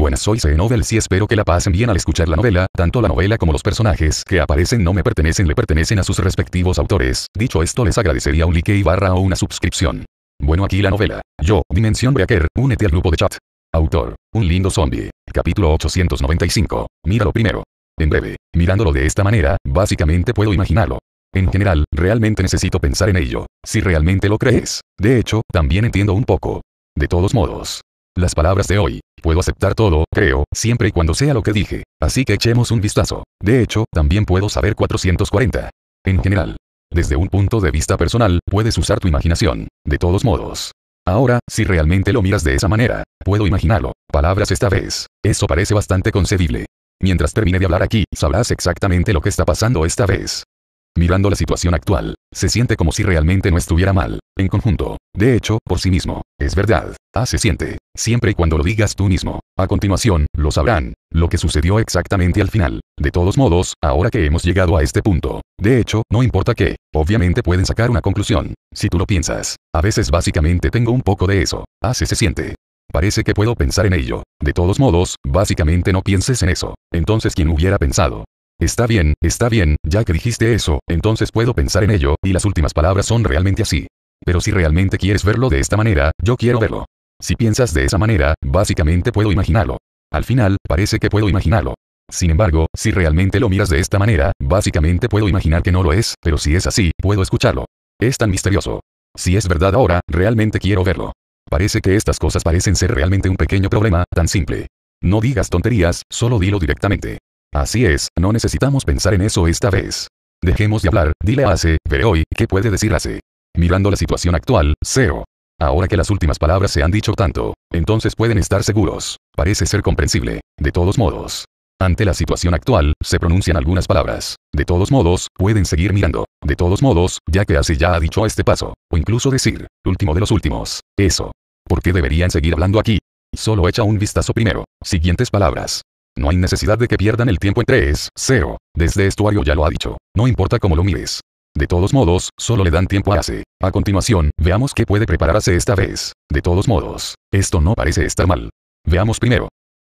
Buenas soy c y espero que la pasen bien al escuchar la novela, tanto la novela como los personajes que aparecen no me pertenecen le pertenecen a sus respectivos autores. Dicho esto les agradecería un like y barra o una suscripción. Bueno aquí la novela. Yo, Dimensión Breaker, únete al grupo de chat. Autor. Un lindo zombie. Capítulo 895. Míralo primero. En breve, mirándolo de esta manera, básicamente puedo imaginarlo. En general, realmente necesito pensar en ello, si realmente lo crees. De hecho, también entiendo un poco. De todos modos, las palabras de hoy. Puedo aceptar todo, creo, siempre y cuando sea lo que dije. Así que echemos un vistazo. De hecho, también puedo saber 440. En general. Desde un punto de vista personal, puedes usar tu imaginación. De todos modos. Ahora, si realmente lo miras de esa manera, puedo imaginarlo. Palabras esta vez. Eso parece bastante concebible. Mientras termine de hablar aquí, sabrás exactamente lo que está pasando esta vez. Mirando la situación actual, se siente como si realmente no estuviera mal, en conjunto. De hecho, por sí mismo, es verdad. Ah, se siente, siempre y cuando lo digas tú mismo. A continuación, lo sabrán, lo que sucedió exactamente al final. De todos modos, ahora que hemos llegado a este punto, de hecho, no importa qué, obviamente pueden sacar una conclusión, si tú lo piensas. A veces básicamente tengo un poco de eso. ah, se siente. Parece que puedo pensar en ello. De todos modos, básicamente no pienses en eso. Entonces, ¿quién hubiera pensado? Está bien, está bien, ya que dijiste eso, entonces puedo pensar en ello, y las últimas palabras son realmente así. Pero si realmente quieres verlo de esta manera, yo quiero verlo. Si piensas de esa manera, básicamente puedo imaginarlo. Al final, parece que puedo imaginarlo. Sin embargo, si realmente lo miras de esta manera, básicamente puedo imaginar que no lo es, pero si es así, puedo escucharlo. Es tan misterioso. Si es verdad ahora, realmente quiero verlo. Parece que estas cosas parecen ser realmente un pequeño problema, tan simple. No digas tonterías, solo dilo directamente. Así es, no necesitamos pensar en eso esta vez. Dejemos de hablar, dile a Ace, veré hoy, ¿qué puede decir Ace? Mirando la situación actual, SEO. Ahora que las últimas palabras se han dicho tanto, entonces pueden estar seguros. Parece ser comprensible. De todos modos. Ante la situación actual, se pronuncian algunas palabras. De todos modos, pueden seguir mirando. De todos modos, ya que Ace ya ha dicho este paso, o incluso decir, último de los últimos. Eso. ¿Por qué deberían seguir hablando aquí? Solo echa un vistazo primero. Siguientes palabras. No hay necesidad de que pierdan el tiempo en 3, 0. Desde estuario ya lo ha dicho. No importa cómo lo mires. De todos modos, solo le dan tiempo a Ace. A continuación, veamos qué puede prepararse esta vez. De todos modos, esto no parece estar mal. Veamos primero.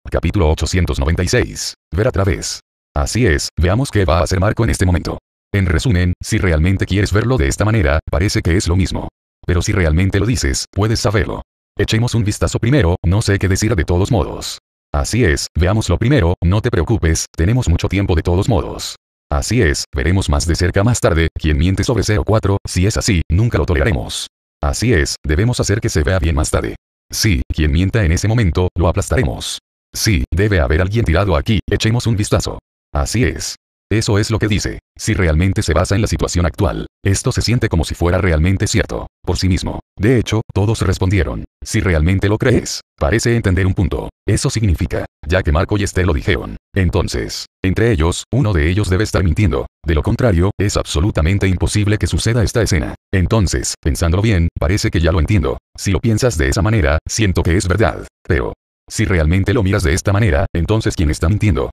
Capítulo 896. Ver a través. Así es, veamos qué va a hacer Marco en este momento. En resumen, si realmente quieres verlo de esta manera, parece que es lo mismo. Pero si realmente lo dices, puedes saberlo. Echemos un vistazo primero, no sé qué decir de todos modos. Así es, veamos lo primero, no te preocupes, tenemos mucho tiempo de todos modos. Así es, veremos más de cerca más tarde, quien miente sobre 04, si es así, nunca lo toleraremos. Así es, debemos hacer que se vea bien más tarde. Sí, quien mienta en ese momento, lo aplastaremos. Sí, debe haber alguien tirado aquí, echemos un vistazo. Así es. Eso es lo que dice. Si realmente se basa en la situación actual, esto se siente como si fuera realmente cierto, por sí mismo. De hecho, todos respondieron. Si realmente lo crees, parece entender un punto. Eso significa, ya que Marco y Esté lo dijeron. Entonces, entre ellos, uno de ellos debe estar mintiendo. De lo contrario, es absolutamente imposible que suceda esta escena. Entonces, pensándolo bien, parece que ya lo entiendo. Si lo piensas de esa manera, siento que es verdad. Pero, si realmente lo miras de esta manera, entonces ¿quién está mintiendo?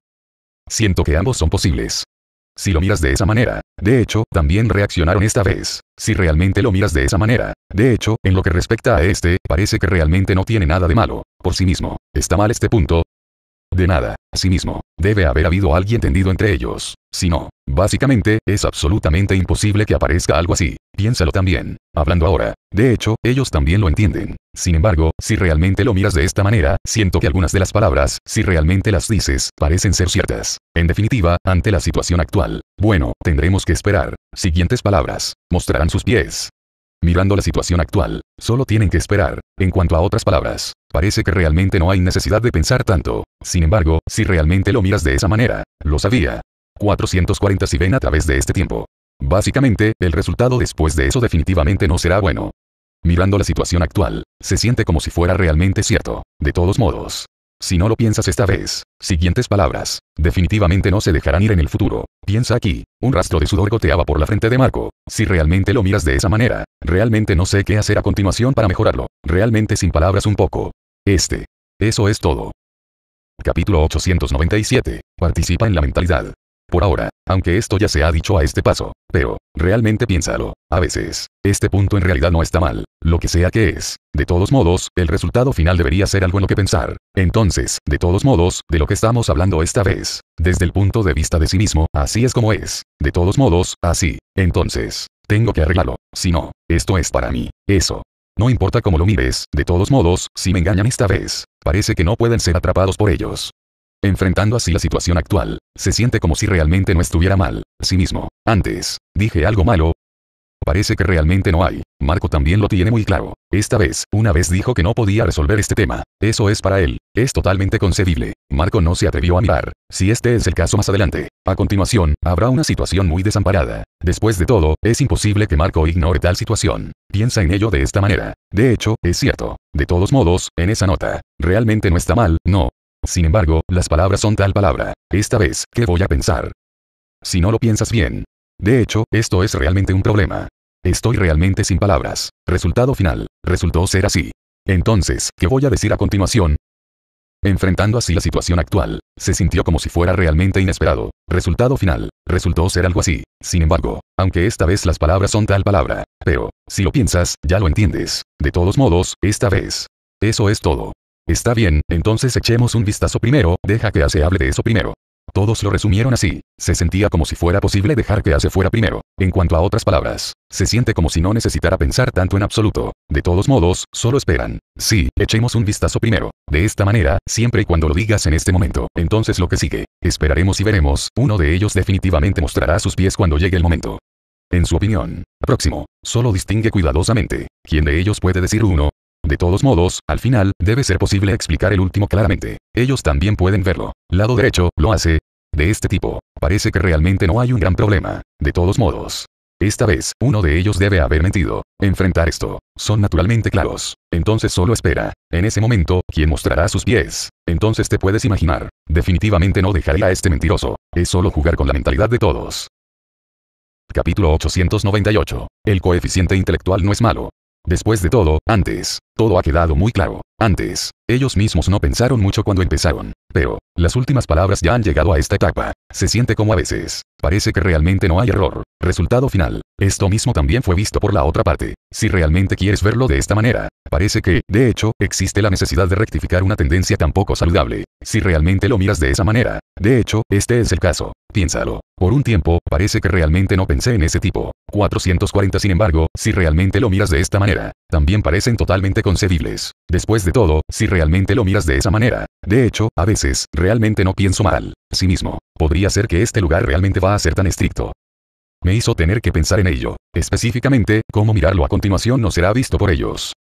Siento que ambos son posibles. Si lo miras de esa manera, de hecho, también reaccionaron esta vez. Si realmente lo miras de esa manera, de hecho, en lo que respecta a este, parece que realmente no tiene nada de malo. Por sí mismo, está mal este punto, de nada, sí mismo, debe haber habido alguien tendido entre ellos. Si no, básicamente, es absolutamente imposible que aparezca algo así. Piénsalo también. Hablando ahora, de hecho, ellos también lo entienden. Sin embargo, si realmente lo miras de esta manera, siento que algunas de las palabras, si realmente las dices, parecen ser ciertas. En definitiva, ante la situación actual. Bueno, tendremos que esperar. Siguientes palabras. Mostrarán sus pies. Mirando la situación actual, solo tienen que esperar, en cuanto a otras palabras, Parece que realmente no hay necesidad de pensar tanto. Sin embargo, si realmente lo miras de esa manera, lo sabía. 440 si ven a través de este tiempo. Básicamente, el resultado después de eso definitivamente no será bueno. Mirando la situación actual, se siente como si fuera realmente cierto. De todos modos, si no lo piensas esta vez, siguientes palabras, definitivamente no se dejarán ir en el futuro. Piensa aquí, un rastro de sudor goteaba por la frente de Marco. Si realmente lo miras de esa manera, realmente no sé qué hacer a continuación para mejorarlo. Realmente sin palabras un poco, este. Eso es todo. Capítulo 897. Participa en la mentalidad. Por ahora, aunque esto ya se ha dicho a este paso, pero, realmente piénsalo, a veces, este punto en realidad no está mal, lo que sea que es, de todos modos, el resultado final debería ser algo en lo que pensar. Entonces, de todos modos, de lo que estamos hablando esta vez, desde el punto de vista de sí mismo, así es como es, de todos modos, así, entonces, tengo que arreglarlo, si no, esto es para mí, eso, no importa cómo lo mires, de todos modos, si me engañan esta vez, parece que no pueden ser atrapados por ellos. Enfrentando así la situación actual, se siente como si realmente no estuviera mal, sí mismo. Antes, dije algo malo, Parece que realmente no hay. Marco también lo tiene muy claro. Esta vez, una vez dijo que no podía resolver este tema. Eso es para él. Es totalmente concebible. Marco no se atrevió a mirar. Si este es el caso más adelante. A continuación, habrá una situación muy desamparada. Después de todo, es imposible que Marco ignore tal situación. Piensa en ello de esta manera. De hecho, es cierto. De todos modos, en esa nota, realmente no está mal, no. Sin embargo, las palabras son tal palabra. Esta vez, ¿qué voy a pensar? Si no lo piensas bien, de hecho, esto es realmente un problema. Estoy realmente sin palabras. Resultado final. Resultó ser así. Entonces, ¿qué voy a decir a continuación? Enfrentando así la situación actual, se sintió como si fuera realmente inesperado. Resultado final, resultó ser algo así. Sin embargo, aunque esta vez las palabras son tal palabra, pero, si lo piensas, ya lo entiendes. De todos modos, esta vez. Eso es todo. Está bien, entonces echemos un vistazo primero, deja que se hable de eso primero. Todos lo resumieron así, se sentía como si fuera posible dejar que hace fuera primero. En cuanto a otras palabras, se siente como si no necesitara pensar tanto en absoluto. De todos modos, solo esperan. Sí, echemos un vistazo primero. De esta manera, siempre y cuando lo digas en este momento. Entonces lo que sigue. Esperaremos y veremos, uno de ellos definitivamente mostrará sus pies cuando llegue el momento. En su opinión, próximo, solo distingue cuidadosamente. ¿Quién de ellos puede decir uno? De todos modos, al final, debe ser posible explicar el último claramente. Ellos también pueden verlo. Lado derecho, lo hace. De este tipo, parece que realmente no hay un gran problema. De todos modos. Esta vez, uno de ellos debe haber mentido. Enfrentar esto. Son naturalmente claros. Entonces solo espera. En ese momento, quien mostrará sus pies. Entonces te puedes imaginar. Definitivamente no dejaría a este mentiroso. Es solo jugar con la mentalidad de todos. Capítulo 898. El coeficiente intelectual no es malo. Después de todo, antes, todo ha quedado muy claro. Antes, ellos mismos no pensaron mucho cuando empezaron. Pero, las últimas palabras ya han llegado a esta etapa. Se siente como a veces. Parece que realmente no hay error. Resultado final. Esto mismo también fue visto por la otra parte. Si realmente quieres verlo de esta manera, parece que, de hecho, existe la necesidad de rectificar una tendencia tan poco saludable. Si realmente lo miras de esa manera, de hecho, este es el caso. Piénsalo. Por un tiempo, parece que realmente no pensé en ese tipo. 440 sin embargo, si realmente lo miras de esta manera, también parecen totalmente concebibles. Después de todo, si realmente lo miras de esa manera, de hecho, a veces, realmente no pienso mal. Sí mismo, podría ser que este lugar realmente va a ser tan estricto me hizo tener que pensar en ello. Específicamente, cómo mirarlo a continuación no será visto por ellos.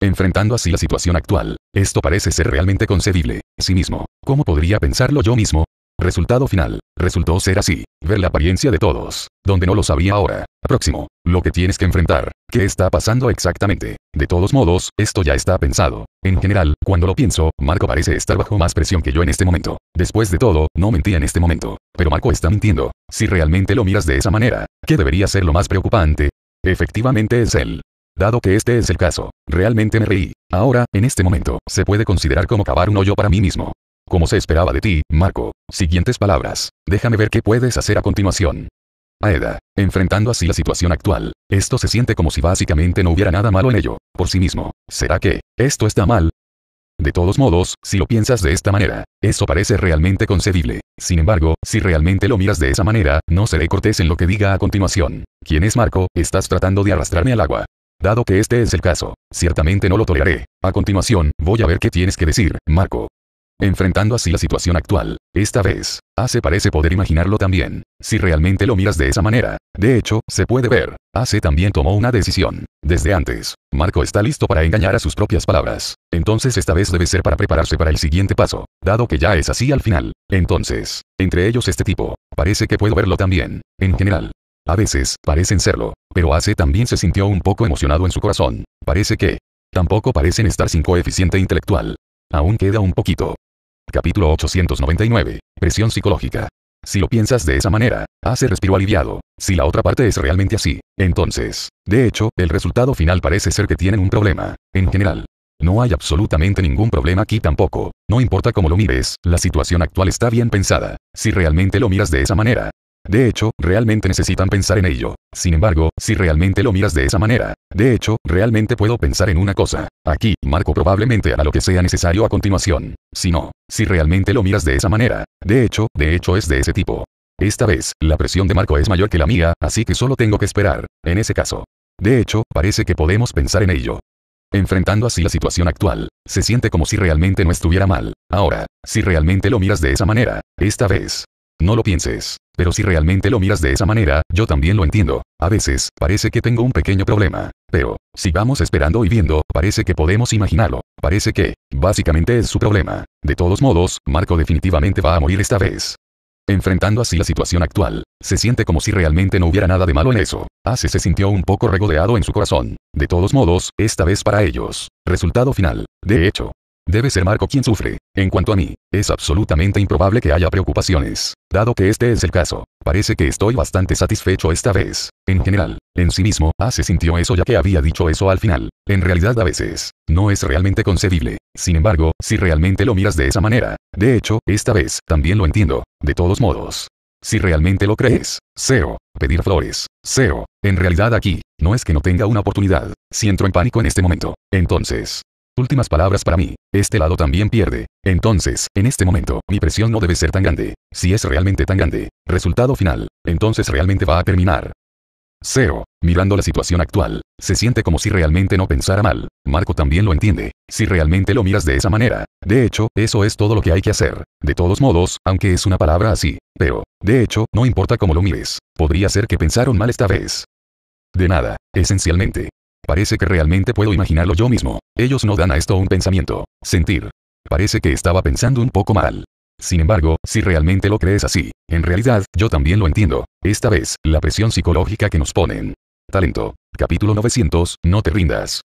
Enfrentando así la situación actual, esto parece ser realmente concebible. Sí mismo, ¿cómo podría pensarlo yo mismo? Resultado final, resultó ser así, ver la apariencia de todos, donde no lo sabía ahora. Próximo, lo que tienes que enfrentar, ¿qué está pasando exactamente? De todos modos, esto ya está pensado. En general, cuando lo pienso, Marco parece estar bajo más presión que yo en este momento. Después de todo, no mentía en este momento. Pero Marco está mintiendo. Si realmente lo miras de esa manera, ¿qué debería ser lo más preocupante? Efectivamente es él. Dado que este es el caso, realmente me reí. Ahora, en este momento, se puede considerar como cavar un hoyo para mí mismo. Como se esperaba de ti, Marco. Siguientes palabras. Déjame ver qué puedes hacer a continuación. AEDA, enfrentando así la situación actual. Esto se siente como si básicamente no hubiera nada malo en ello, por sí mismo. ¿Será que, esto está mal? De todos modos, si lo piensas de esta manera, eso parece realmente concebible. Sin embargo, si realmente lo miras de esa manera, no seré cortés en lo que diga a continuación. ¿Quién es Marco? Estás tratando de arrastrarme al agua. Dado que este es el caso, ciertamente no lo toleraré. A continuación, voy a ver qué tienes que decir, Marco. Enfrentando así la situación actual, esta vez, Ace parece poder imaginarlo también. Si realmente lo miras de esa manera. De hecho, se puede ver. Ace también tomó una decisión. Desde antes, Marco está listo para engañar a sus propias palabras. Entonces esta vez debe ser para prepararse para el siguiente paso, dado que ya es así al final. Entonces, entre ellos este tipo. Parece que puedo verlo también. En general. A veces, parecen serlo. Pero Ace también se sintió un poco emocionado en su corazón. Parece que. Tampoco parecen estar sin coeficiente intelectual. Aún queda un poquito. Capítulo 899. Presión psicológica. Si lo piensas de esa manera, hace respiro aliviado. Si la otra parte es realmente así, entonces, de hecho, el resultado final parece ser que tienen un problema, en general. No hay absolutamente ningún problema aquí tampoco. No importa cómo lo mires, la situación actual está bien pensada, si realmente lo miras de esa manera. De hecho, realmente necesitan pensar en ello. Sin embargo, si realmente lo miras de esa manera, de hecho, realmente puedo pensar en una cosa. Aquí, Marco probablemente hará lo que sea necesario a continuación. Si no, si realmente lo miras de esa manera. De hecho, de hecho es de ese tipo. Esta vez, la presión de Marco es mayor que la mía, así que solo tengo que esperar, en ese caso. De hecho, parece que podemos pensar en ello. Enfrentando así la situación actual, se siente como si realmente no estuviera mal. Ahora, si realmente lo miras de esa manera, esta vez, no lo pienses. Pero si realmente lo miras de esa manera, yo también lo entiendo. A veces, parece que tengo un pequeño problema. Pero, si vamos esperando y viendo, parece que podemos imaginarlo. Parece que, básicamente es su problema. De todos modos, Marco definitivamente va a morir esta vez. Enfrentando así la situación actual, se siente como si realmente no hubiera nada de malo en eso. Ace ah, se sintió un poco regodeado en su corazón. De todos modos, esta vez para ellos. Resultado final. De hecho, Debe ser Marco quien sufre. En cuanto a mí, es absolutamente improbable que haya preocupaciones. Dado que este es el caso, parece que estoy bastante satisfecho esta vez. En general, en sí mismo, hace ah, se sintió eso ya que había dicho eso al final. En realidad a veces, no es realmente concebible. Sin embargo, si realmente lo miras de esa manera, de hecho, esta vez, también lo entiendo. De todos modos, si realmente lo crees, Seo, pedir flores, Seo, en realidad aquí, no es que no tenga una oportunidad, si entro en pánico en este momento, entonces, últimas palabras para mí. Este lado también pierde. Entonces, en este momento, mi presión no debe ser tan grande. Si es realmente tan grande, resultado final, entonces realmente va a terminar. SEO, mirando la situación actual, se siente como si realmente no pensara mal. Marco también lo entiende, si realmente lo miras de esa manera. De hecho, eso es todo lo que hay que hacer. De todos modos, aunque es una palabra así, pero, de hecho, no importa cómo lo mires, podría ser que pensaron mal esta vez. De nada, esencialmente, Parece que realmente puedo imaginarlo yo mismo. Ellos no dan a esto un pensamiento. Sentir. Parece que estaba pensando un poco mal. Sin embargo, si realmente lo crees así, en realidad, yo también lo entiendo. Esta vez, la presión psicológica que nos ponen. Talento. Capítulo 900, no te rindas.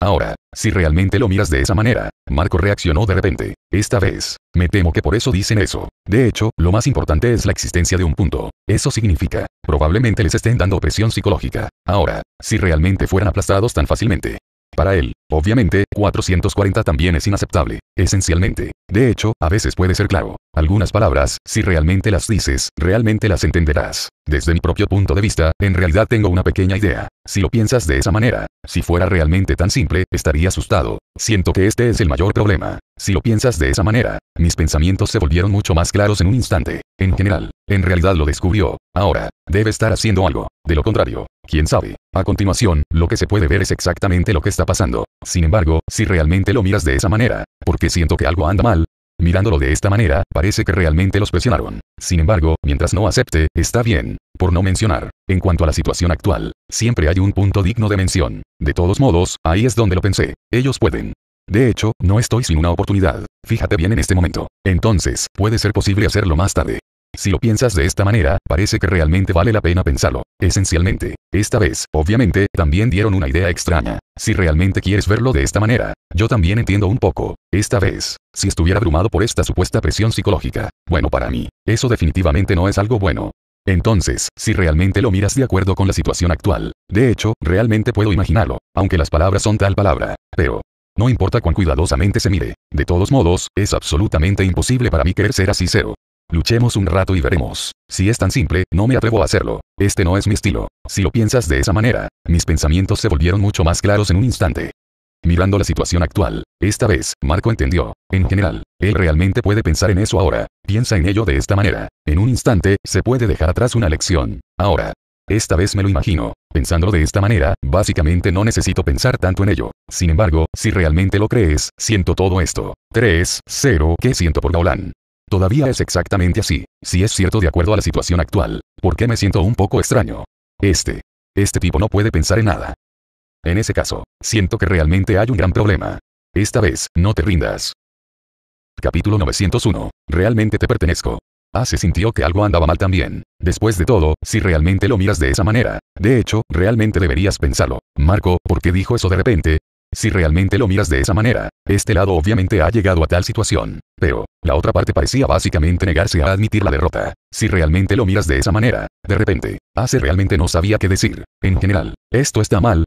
Ahora, si realmente lo miras de esa manera, Marco reaccionó de repente. Esta vez, me temo que por eso dicen eso. De hecho, lo más importante es la existencia de un punto. Eso significa, probablemente les estén dando presión psicológica. Ahora, si realmente fueran aplastados tan fácilmente, para él, obviamente, 440 también es inaceptable, esencialmente. De hecho, a veces puede ser claro. Algunas palabras, si realmente las dices, realmente las entenderás. Desde mi propio punto de vista, en realidad tengo una pequeña idea. Si lo piensas de esa manera, si fuera realmente tan simple, estaría asustado. Siento que este es el mayor problema. Si lo piensas de esa manera, mis pensamientos se volvieron mucho más claros en un instante. En general, en realidad lo descubrió. Ahora, debe estar haciendo algo. De lo contrario, quién sabe, a continuación, lo que se puede ver es exactamente lo que está pasando. Sin embargo, si realmente lo miras de esa manera, porque siento que algo anda mal, mirándolo de esta manera, parece que realmente los presionaron. Sin embargo, mientras no acepte, está bien. Por no mencionar, en cuanto a la situación actual, siempre hay un punto digno de mención. De todos modos, ahí es donde lo pensé. Ellos pueden. De hecho, no estoy sin una oportunidad. Fíjate bien en este momento. Entonces, puede ser posible hacerlo más tarde. Si lo piensas de esta manera, parece que realmente vale la pena pensarlo. Esencialmente, esta vez, obviamente, también dieron una idea extraña. Si realmente quieres verlo de esta manera, yo también entiendo un poco. Esta vez, si estuviera abrumado por esta supuesta presión psicológica, bueno para mí, eso definitivamente no es algo bueno. Entonces, si realmente lo miras de acuerdo con la situación actual, de hecho, realmente puedo imaginarlo, aunque las palabras son tal palabra, pero, no importa cuán cuidadosamente se mire. De todos modos, es absolutamente imposible para mí querer ser así cero. Luchemos un rato y veremos. Si es tan simple, no me atrevo a hacerlo. Este no es mi estilo. Si lo piensas de esa manera, mis pensamientos se volvieron mucho más claros en un instante. Mirando la situación actual, esta vez, Marco entendió. En general, él realmente puede pensar en eso ahora. Piensa en ello de esta manera. En un instante, se puede dejar atrás una lección. Ahora. Esta vez me lo imagino. Pensando de esta manera, básicamente no necesito pensar tanto en ello. Sin embargo, si realmente lo crees, siento todo esto. 3, 0, ¿Qué siento por Gaulán. Todavía es exactamente así, si es cierto de acuerdo a la situación actual, ¿por qué me siento un poco extraño? Este. Este tipo no puede pensar en nada. En ese caso, siento que realmente hay un gran problema. Esta vez, no te rindas. Capítulo 901. Realmente te pertenezco. Ah, se sintió que algo andaba mal también. Después de todo, si realmente lo miras de esa manera. De hecho, realmente deberías pensarlo. Marco, ¿por qué dijo eso de repente? Si realmente lo miras de esa manera, este lado obviamente ha llegado a tal situación. Pero, la otra parte parecía básicamente negarse a admitir la derrota. Si realmente lo miras de esa manera, de repente, hace realmente no sabía qué decir. En general, esto está mal.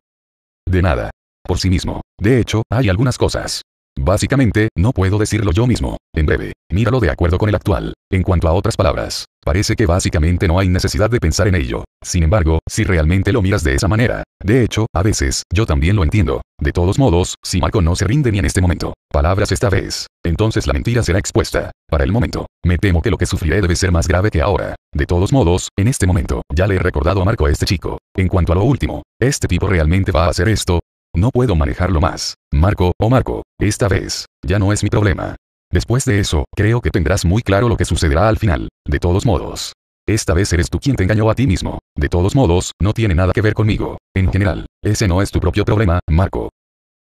De nada. Por sí mismo. De hecho, hay algunas cosas. Básicamente, no puedo decirlo yo mismo. En breve, míralo de acuerdo con el actual. En cuanto a otras palabras, Parece que básicamente no hay necesidad de pensar en ello. Sin embargo, si realmente lo miras de esa manera, de hecho, a veces, yo también lo entiendo. De todos modos, si Marco no se rinde ni en este momento, palabras esta vez, entonces la mentira será expuesta. Para el momento, me temo que lo que sufriré debe ser más grave que ahora. De todos modos, en este momento, ya le he recordado a Marco a este chico. En cuanto a lo último, ¿este tipo realmente va a hacer esto? No puedo manejarlo más. Marco, o oh Marco, esta vez, ya no es mi problema. Después de eso, creo que tendrás muy claro lo que sucederá al final. De todos modos. Esta vez eres tú quien te engañó a ti mismo. De todos modos, no tiene nada que ver conmigo. En general, ese no es tu propio problema, Marco.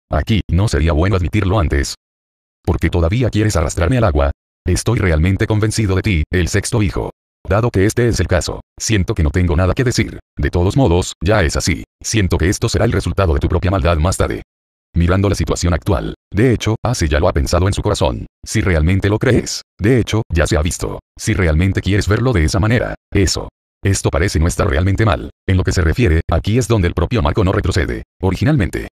Aquí, no sería bueno admitirlo antes. Porque todavía quieres arrastrarme al agua. Estoy realmente convencido de ti, el sexto hijo. Dado que este es el caso, siento que no tengo nada que decir. De todos modos, ya es así. Siento que esto será el resultado de tu propia maldad más tarde mirando la situación actual. De hecho, hace ya lo ha pensado en su corazón. Si realmente lo crees. De hecho, ya se ha visto. Si realmente quieres verlo de esa manera. Eso. Esto parece no estar realmente mal. En lo que se refiere, aquí es donde el propio Marco no retrocede. Originalmente.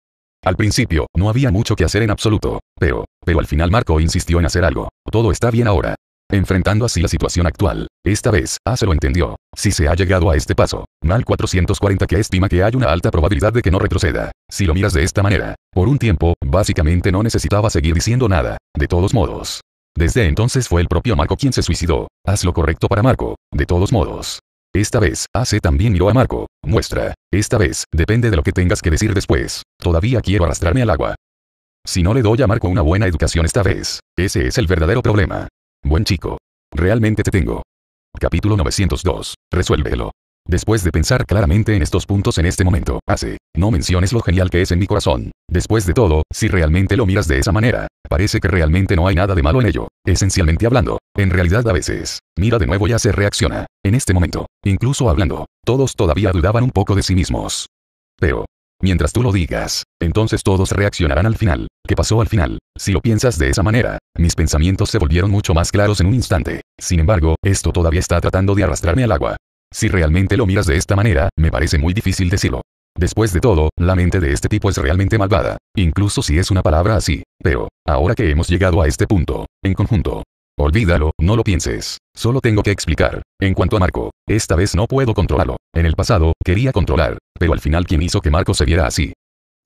Al principio, no había mucho que hacer en absoluto. Pero, pero al final Marco insistió en hacer algo. Todo está bien ahora. Enfrentando así la situación actual. Esta vez, se lo entendió. Si se ha llegado a este paso, 440 que estima que hay una alta probabilidad de que no retroceda. Si lo miras de esta manera, por un tiempo, básicamente no necesitaba seguir diciendo nada, de todos modos. Desde entonces fue el propio Marco quien se suicidó. Haz lo correcto para Marco, de todos modos. Esta vez, hace también miró a Marco. Muestra. Esta vez, depende de lo que tengas que decir después. Todavía quiero arrastrarme al agua. Si no le doy a Marco una buena educación esta vez, ese es el verdadero problema. Buen chico. Realmente te tengo. Capítulo 902. Resuélvelo. Después de pensar claramente en estos puntos en este momento, hace, no menciones lo genial que es en mi corazón. Después de todo, si realmente lo miras de esa manera, parece que realmente no hay nada de malo en ello. Esencialmente hablando, en realidad a veces, mira de nuevo y hace reacciona. En este momento, incluso hablando, todos todavía dudaban un poco de sí mismos. Pero, Mientras tú lo digas, entonces todos reaccionarán al final. ¿Qué pasó al final? Si lo piensas de esa manera, mis pensamientos se volvieron mucho más claros en un instante. Sin embargo, esto todavía está tratando de arrastrarme al agua. Si realmente lo miras de esta manera, me parece muy difícil decirlo. Después de todo, la mente de este tipo es realmente malvada, incluso si es una palabra así. Pero, ahora que hemos llegado a este punto, en conjunto, Olvídalo, no lo pienses. Solo tengo que explicar. En cuanto a Marco, esta vez no puedo controlarlo. En el pasado, quería controlar, pero al final quien hizo que Marco se viera así.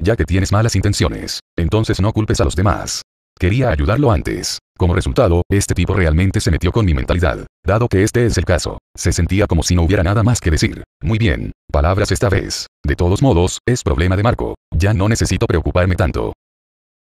Ya que tienes malas intenciones, entonces no culpes a los demás. Quería ayudarlo antes, como resultado, este tipo realmente se metió con mi mentalidad. Dado que este es el caso, se sentía como si no hubiera nada más que decir. Muy bien, palabras esta vez. De todos modos, es problema de Marco. Ya no necesito preocuparme tanto.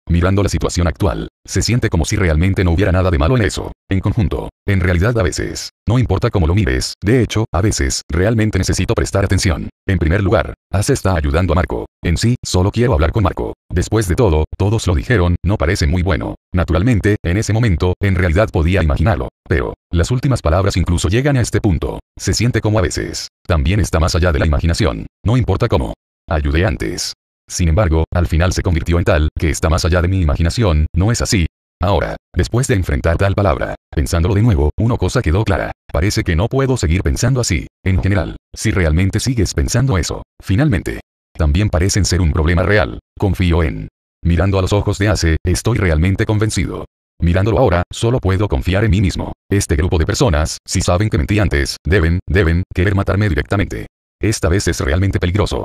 Mirando la situación actual, se siente como si realmente no hubiera nada de malo en eso. En conjunto, en realidad a veces, no importa cómo lo mires, de hecho, a veces, realmente necesito prestar atención. En primer lugar, hace está ayudando a Marco. En sí, solo quiero hablar con Marco. Después de todo, todos lo dijeron, no parece muy bueno. Naturalmente, en ese momento, en realidad podía imaginarlo. Pero, las últimas palabras incluso llegan a este punto. Se siente como a veces. También está más allá de la imaginación. No importa cómo. Ayudé antes. Sin embargo, al final se convirtió en tal, que está más allá de mi imaginación, ¿no es así? Ahora, después de enfrentar tal palabra, pensándolo de nuevo, una cosa quedó clara. Parece que no puedo seguir pensando así, en general, si realmente sigues pensando eso. Finalmente, también parecen ser un problema real. Confío en. Mirando a los ojos de Ace, estoy realmente convencido. Mirándolo ahora, solo puedo confiar en mí mismo. Este grupo de personas, si saben que mentí antes, deben, deben, querer matarme directamente. Esta vez es realmente peligroso.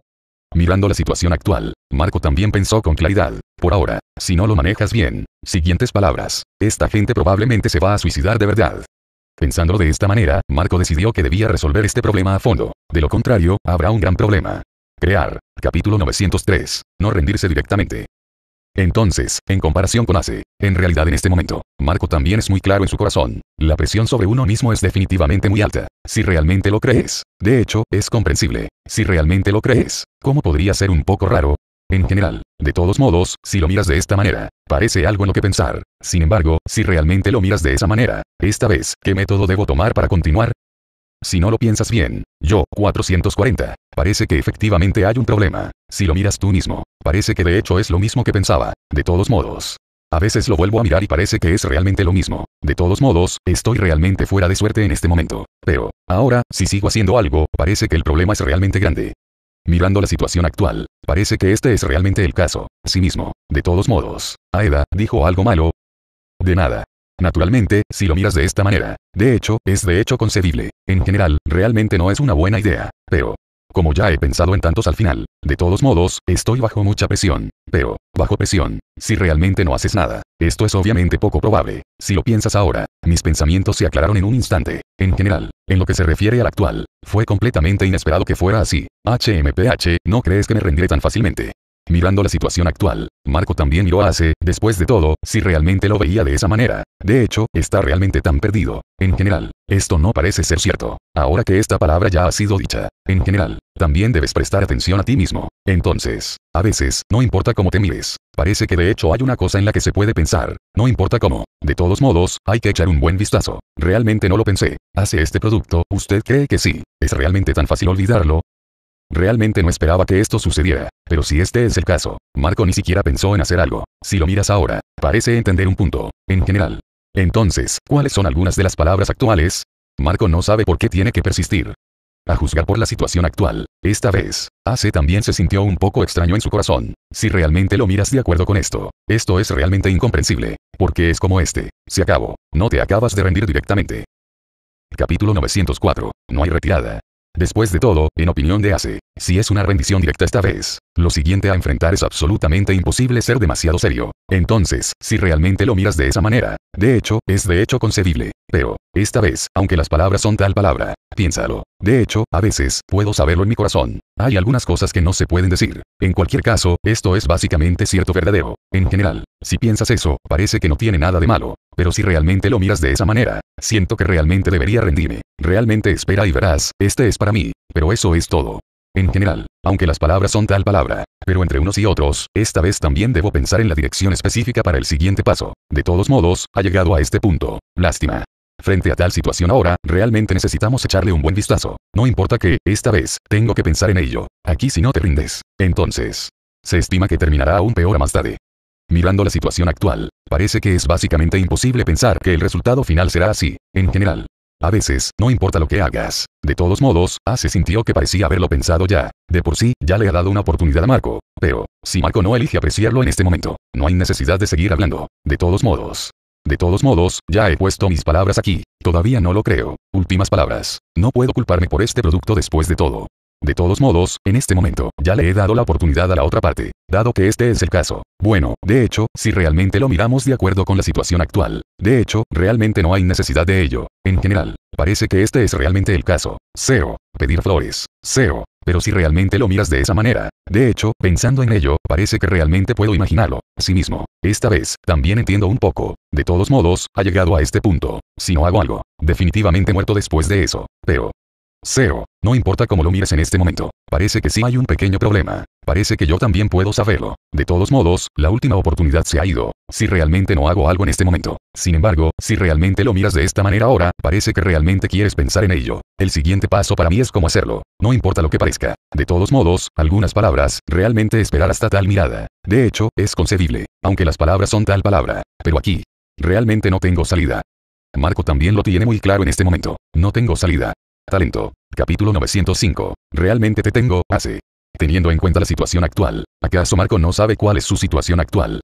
Mirando la situación actual, Marco también pensó con claridad, por ahora, si no lo manejas bien, siguientes palabras, esta gente probablemente se va a suicidar de verdad. Pensándolo de esta manera, Marco decidió que debía resolver este problema a fondo, de lo contrario, habrá un gran problema. Crear, capítulo 903, no rendirse directamente. Entonces, en comparación con Ace, en realidad en este momento, Marco también es muy claro en su corazón. La presión sobre uno mismo es definitivamente muy alta, si realmente lo crees. De hecho, es comprensible. Si realmente lo crees, ¿cómo podría ser un poco raro? En general, de todos modos, si lo miras de esta manera, parece algo en lo que pensar. Sin embargo, si realmente lo miras de esa manera, esta vez, ¿qué método debo tomar para continuar? Si no lo piensas bien, yo, 440. Parece que efectivamente hay un problema. Si lo miras tú mismo, parece que de hecho es lo mismo que pensaba. De todos modos. A veces lo vuelvo a mirar y parece que es realmente lo mismo. De todos modos, estoy realmente fuera de suerte en este momento. Pero, ahora, si sigo haciendo algo, parece que el problema es realmente grande. Mirando la situación actual, parece que este es realmente el caso. Sí mismo. De todos modos, Aeda, dijo algo malo. De nada. Naturalmente, si lo miras de esta manera, de hecho, es de hecho concebible. En general, realmente no es una buena idea. Pero, como ya he pensado en tantos al final, de todos modos, estoy bajo mucha presión. Pero, bajo presión, si realmente no haces nada, esto es obviamente poco probable. Si lo piensas ahora, mis pensamientos se aclararon en un instante. En general, en lo que se refiere al actual, fue completamente inesperado que fuera así. HMPH, no crees que me rendiré tan fácilmente. Mirando la situación actual, Marco también lo hace, después de todo, si realmente lo veía de esa manera. De hecho, está realmente tan perdido. En general, esto no parece ser cierto. Ahora que esta palabra ya ha sido dicha, en general, también debes prestar atención a ti mismo. Entonces, a veces, no importa cómo te mires, parece que de hecho hay una cosa en la que se puede pensar, no importa cómo. De todos modos, hay que echar un buen vistazo. Realmente no lo pensé. ¿Hace este producto? ¿Usted cree que sí? ¿Es realmente tan fácil olvidarlo? Realmente no esperaba que esto sucediera, pero si este es el caso, Marco ni siquiera pensó en hacer algo. Si lo miras ahora, parece entender un punto, en general. Entonces, ¿cuáles son algunas de las palabras actuales? Marco no sabe por qué tiene que persistir. A juzgar por la situación actual, esta vez, AC también se sintió un poco extraño en su corazón. Si realmente lo miras de acuerdo con esto, esto es realmente incomprensible, porque es como este, si acabo, no te acabas de rendir directamente. Capítulo 904, no hay retirada. Después de todo, en opinión de Ace, si es una rendición directa esta vez, lo siguiente a enfrentar es absolutamente imposible ser demasiado serio. Entonces, si realmente lo miras de esa manera, de hecho, es de hecho concebible. Pero, esta vez, aunque las palabras son tal palabra, piénsalo. De hecho, a veces, puedo saberlo en mi corazón. Hay algunas cosas que no se pueden decir. En cualquier caso, esto es básicamente cierto verdadero. En general, si piensas eso, parece que no tiene nada de malo. Pero si realmente lo miras de esa manera, siento que realmente debería rendirme. Realmente espera y verás, este es para mí. Pero eso es todo. En general, aunque las palabras son tal palabra, pero entre unos y otros, esta vez también debo pensar en la dirección específica para el siguiente paso. De todos modos, ha llegado a este punto. Lástima. Frente a tal situación ahora, realmente necesitamos echarle un buen vistazo. No importa que, esta vez, tengo que pensar en ello. Aquí si no te rindes. Entonces. Se estima que terminará aún peor a más tarde. Mirando la situación actual, parece que es básicamente imposible pensar que el resultado final será así, en general. A veces, no importa lo que hagas. De todos modos, A ah, sintió que parecía haberlo pensado ya. De por sí, ya le ha dado una oportunidad a Marco. Pero, si Marco no elige apreciarlo en este momento, no hay necesidad de seguir hablando. De todos modos, de todos modos, ya he puesto mis palabras aquí. Todavía no lo creo. Últimas palabras. No puedo culparme por este producto después de todo. De todos modos, en este momento, ya le he dado la oportunidad a la otra parte, dado que este es el caso. Bueno, de hecho, si realmente lo miramos de acuerdo con la situación actual. De hecho, realmente no hay necesidad de ello. En general, parece que este es realmente el caso. SEO. Pedir flores. SEO. Pero si realmente lo miras de esa manera, de hecho, pensando en ello, parece que realmente puedo imaginarlo. Sí mismo. Esta vez, también entiendo un poco. De todos modos, ha llegado a este punto. Si no hago algo, definitivamente muerto después de eso. Pero, SEO. No importa cómo lo mires en este momento, parece que sí hay un pequeño problema. Parece que yo también puedo saberlo. De todos modos, la última oportunidad se ha ido. Si realmente no hago algo en este momento. Sin embargo, si realmente lo miras de esta manera ahora, parece que realmente quieres pensar en ello. El siguiente paso para mí es cómo hacerlo. No importa lo que parezca. De todos modos, algunas palabras, realmente esperar hasta tal mirada. De hecho, es concebible. Aunque las palabras son tal palabra. Pero aquí. Realmente no tengo salida. Marco también lo tiene muy claro en este momento. No tengo salida. Talento. Capítulo 905. Realmente te tengo, hace. Teniendo en cuenta la situación actual, ¿acaso Marco no sabe cuál es su situación actual?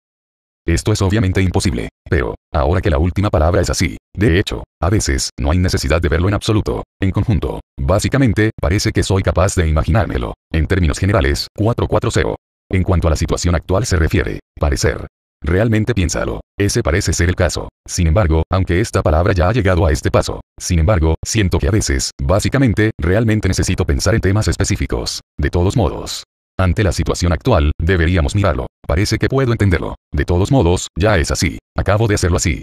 Esto es obviamente imposible, pero, ahora que la última palabra es así, de hecho, a veces, no hay necesidad de verlo en absoluto, en conjunto, básicamente, parece que soy capaz de imaginármelo, en términos generales, 440. En cuanto a la situación actual se refiere, parecer. Realmente piénsalo, ese parece ser el caso. Sin embargo, aunque esta palabra ya ha llegado a este paso, sin embargo, siento que a veces, básicamente, realmente necesito pensar en temas específicos. De todos modos, ante la situación actual, deberíamos mirarlo. Parece que puedo entenderlo. De todos modos, ya es así. Acabo de hacerlo así.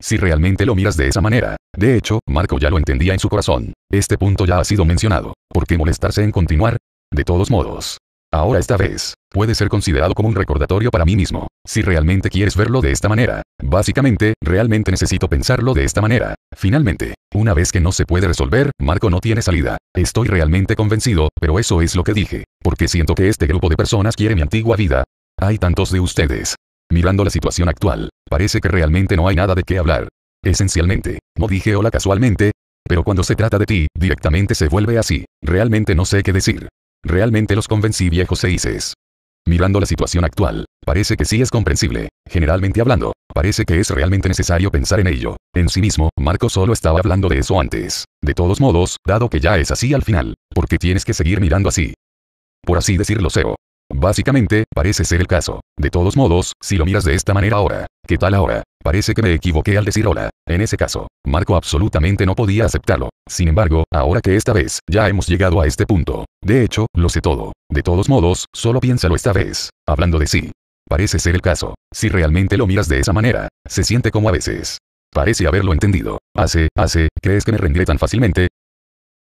Si realmente lo miras de esa manera. De hecho, Marco ya lo entendía en su corazón. Este punto ya ha sido mencionado. ¿Por qué molestarse en continuar? De todos modos, Ahora esta vez, puede ser considerado como un recordatorio para mí mismo. Si realmente quieres verlo de esta manera, básicamente, realmente necesito pensarlo de esta manera. Finalmente, una vez que no se puede resolver, Marco no tiene salida. Estoy realmente convencido, pero eso es lo que dije, porque siento que este grupo de personas quiere mi antigua vida. Hay tantos de ustedes. Mirando la situación actual, parece que realmente no hay nada de qué hablar. Esencialmente, no dije hola casualmente, pero cuando se trata de ti, directamente se vuelve así. Realmente no sé qué decir. Realmente los convencí viejos seises. Mirando la situación actual, parece que sí es comprensible. Generalmente hablando, parece que es realmente necesario pensar en ello. En sí mismo, Marco solo estaba hablando de eso antes. De todos modos, dado que ya es así al final, porque tienes que seguir mirando así? Por así decirlo, SEO. Básicamente, parece ser el caso. De todos modos, si lo miras de esta manera ahora, ¿qué tal ahora? Parece que me equivoqué al decir hola. En ese caso, Marco absolutamente no podía aceptarlo. Sin embargo, ahora que esta vez, ya hemos llegado a este punto. De hecho, lo sé todo. De todos modos, solo piénsalo esta vez. Hablando de sí. Parece ser el caso. Si realmente lo miras de esa manera, se siente como a veces. Parece haberlo entendido. Hace, hace, ¿crees que me rendiré tan fácilmente?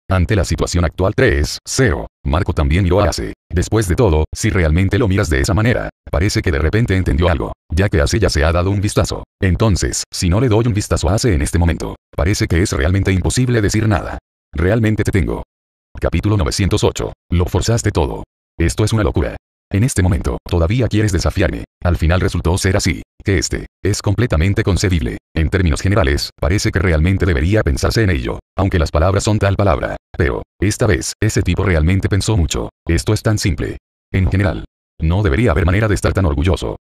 Ante la situación actual 3, 0. Marco también lo hace. Después de todo, si realmente lo miras de esa manera, parece que de repente entendió algo, ya que a ya se ha dado un vistazo. Entonces, si no le doy un vistazo a Ace en este momento, parece que es realmente imposible decir nada. Realmente te tengo. Capítulo 908. Lo forzaste todo. Esto es una locura. En este momento, todavía quieres desafiarme. Al final resultó ser así. Que este, es completamente concebible. En términos generales, parece que realmente debería pensarse en ello, aunque las palabras son tal palabra. Pero, esta vez, ese tipo realmente pensó mucho. Esto es tan simple. En general, no debería haber manera de estar tan orgulloso.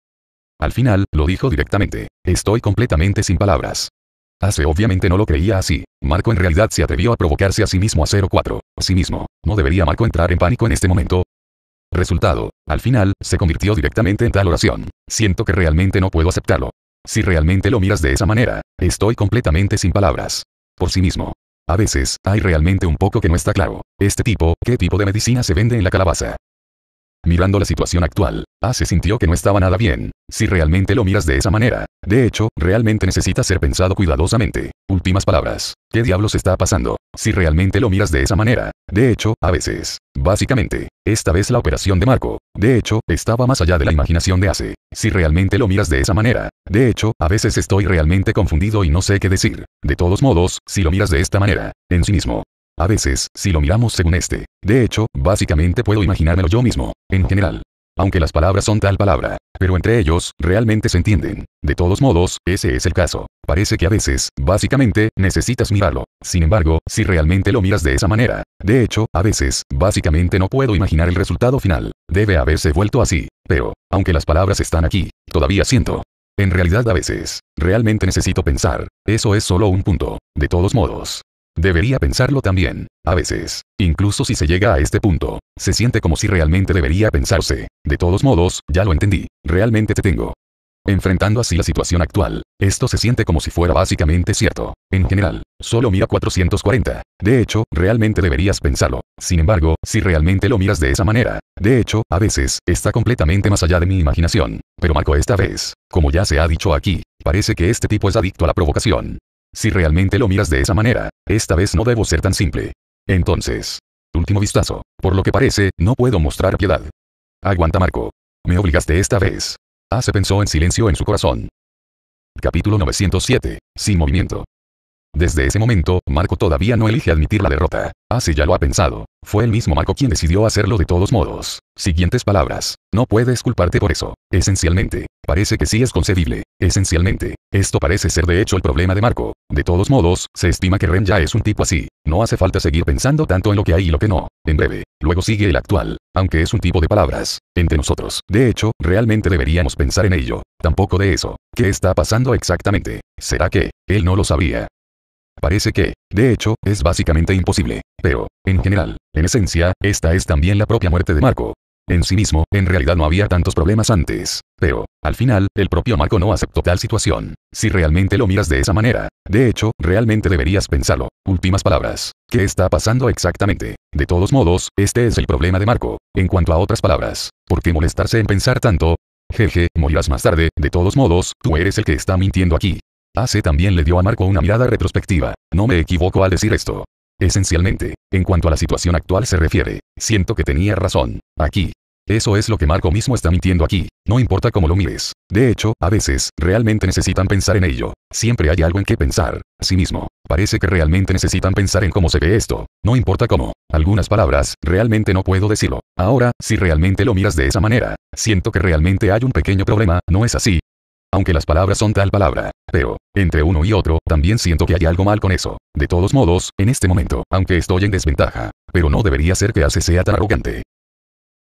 Al final, lo dijo directamente. Estoy completamente sin palabras. Hace obviamente no lo creía así. Marco en realidad se atrevió a provocarse a sí mismo a 04. Sí mismo. ¿No debería Marco entrar en pánico en este momento? Resultado. Al final, se convirtió directamente en tal oración. Siento que realmente no puedo aceptarlo. Si realmente lo miras de esa manera, estoy completamente sin palabras. Por sí mismo. A veces, hay realmente un poco que no está claro. Este tipo, ¿qué tipo de medicina se vende en la calabaza? Mirando la situación actual, A sintió que no estaba nada bien, si realmente lo miras de esa manera. De hecho, realmente necesita ser pensado cuidadosamente. Últimas palabras. ¿Qué diablos está pasando? Si realmente lo miras de esa manera. De hecho, a veces. Básicamente, esta vez la operación de Marco, de hecho, estaba más allá de la imaginación de Ace. Si realmente lo miras de esa manera, de hecho, a veces estoy realmente confundido y no sé qué decir. De todos modos, si lo miras de esta manera, en sí mismo, a veces, si lo miramos según este. De hecho, básicamente puedo imaginármelo yo mismo, en general. Aunque las palabras son tal palabra, pero entre ellos, realmente se entienden. De todos modos, ese es el caso. Parece que a veces, básicamente, necesitas mirarlo. Sin embargo, si realmente lo miras de esa manera. De hecho, a veces, básicamente no puedo imaginar el resultado final. Debe haberse vuelto así. Pero, aunque las palabras están aquí, todavía siento. En realidad a veces, realmente necesito pensar. Eso es solo un punto. De todos modos, Debería pensarlo también. A veces, incluso si se llega a este punto, se siente como si realmente debería pensarse. De todos modos, ya lo entendí, realmente te tengo. Enfrentando así la situación actual, esto se siente como si fuera básicamente cierto. En general, solo mira 440. De hecho, realmente deberías pensarlo. Sin embargo, si realmente lo miras de esa manera, de hecho, a veces, está completamente más allá de mi imaginación. Pero Marco esta vez, como ya se ha dicho aquí, parece que este tipo es adicto a la provocación. Si realmente lo miras de esa manera, esta vez no debo ser tan simple. Entonces. Último vistazo. Por lo que parece, no puedo mostrar piedad. Aguanta Marco. Me obligaste esta vez. Hace ah, se pensó en silencio en su corazón. Capítulo 907. Sin movimiento. Desde ese momento, Marco todavía no elige admitir la derrota. Así ah, ya lo ha pensado. Fue el mismo Marco quien decidió hacerlo de todos modos. Siguientes palabras. No puedes culparte por eso. Esencialmente. Parece que sí es concebible. Esencialmente. Esto parece ser de hecho el problema de Marco. De todos modos, se estima que Ren ya es un tipo así. No hace falta seguir pensando tanto en lo que hay y lo que no. En breve. Luego sigue el actual. Aunque es un tipo de palabras. Entre nosotros. De hecho, realmente deberíamos pensar en ello. Tampoco de eso. ¿Qué está pasando exactamente? ¿Será que? Él no lo sabía. Parece que, de hecho, es básicamente imposible. Pero, en general, en esencia, esta es también la propia muerte de Marco. En sí mismo, en realidad no había tantos problemas antes. Pero, al final, el propio Marco no aceptó tal situación. Si realmente lo miras de esa manera. De hecho, realmente deberías pensarlo. Últimas palabras. ¿Qué está pasando exactamente? De todos modos, este es el problema de Marco. En cuanto a otras palabras, ¿por qué molestarse en pensar tanto? Jeje, morirás más tarde, de todos modos, tú eres el que está mintiendo aquí. AC ah, también le dio a Marco una mirada retrospectiva. No me equivoco al decir esto. Esencialmente, en cuanto a la situación actual se refiere, siento que tenía razón. Aquí. Eso es lo que Marco mismo está mintiendo aquí, no importa cómo lo mires. De hecho, a veces, realmente necesitan pensar en ello. Siempre hay algo en qué pensar. Sí mismo, parece que realmente necesitan pensar en cómo se ve esto. No importa cómo. Algunas palabras, realmente no puedo decirlo. Ahora, si realmente lo miras de esa manera, siento que realmente hay un pequeño problema, ¿no es así? aunque las palabras son tal palabra. Pero, entre uno y otro, también siento que hay algo mal con eso. De todos modos, en este momento, aunque estoy en desventaja, pero no debería ser que Ace sea tan arrogante.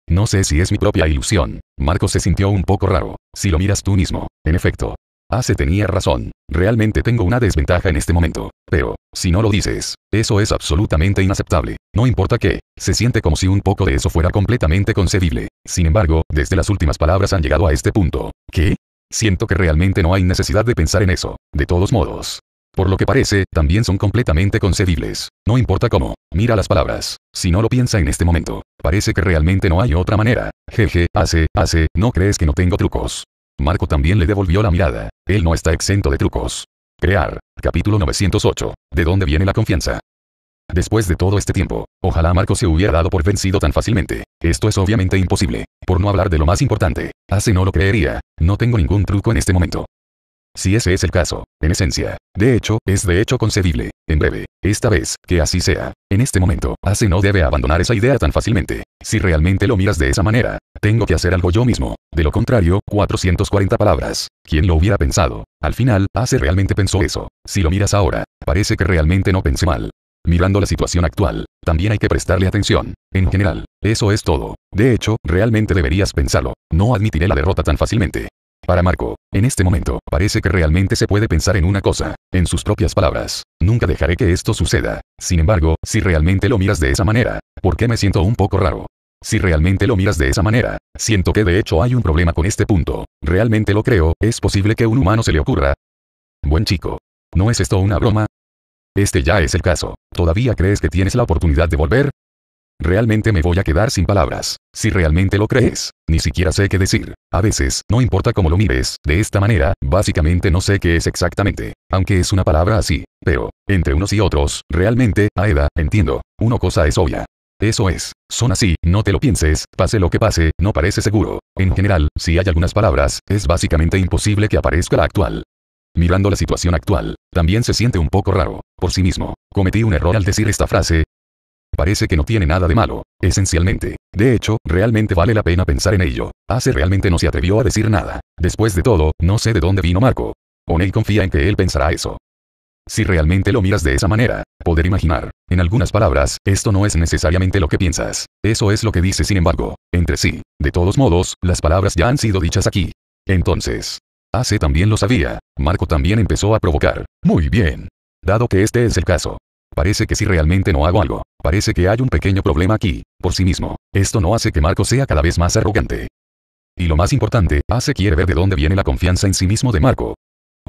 No sé si es mi propia ilusión. Marco se sintió un poco raro, si lo miras tú mismo. En efecto, Ace tenía razón. Realmente tengo una desventaja en este momento. Pero, si no lo dices, eso es absolutamente inaceptable. No importa qué, se siente como si un poco de eso fuera completamente concebible. Sin embargo, desde las últimas palabras han llegado a este punto. ¿Qué? Siento que realmente no hay necesidad de pensar en eso. De todos modos. Por lo que parece, también son completamente concebibles. No importa cómo. Mira las palabras. Si no lo piensa en este momento. Parece que realmente no hay otra manera. Jeje, hace, hace, ¿no crees que no tengo trucos? Marco también le devolvió la mirada. Él no está exento de trucos. Crear. Capítulo 908. ¿De dónde viene la confianza? Después de todo este tiempo, ojalá Marco se hubiera dado por vencido tan fácilmente. Esto es obviamente imposible, por no hablar de lo más importante. Ace ah, no lo creería, no tengo ningún truco en este momento. Si ese es el caso, en esencia, de hecho, es de hecho concebible, en breve, esta vez, que así sea, en este momento, Ace ah, no debe abandonar esa idea tan fácilmente. Si realmente lo miras de esa manera, tengo que hacer algo yo mismo. De lo contrario, 440 palabras. ¿Quién lo hubiera pensado? Al final, Ace ah, realmente pensó eso. Si lo miras ahora, parece que realmente no pensé mal. Mirando la situación actual, también hay que prestarle atención. En general, eso es todo. De hecho, realmente deberías pensarlo. No admitiré la derrota tan fácilmente. Para Marco, en este momento, parece que realmente se puede pensar en una cosa, en sus propias palabras. Nunca dejaré que esto suceda. Sin embargo, si realmente lo miras de esa manera, ¿por qué me siento un poco raro? Si realmente lo miras de esa manera, siento que de hecho hay un problema con este punto. Realmente lo creo, es posible que a un humano se le ocurra. Buen chico. ¿No es esto una broma? Este ya es el caso. ¿Todavía crees que tienes la oportunidad de volver? Realmente me voy a quedar sin palabras. Si realmente lo crees, ni siquiera sé qué decir. A veces, no importa cómo lo mires, de esta manera, básicamente no sé qué es exactamente, aunque es una palabra así. Pero, entre unos y otros, realmente, Aeda, entiendo, una cosa es obvia. Eso es, son así, no te lo pienses, pase lo que pase, no parece seguro. En general, si hay algunas palabras, es básicamente imposible que aparezca la actual. Mirando la situación actual, también se siente un poco raro, por sí mismo. Cometí un error al decir esta frase. Parece que no tiene nada de malo, esencialmente. De hecho, realmente vale la pena pensar en ello. hace realmente no se atrevió a decir nada. Después de todo, no sé de dónde vino Marco. O'Neill confía en que él pensará eso. Si realmente lo miras de esa manera, poder imaginar, en algunas palabras, esto no es necesariamente lo que piensas. Eso es lo que dice sin embargo, entre sí. De todos modos, las palabras ya han sido dichas aquí. Entonces, AC ah, también lo sabía. Marco también empezó a provocar. Muy bien. Dado que este es el caso. Parece que si realmente no hago algo, parece que hay un pequeño problema aquí, por sí mismo. Esto no hace que Marco sea cada vez más arrogante. Y lo más importante, AC quiere ver de dónde viene la confianza en sí mismo de Marco.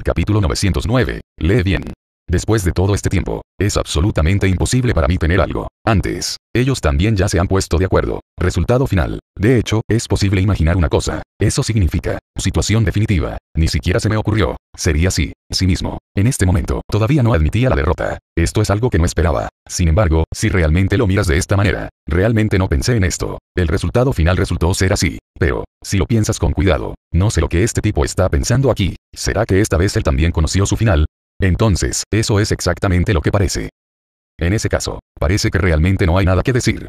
Capítulo 909. Lee bien. Después de todo este tiempo, es absolutamente imposible para mí tener algo. Antes, ellos también ya se han puesto de acuerdo. Resultado final. De hecho, es posible imaginar una cosa. Eso significa, situación definitiva. Ni siquiera se me ocurrió. Sería así, sí mismo. En este momento, todavía no admitía la derrota. Esto es algo que no esperaba. Sin embargo, si realmente lo miras de esta manera, realmente no pensé en esto. El resultado final resultó ser así. Pero, si lo piensas con cuidado, no sé lo que este tipo está pensando aquí. ¿Será que esta vez él también conoció su final? Entonces, eso es exactamente lo que parece. En ese caso, parece que realmente no hay nada que decir.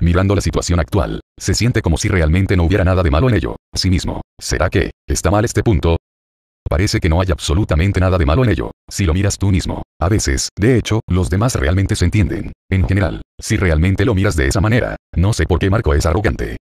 Mirando la situación actual, se siente como si realmente no hubiera nada de malo en ello. Sí mismo, ¿será que, está mal este punto? Parece que no hay absolutamente nada de malo en ello, si lo miras tú mismo. A veces, de hecho, los demás realmente se entienden. En general, si realmente lo miras de esa manera, no sé por qué Marco es arrogante.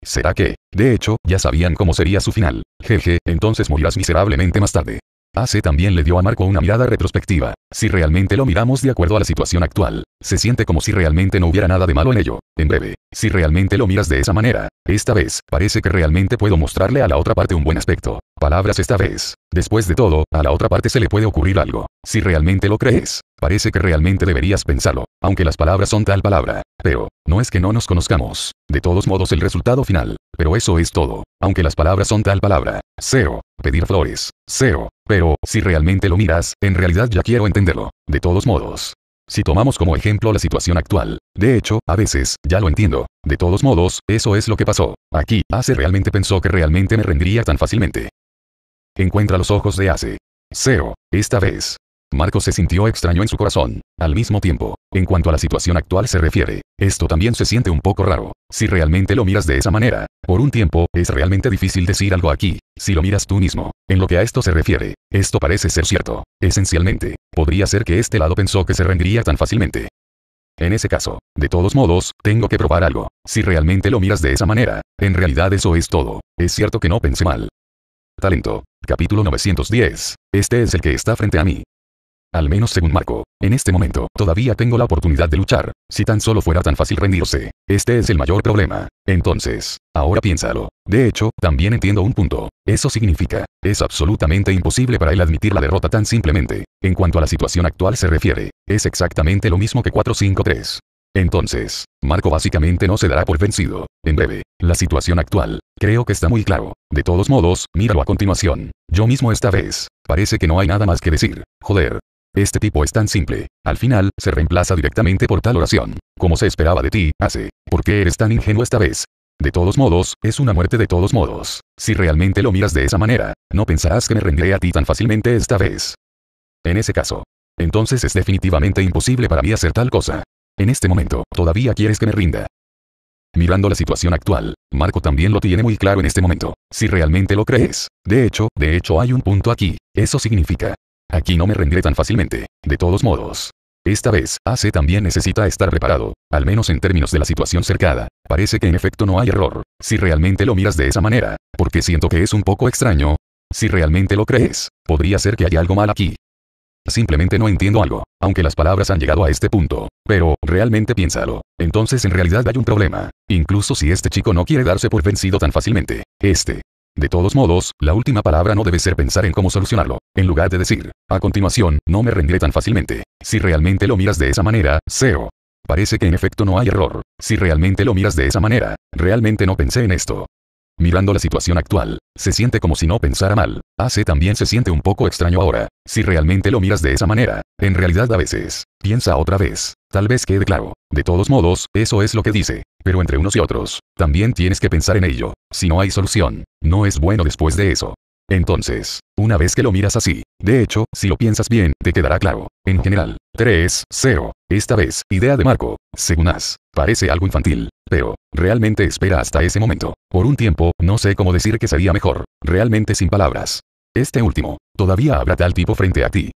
¿Será que, de hecho, ya sabían cómo sería su final? Jeje, entonces morirás miserablemente más tarde. AC también le dio a Marco una mirada retrospectiva. Si realmente lo miramos de acuerdo a la situación actual, se siente como si realmente no hubiera nada de malo en ello. En breve, si realmente lo miras de esa manera, esta vez, parece que realmente puedo mostrarle a la otra parte un buen aspecto. Palabras esta vez. Después de todo, a la otra parte se le puede ocurrir algo. Si realmente lo crees, Parece que realmente deberías pensarlo, aunque las palabras son tal palabra. Pero, no es que no nos conozcamos. De todos modos el resultado final. Pero eso es todo, aunque las palabras son tal palabra. Seo, Pedir flores. Seo, Pero, si realmente lo miras, en realidad ya quiero entenderlo. De todos modos. Si tomamos como ejemplo la situación actual, de hecho, a veces, ya lo entiendo. De todos modos, eso es lo que pasó. Aquí, Ace realmente pensó que realmente me rendiría tan fácilmente. Encuentra los ojos de Ace. Seo, esta vez. Marco se sintió extraño en su corazón. Al mismo tiempo, en cuanto a la situación actual se refiere, esto también se siente un poco raro. Si realmente lo miras de esa manera, por un tiempo, es realmente difícil decir algo aquí, si lo miras tú mismo. En lo que a esto se refiere, esto parece ser cierto. Esencialmente, podría ser que este lado pensó que se rendiría tan fácilmente. En ese caso, de todos modos, tengo que probar algo. Si realmente lo miras de esa manera, en realidad eso es todo. Es cierto que no pensé mal. Talento. Capítulo 910. Este es el que está frente a mí. Al menos según Marco. En este momento, todavía tengo la oportunidad de luchar. Si tan solo fuera tan fácil rendirse. Este es el mayor problema. Entonces, ahora piénsalo. De hecho, también entiendo un punto. Eso significa, es absolutamente imposible para él admitir la derrota tan simplemente. En cuanto a la situación actual se refiere, es exactamente lo mismo que 453. Entonces, Marco básicamente no se dará por vencido. En breve, la situación actual, creo que está muy claro. De todos modos, míralo a continuación. Yo mismo esta vez, parece que no hay nada más que decir. Joder, este tipo es tan simple. Al final, se reemplaza directamente por tal oración. Como se esperaba de ti, hace. ¿Por qué eres tan ingenuo esta vez? De todos modos, es una muerte de todos modos. Si realmente lo miras de esa manera, no pensarás que me rendiré a ti tan fácilmente esta vez. En ese caso. Entonces es definitivamente imposible para mí hacer tal cosa. En este momento, todavía quieres que me rinda. Mirando la situación actual, Marco también lo tiene muy claro en este momento, si realmente lo crees. De hecho, de hecho hay un punto aquí, eso significa, Aquí no me rendiré tan fácilmente. De todos modos. Esta vez, AC también necesita estar preparado, al menos en términos de la situación cercada. Parece que en efecto no hay error, si realmente lo miras de esa manera, porque siento que es un poco extraño. Si realmente lo crees, podría ser que haya algo mal aquí. Simplemente no entiendo algo, aunque las palabras han llegado a este punto. Pero, realmente piénsalo. Entonces en realidad hay un problema. Incluso si este chico no quiere darse por vencido tan fácilmente, este de todos modos, la última palabra no debe ser pensar en cómo solucionarlo, en lugar de decir, a continuación, no me rendiré tan fácilmente. Si realmente lo miras de esa manera, SEO. Parece que en efecto no hay error. Si realmente lo miras de esa manera, realmente no pensé en esto. Mirando la situación actual, se siente como si no pensara mal. Hace ah, también se siente un poco extraño ahora. Si realmente lo miras de esa manera, en realidad a veces, piensa otra vez. Tal vez quede claro. De todos modos, eso es lo que dice. Pero entre unos y otros, también tienes que pensar en ello. Si no hay solución, no es bueno después de eso. Entonces, una vez que lo miras así, de hecho, si lo piensas bien, te quedará claro. En general, 3-0. Esta vez, idea de Marco, según As, parece algo infantil, pero, realmente espera hasta ese momento. Por un tiempo, no sé cómo decir que sería mejor, realmente sin palabras. Este último, todavía habrá tal tipo frente a ti.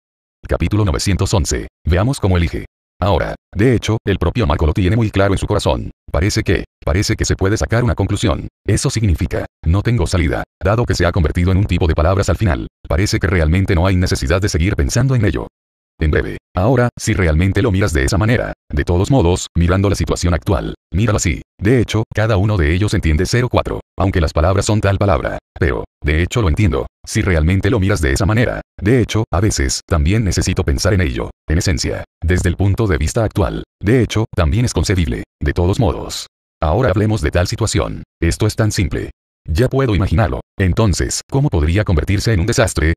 Capítulo 911. Veamos cómo elige. Ahora, de hecho, el propio Marco lo tiene muy claro en su corazón. Parece que, parece que se puede sacar una conclusión. Eso significa, no tengo salida, dado que se ha convertido en un tipo de palabras al final. Parece que realmente no hay necesidad de seguir pensando en ello. En breve. Ahora, si realmente lo miras de esa manera, de todos modos, mirando la situación actual, míralo así. De hecho, cada uno de ellos entiende 04, aunque las palabras son tal palabra. Pero, de hecho lo entiendo, si realmente lo miras de esa manera. De hecho, a veces, también necesito pensar en ello, en esencia, desde el punto de vista actual. De hecho, también es concebible, de todos modos. Ahora hablemos de tal situación. Esto es tan simple. Ya puedo imaginarlo. Entonces, ¿cómo podría convertirse en un desastre?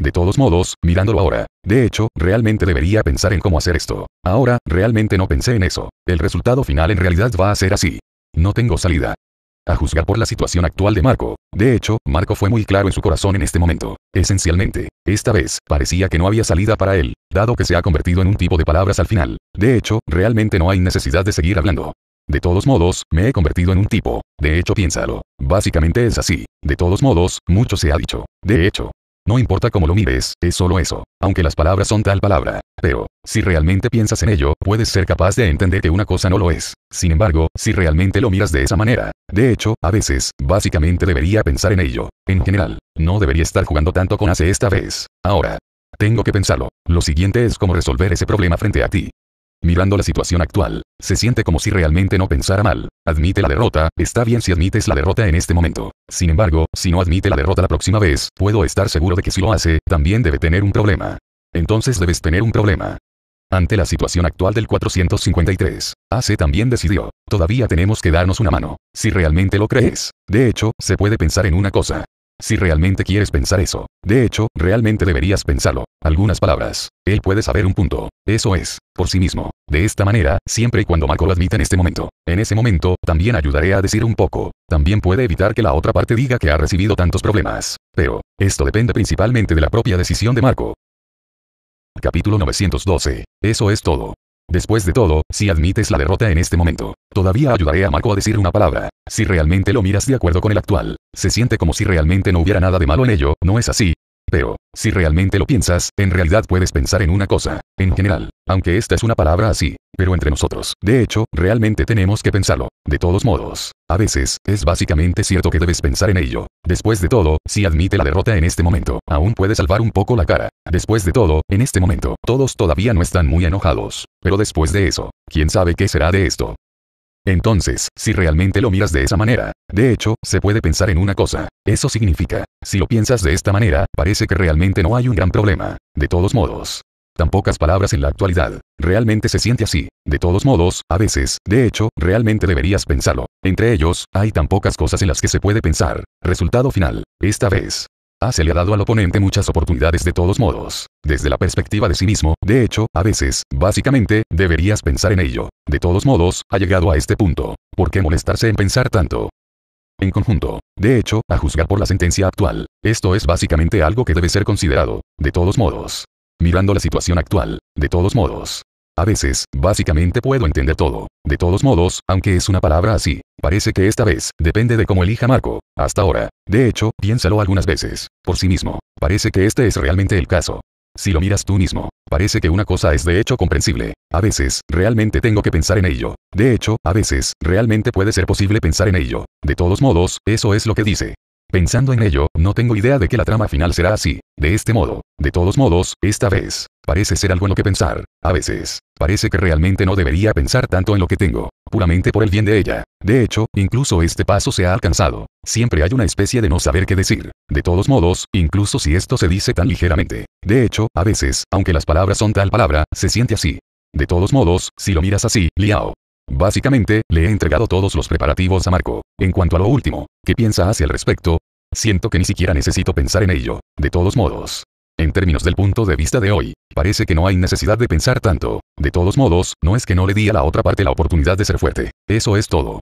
De todos modos, mirándolo ahora. De hecho, realmente debería pensar en cómo hacer esto. Ahora, realmente no pensé en eso. El resultado final en realidad va a ser así. No tengo salida. A juzgar por la situación actual de Marco. De hecho, Marco fue muy claro en su corazón en este momento. Esencialmente, esta vez, parecía que no había salida para él, dado que se ha convertido en un tipo de palabras al final. De hecho, realmente no hay necesidad de seguir hablando. De todos modos, me he convertido en un tipo. De hecho, piénsalo. Básicamente es así. De todos modos, mucho se ha dicho. De hecho, no importa cómo lo mires, es solo eso. Aunque las palabras son tal palabra. Pero, si realmente piensas en ello, puedes ser capaz de entender que una cosa no lo es. Sin embargo, si realmente lo miras de esa manera. De hecho, a veces, básicamente debería pensar en ello. En general, no debería estar jugando tanto con hace esta vez. Ahora. Tengo que pensarlo. Lo siguiente es cómo resolver ese problema frente a ti. Mirando la situación actual, se siente como si realmente no pensara mal. Admite la derrota, está bien si admites la derrota en este momento. Sin embargo, si no admite la derrota la próxima vez, puedo estar seguro de que si lo hace, también debe tener un problema. Entonces debes tener un problema. Ante la situación actual del 453, AC también decidió, todavía tenemos que darnos una mano, si realmente lo crees. De hecho, se puede pensar en una cosa. Si realmente quieres pensar eso. De hecho, realmente deberías pensarlo. Algunas palabras. Él puede saber un punto. Eso es, por sí mismo. De esta manera, siempre y cuando Marco lo admita en este momento. En ese momento, también ayudaré a decir un poco. También puede evitar que la otra parte diga que ha recibido tantos problemas. Pero, esto depende principalmente de la propia decisión de Marco. Capítulo 912. Eso es todo. Después de todo, si admites la derrota en este momento, todavía ayudaré a Marco a decir una palabra. Si realmente lo miras de acuerdo con el actual, se siente como si realmente no hubiera nada de malo en ello, ¿no es así? Pero, si realmente lo piensas, en realidad puedes pensar en una cosa. En general, aunque esta es una palabra así, pero entre nosotros, de hecho, realmente tenemos que pensarlo. De todos modos, a veces, es básicamente cierto que debes pensar en ello. Después de todo, si admite la derrota en este momento, aún puede salvar un poco la cara. Después de todo, en este momento, todos todavía no están muy enojados. Pero después de eso, ¿quién sabe qué será de esto? Entonces, si realmente lo miras de esa manera, de hecho, se puede pensar en una cosa. Eso significa, si lo piensas de esta manera, parece que realmente no hay un gran problema. De todos modos, Tan pocas palabras en la actualidad. Realmente se siente así. De todos modos, a veces, de hecho, realmente deberías pensarlo. Entre ellos, hay tan pocas cosas en las que se puede pensar. Resultado final. Esta vez. A se le ha dado al oponente muchas oportunidades de todos modos. Desde la perspectiva de sí mismo, de hecho, a veces, básicamente, deberías pensar en ello. De todos modos, ha llegado a este punto. ¿Por qué molestarse en pensar tanto? En conjunto, de hecho, a juzgar por la sentencia actual, esto es básicamente algo que debe ser considerado. De todos modos, mirando la situación actual, de todos modos. A veces, básicamente puedo entender todo. De todos modos, aunque es una palabra así, parece que esta vez, depende de cómo elija Marco. Hasta ahora, de hecho, piénsalo algunas veces, por sí mismo. Parece que este es realmente el caso. Si lo miras tú mismo, parece que una cosa es de hecho comprensible. A veces, realmente tengo que pensar en ello. De hecho, a veces, realmente puede ser posible pensar en ello. De todos modos, eso es lo que dice. Pensando en ello, no tengo idea de que la trama final será así. De este modo. De todos modos, esta vez. Parece ser algo en lo que pensar. A veces. Parece que realmente no debería pensar tanto en lo que tengo. Puramente por el bien de ella. De hecho, incluso este paso se ha alcanzado. Siempre hay una especie de no saber qué decir. De todos modos, incluso si esto se dice tan ligeramente. De hecho, a veces, aunque las palabras son tal palabra, se siente así. De todos modos, si lo miras así, Liao, Básicamente, le he entregado todos los preparativos a Marco. En cuanto a lo último, ¿qué piensa hacia el respecto? Siento que ni siquiera necesito pensar en ello, de todos modos. En términos del punto de vista de hoy, parece que no hay necesidad de pensar tanto. De todos modos, no es que no le di a la otra parte la oportunidad de ser fuerte. Eso es todo.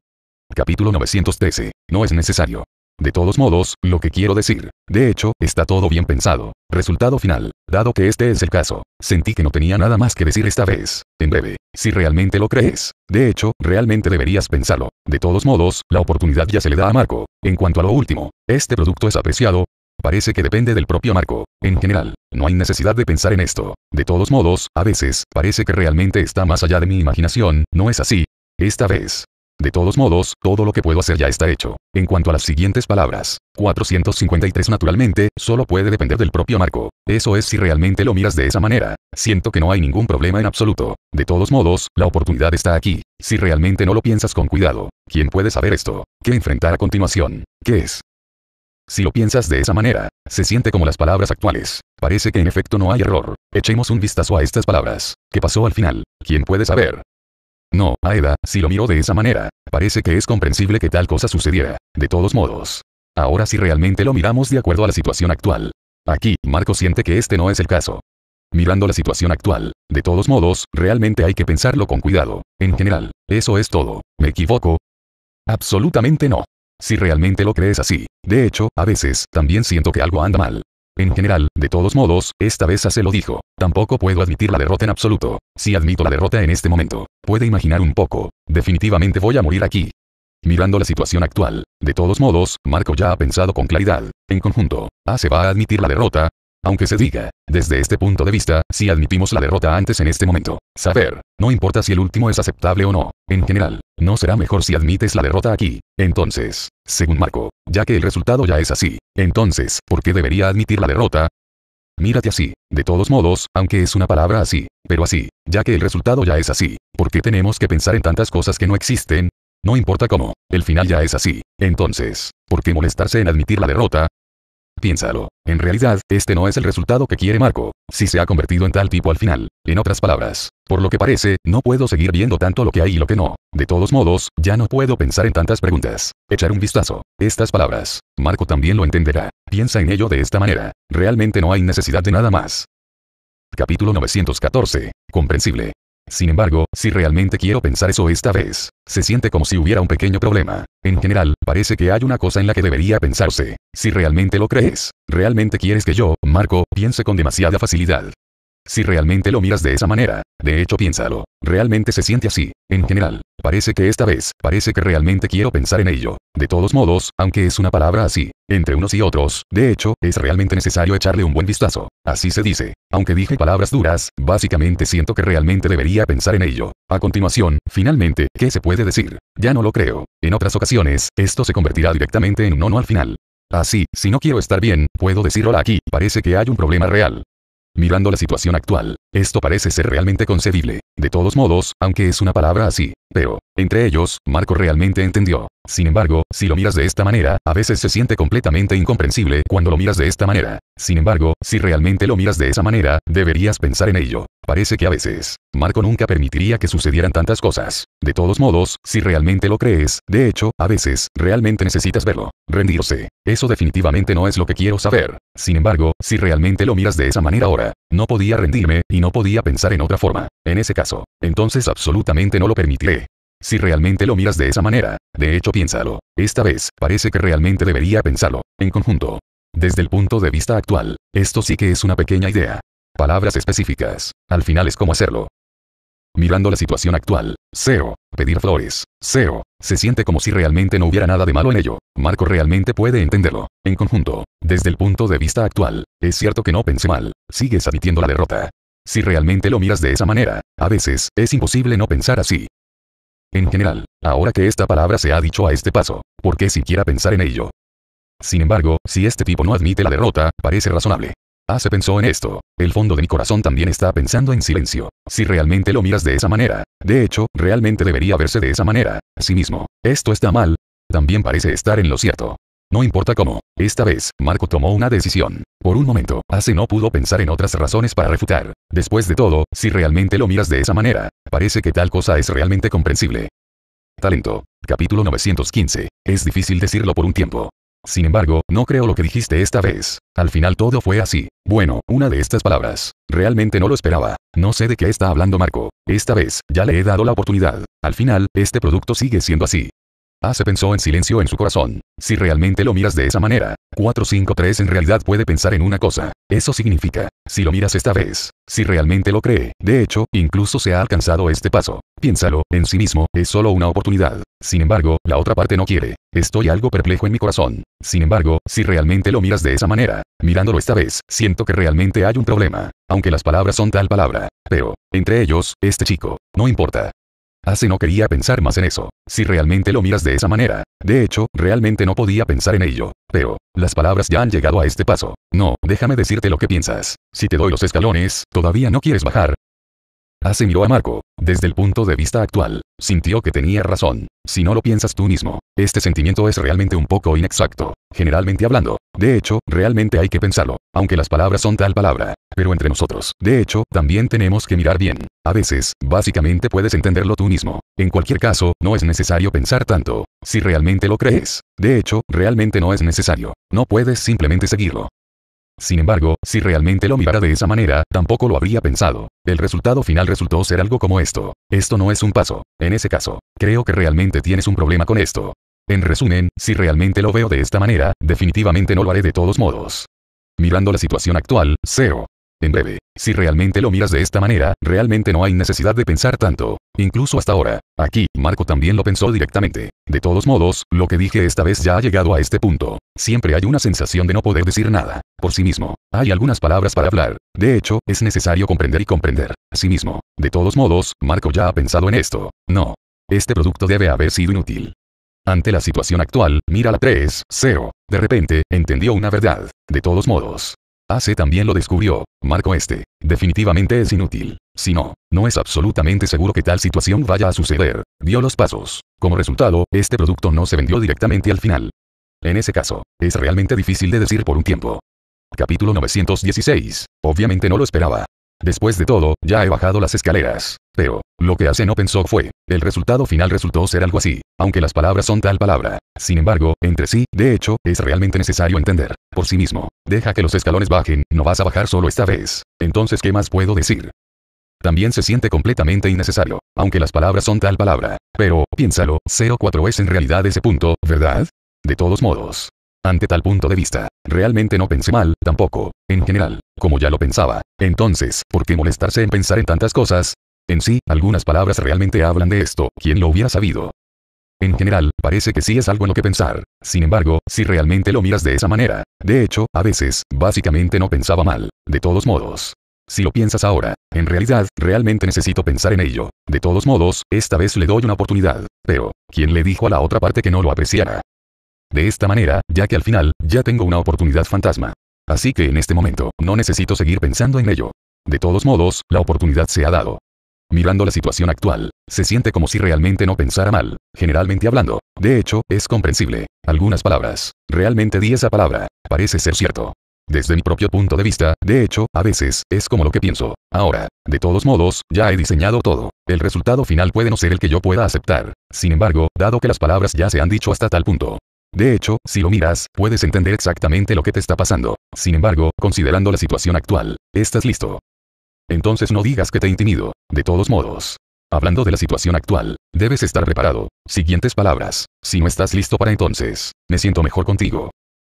Capítulo 913. No es necesario. De todos modos, lo que quiero decir, de hecho, está todo bien pensado. Resultado final, dado que este es el caso, sentí que no tenía nada más que decir esta vez. En breve, si realmente lo crees, de hecho, realmente deberías pensarlo. De todos modos, la oportunidad ya se le da a Marco. En cuanto a lo último, este producto es apreciado, parece que depende del propio Marco. En general, no hay necesidad de pensar en esto. De todos modos, a veces, parece que realmente está más allá de mi imaginación, ¿no es así? Esta vez, de todos modos, todo lo que puedo hacer ya está hecho. En cuanto a las siguientes palabras, 453 naturalmente, solo puede depender del propio marco. Eso es si realmente lo miras de esa manera. Siento que no hay ningún problema en absoluto. De todos modos, la oportunidad está aquí. Si realmente no lo piensas con cuidado, ¿quién puede saber esto? ¿Qué enfrentar a continuación? ¿Qué es? Si lo piensas de esa manera, se siente como las palabras actuales. Parece que en efecto no hay error. Echemos un vistazo a estas palabras. ¿Qué pasó al final? ¿Quién puede saber? No, Aeda, si lo miro de esa manera, parece que es comprensible que tal cosa sucediera. De todos modos. Ahora si realmente lo miramos de acuerdo a la situación actual. Aquí, Marco siente que este no es el caso. Mirando la situación actual, de todos modos, realmente hay que pensarlo con cuidado. En general, eso es todo. ¿Me equivoco? Absolutamente no. Si realmente lo crees así. De hecho, a veces, también siento que algo anda mal. En general, de todos modos, esta vez se lo dijo. Tampoco puedo admitir la derrota en absoluto. Si admito la derrota en este momento, puede imaginar un poco. Definitivamente voy a morir aquí. Mirando la situación actual, de todos modos, Marco ya ha pensado con claridad. En conjunto, A ah, se va a admitir la derrota. Aunque se diga, desde este punto de vista, si admitimos la derrota antes en este momento, saber, no importa si el último es aceptable o no, en general, ¿No será mejor si admites la derrota aquí? Entonces, según Marco, ya que el resultado ya es así, entonces, ¿por qué debería admitir la derrota? Mírate así, de todos modos, aunque es una palabra así, pero así, ya que el resultado ya es así, ¿por qué tenemos que pensar en tantas cosas que no existen? No importa cómo, el final ya es así, entonces, ¿por qué molestarse en admitir la derrota? Piénsalo. En realidad, este no es el resultado que quiere Marco. Si se ha convertido en tal tipo al final. En otras palabras, por lo que parece, no puedo seguir viendo tanto lo que hay y lo que no. De todos modos, ya no puedo pensar en tantas preguntas. Echar un vistazo. Estas palabras. Marco también lo entenderá. Piensa en ello de esta manera. Realmente no hay necesidad de nada más. Capítulo 914. Comprensible. Sin embargo, si realmente quiero pensar eso esta vez, se siente como si hubiera un pequeño problema. En general, parece que hay una cosa en la que debería pensarse. Si realmente lo crees, realmente quieres que yo, Marco, piense con demasiada facilidad. Si realmente lo miras de esa manera, de hecho piénsalo, realmente se siente así, en general, parece que esta vez, parece que realmente quiero pensar en ello. De todos modos, aunque es una palabra así, entre unos y otros, de hecho, es realmente necesario echarle un buen vistazo. Así se dice. Aunque dije palabras duras, básicamente siento que realmente debería pensar en ello. A continuación, finalmente, ¿qué se puede decir? Ya no lo creo. En otras ocasiones, esto se convertirá directamente en un no, no al final. Así, si no quiero estar bien, puedo decir hola aquí, parece que hay un problema real. Mirando la situación actual, esto parece ser realmente concebible. De todos modos, aunque es una palabra así, pero, entre ellos, Marco realmente entendió. Sin embargo, si lo miras de esta manera, a veces se siente completamente incomprensible cuando lo miras de esta manera. Sin embargo, si realmente lo miras de esa manera, deberías pensar en ello. Parece que a veces, Marco nunca permitiría que sucedieran tantas cosas. De todos modos, si realmente lo crees, de hecho, a veces, realmente necesitas verlo. Rendirse. Eso definitivamente no es lo que quiero saber. Sin embargo, si realmente lo miras de esa manera ahora, no podía rendirme, y no podía pensar en otra forma. En ese caso, entonces absolutamente no lo permitiré. Si realmente lo miras de esa manera, de hecho piénsalo. Esta vez, parece que realmente debería pensarlo, en conjunto. Desde el punto de vista actual, esto sí que es una pequeña idea. Palabras específicas, al final es cómo hacerlo. Mirando la situación actual, SEO, Pedir flores. seo, Se siente como si realmente no hubiera nada de malo en ello. Marco realmente puede entenderlo. En conjunto, desde el punto de vista actual, es cierto que no pensé mal. Sigues admitiendo la derrota. Si realmente lo miras de esa manera, a veces, es imposible no pensar así. En general, ahora que esta palabra se ha dicho a este paso, ¿por qué siquiera pensar en ello? Sin embargo, si este tipo no admite la derrota, parece razonable. Ah, se pensó en esto. El fondo de mi corazón también está pensando en silencio. Si realmente lo miras de esa manera. De hecho, realmente debería verse de esa manera. Sí mismo. Esto está mal. También parece estar en lo cierto. No importa cómo, esta vez, Marco tomó una decisión. Por un momento, Ace ah, no pudo pensar en otras razones para refutar. Después de todo, si realmente lo miras de esa manera, parece que tal cosa es realmente comprensible. Talento. Capítulo 915. Es difícil decirlo por un tiempo. Sin embargo, no creo lo que dijiste esta vez. Al final todo fue así. Bueno, una de estas palabras. Realmente no lo esperaba. No sé de qué está hablando Marco. Esta vez, ya le he dado la oportunidad. Al final, este producto sigue siendo así. Ah, se pensó en silencio en su corazón. Si realmente lo miras de esa manera, 453 en realidad puede pensar en una cosa. Eso significa, si lo miras esta vez, si realmente lo cree, de hecho, incluso se ha alcanzado este paso. Piénsalo, en sí mismo, es solo una oportunidad. Sin embargo, la otra parte no quiere. Estoy algo perplejo en mi corazón. Sin embargo, si realmente lo miras de esa manera, mirándolo esta vez, siento que realmente hay un problema. Aunque las palabras son tal palabra. Pero, entre ellos, este chico, no importa. Hace no quería pensar más en eso. Si realmente lo miras de esa manera. De hecho, realmente no podía pensar en ello. Pero, las palabras ya han llegado a este paso. No, déjame decirte lo que piensas. Si te doy los escalones, todavía no quieres bajar. Hace miró a Marco, desde el punto de vista actual, Sintió que tenía razón. Si no lo piensas tú mismo, este sentimiento es realmente un poco inexacto, generalmente hablando. De hecho, realmente hay que pensarlo, aunque las palabras son tal palabra. Pero entre nosotros, de hecho, también tenemos que mirar bien. A veces, básicamente puedes entenderlo tú mismo. En cualquier caso, no es necesario pensar tanto, si realmente lo crees. De hecho, realmente no es necesario. No puedes simplemente seguirlo. Sin embargo, si realmente lo mirara de esa manera, tampoco lo habría pensado. El resultado final resultó ser algo como esto. Esto no es un paso. En ese caso, creo que realmente tienes un problema con esto. En resumen, si realmente lo veo de esta manera, definitivamente no lo haré de todos modos. Mirando la situación actual, SEO, en breve, si realmente lo miras de esta manera, realmente no hay necesidad de pensar tanto. Incluso hasta ahora. Aquí, Marco también lo pensó directamente. De todos modos, lo que dije esta vez ya ha llegado a este punto. Siempre hay una sensación de no poder decir nada. Por sí mismo. Hay algunas palabras para hablar. De hecho, es necesario comprender y comprender. Sí mismo. De todos modos, Marco ya ha pensado en esto. No. Este producto debe haber sido inútil. Ante la situación actual, mira la 3, 0. De repente, entendió una verdad. De todos modos, AC también lo descubrió. Marco este. Definitivamente es inútil. Si no, no es absolutamente seguro que tal situación vaya a suceder. Dio los pasos. Como resultado, este producto no se vendió directamente al final. En ese caso, es realmente difícil de decir por un tiempo. Capítulo 916. Obviamente no lo esperaba. Después de todo, ya he bajado las escaleras. Pero, lo que hace no pensó fue, el resultado final resultó ser algo así, aunque las palabras son tal palabra. Sin embargo, entre sí, de hecho, es realmente necesario entender, por sí mismo. Deja que los escalones bajen, no vas a bajar solo esta vez. Entonces, ¿qué más puedo decir? También se siente completamente innecesario, aunque las palabras son tal palabra. Pero, piénsalo, 04 es en realidad ese punto, ¿verdad? De todos modos, ante tal punto de vista, realmente no pensé mal, tampoco, en general, como ya lo pensaba. Entonces, ¿por qué molestarse en pensar en tantas cosas? En sí, algunas palabras realmente hablan de esto, ¿quién lo hubiera sabido? En general, parece que sí es algo en lo que pensar. Sin embargo, si realmente lo miras de esa manera, de hecho, a veces, básicamente no pensaba mal, de todos modos. Si lo piensas ahora, en realidad, realmente necesito pensar en ello. De todos modos, esta vez le doy una oportunidad. Pero, ¿quién le dijo a la otra parte que no lo apreciara? De esta manera, ya que al final, ya tengo una oportunidad fantasma. Así que en este momento, no necesito seguir pensando en ello. De todos modos, la oportunidad se ha dado. Mirando la situación actual, se siente como si realmente no pensara mal, generalmente hablando. De hecho, es comprensible. Algunas palabras. Realmente di esa palabra. Parece ser cierto. Desde mi propio punto de vista, de hecho, a veces, es como lo que pienso. Ahora, de todos modos, ya he diseñado todo. El resultado final puede no ser el que yo pueda aceptar. Sin embargo, dado que las palabras ya se han dicho hasta tal punto, de hecho, si lo miras, puedes entender exactamente lo que te está pasando. Sin embargo, considerando la situación actual, estás listo. Entonces no digas que te intimido. De todos modos. Hablando de la situación actual, debes estar preparado. Siguientes palabras. Si no estás listo para entonces, me siento mejor contigo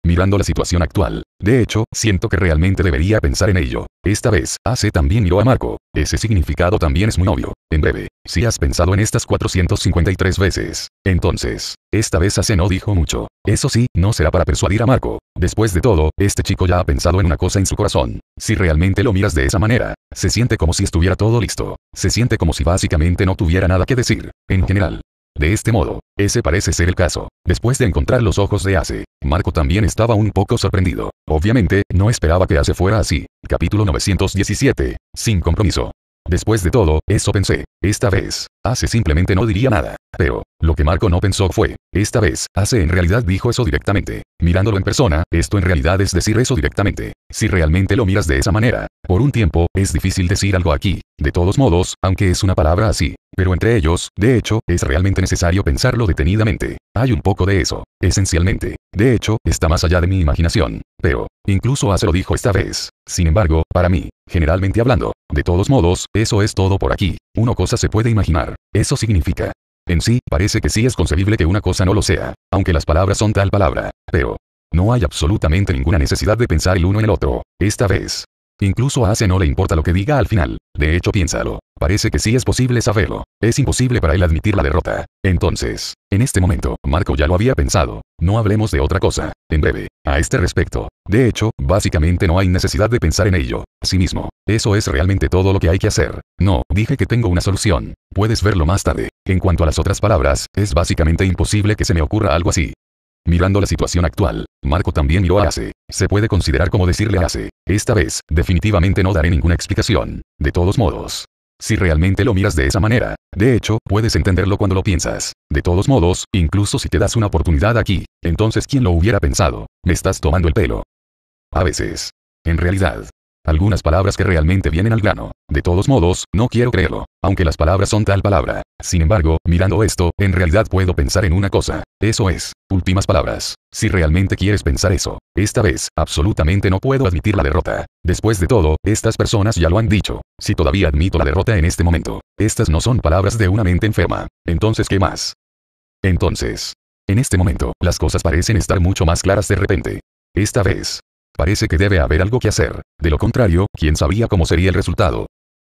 mirando la situación actual. De hecho, siento que realmente debería pensar en ello. Esta vez, AC también miró a Marco. Ese significado también es muy obvio. En breve, si has pensado en estas 453 veces. Entonces, esta vez AC no dijo mucho. Eso sí, no será para persuadir a Marco. Después de todo, este chico ya ha pensado en una cosa en su corazón. Si realmente lo miras de esa manera, se siente como si estuviera todo listo. Se siente como si básicamente no tuviera nada que decir. En general, de este modo, ese parece ser el caso. Después de encontrar los ojos de Ace, Marco también estaba un poco sorprendido. Obviamente, no esperaba que Ace fuera así. Capítulo 917. Sin compromiso. Después de todo, eso pensé. Esta vez, Ace simplemente no diría nada. Pero, lo que Marco no pensó fue, esta vez, Ace en realidad dijo eso directamente. Mirándolo en persona, esto en realidad es decir eso directamente. Si realmente lo miras de esa manera, por un tiempo, es difícil decir algo aquí. De todos modos, aunque es una palabra así, pero entre ellos, de hecho, es realmente necesario pensarlo detenidamente. Hay un poco de eso, esencialmente. De hecho, está más allá de mi imaginación. Pero, incluso hace lo dijo esta vez. Sin embargo, para mí, generalmente hablando, de todos modos, eso es todo por aquí. Una cosa se puede imaginar. Eso significa, en sí, parece que sí es concebible que una cosa no lo sea, aunque las palabras son tal palabra. Pero, no hay absolutamente ninguna necesidad de pensar el uno en el otro, esta vez. Incluso a Ace no le importa lo que diga al final. De hecho, piénsalo. Parece que sí es posible saberlo. Es imposible para él admitir la derrota. Entonces, en este momento, Marco ya lo había pensado. No hablemos de otra cosa, en breve, a este respecto. De hecho, básicamente no hay necesidad de pensar en ello. Sí mismo. Eso es realmente todo lo que hay que hacer. No, dije que tengo una solución. Puedes verlo más tarde. En cuanto a las otras palabras, es básicamente imposible que se me ocurra algo así. Mirando la situación actual, Marco también miró a Ace. Se puede considerar como decirle a esta vez, definitivamente no daré ninguna explicación. De todos modos. Si realmente lo miras de esa manera, de hecho, puedes entenderlo cuando lo piensas. De todos modos, incluso si te das una oportunidad aquí, entonces ¿quién lo hubiera pensado? Me estás tomando el pelo. A veces. En realidad, algunas palabras que realmente vienen al grano. De todos modos, no quiero creerlo, aunque las palabras son tal palabra. Sin embargo, mirando esto, en realidad puedo pensar en una cosa. Eso es, últimas palabras. Si realmente quieres pensar eso, esta vez, absolutamente no puedo admitir la derrota. Después de todo, estas personas ya lo han dicho. Si todavía admito la derrota en este momento, estas no son palabras de una mente enferma. Entonces, ¿qué más? Entonces, en este momento, las cosas parecen estar mucho más claras de repente. Esta vez, Parece que debe haber algo que hacer, de lo contrario, quién sabía cómo sería el resultado.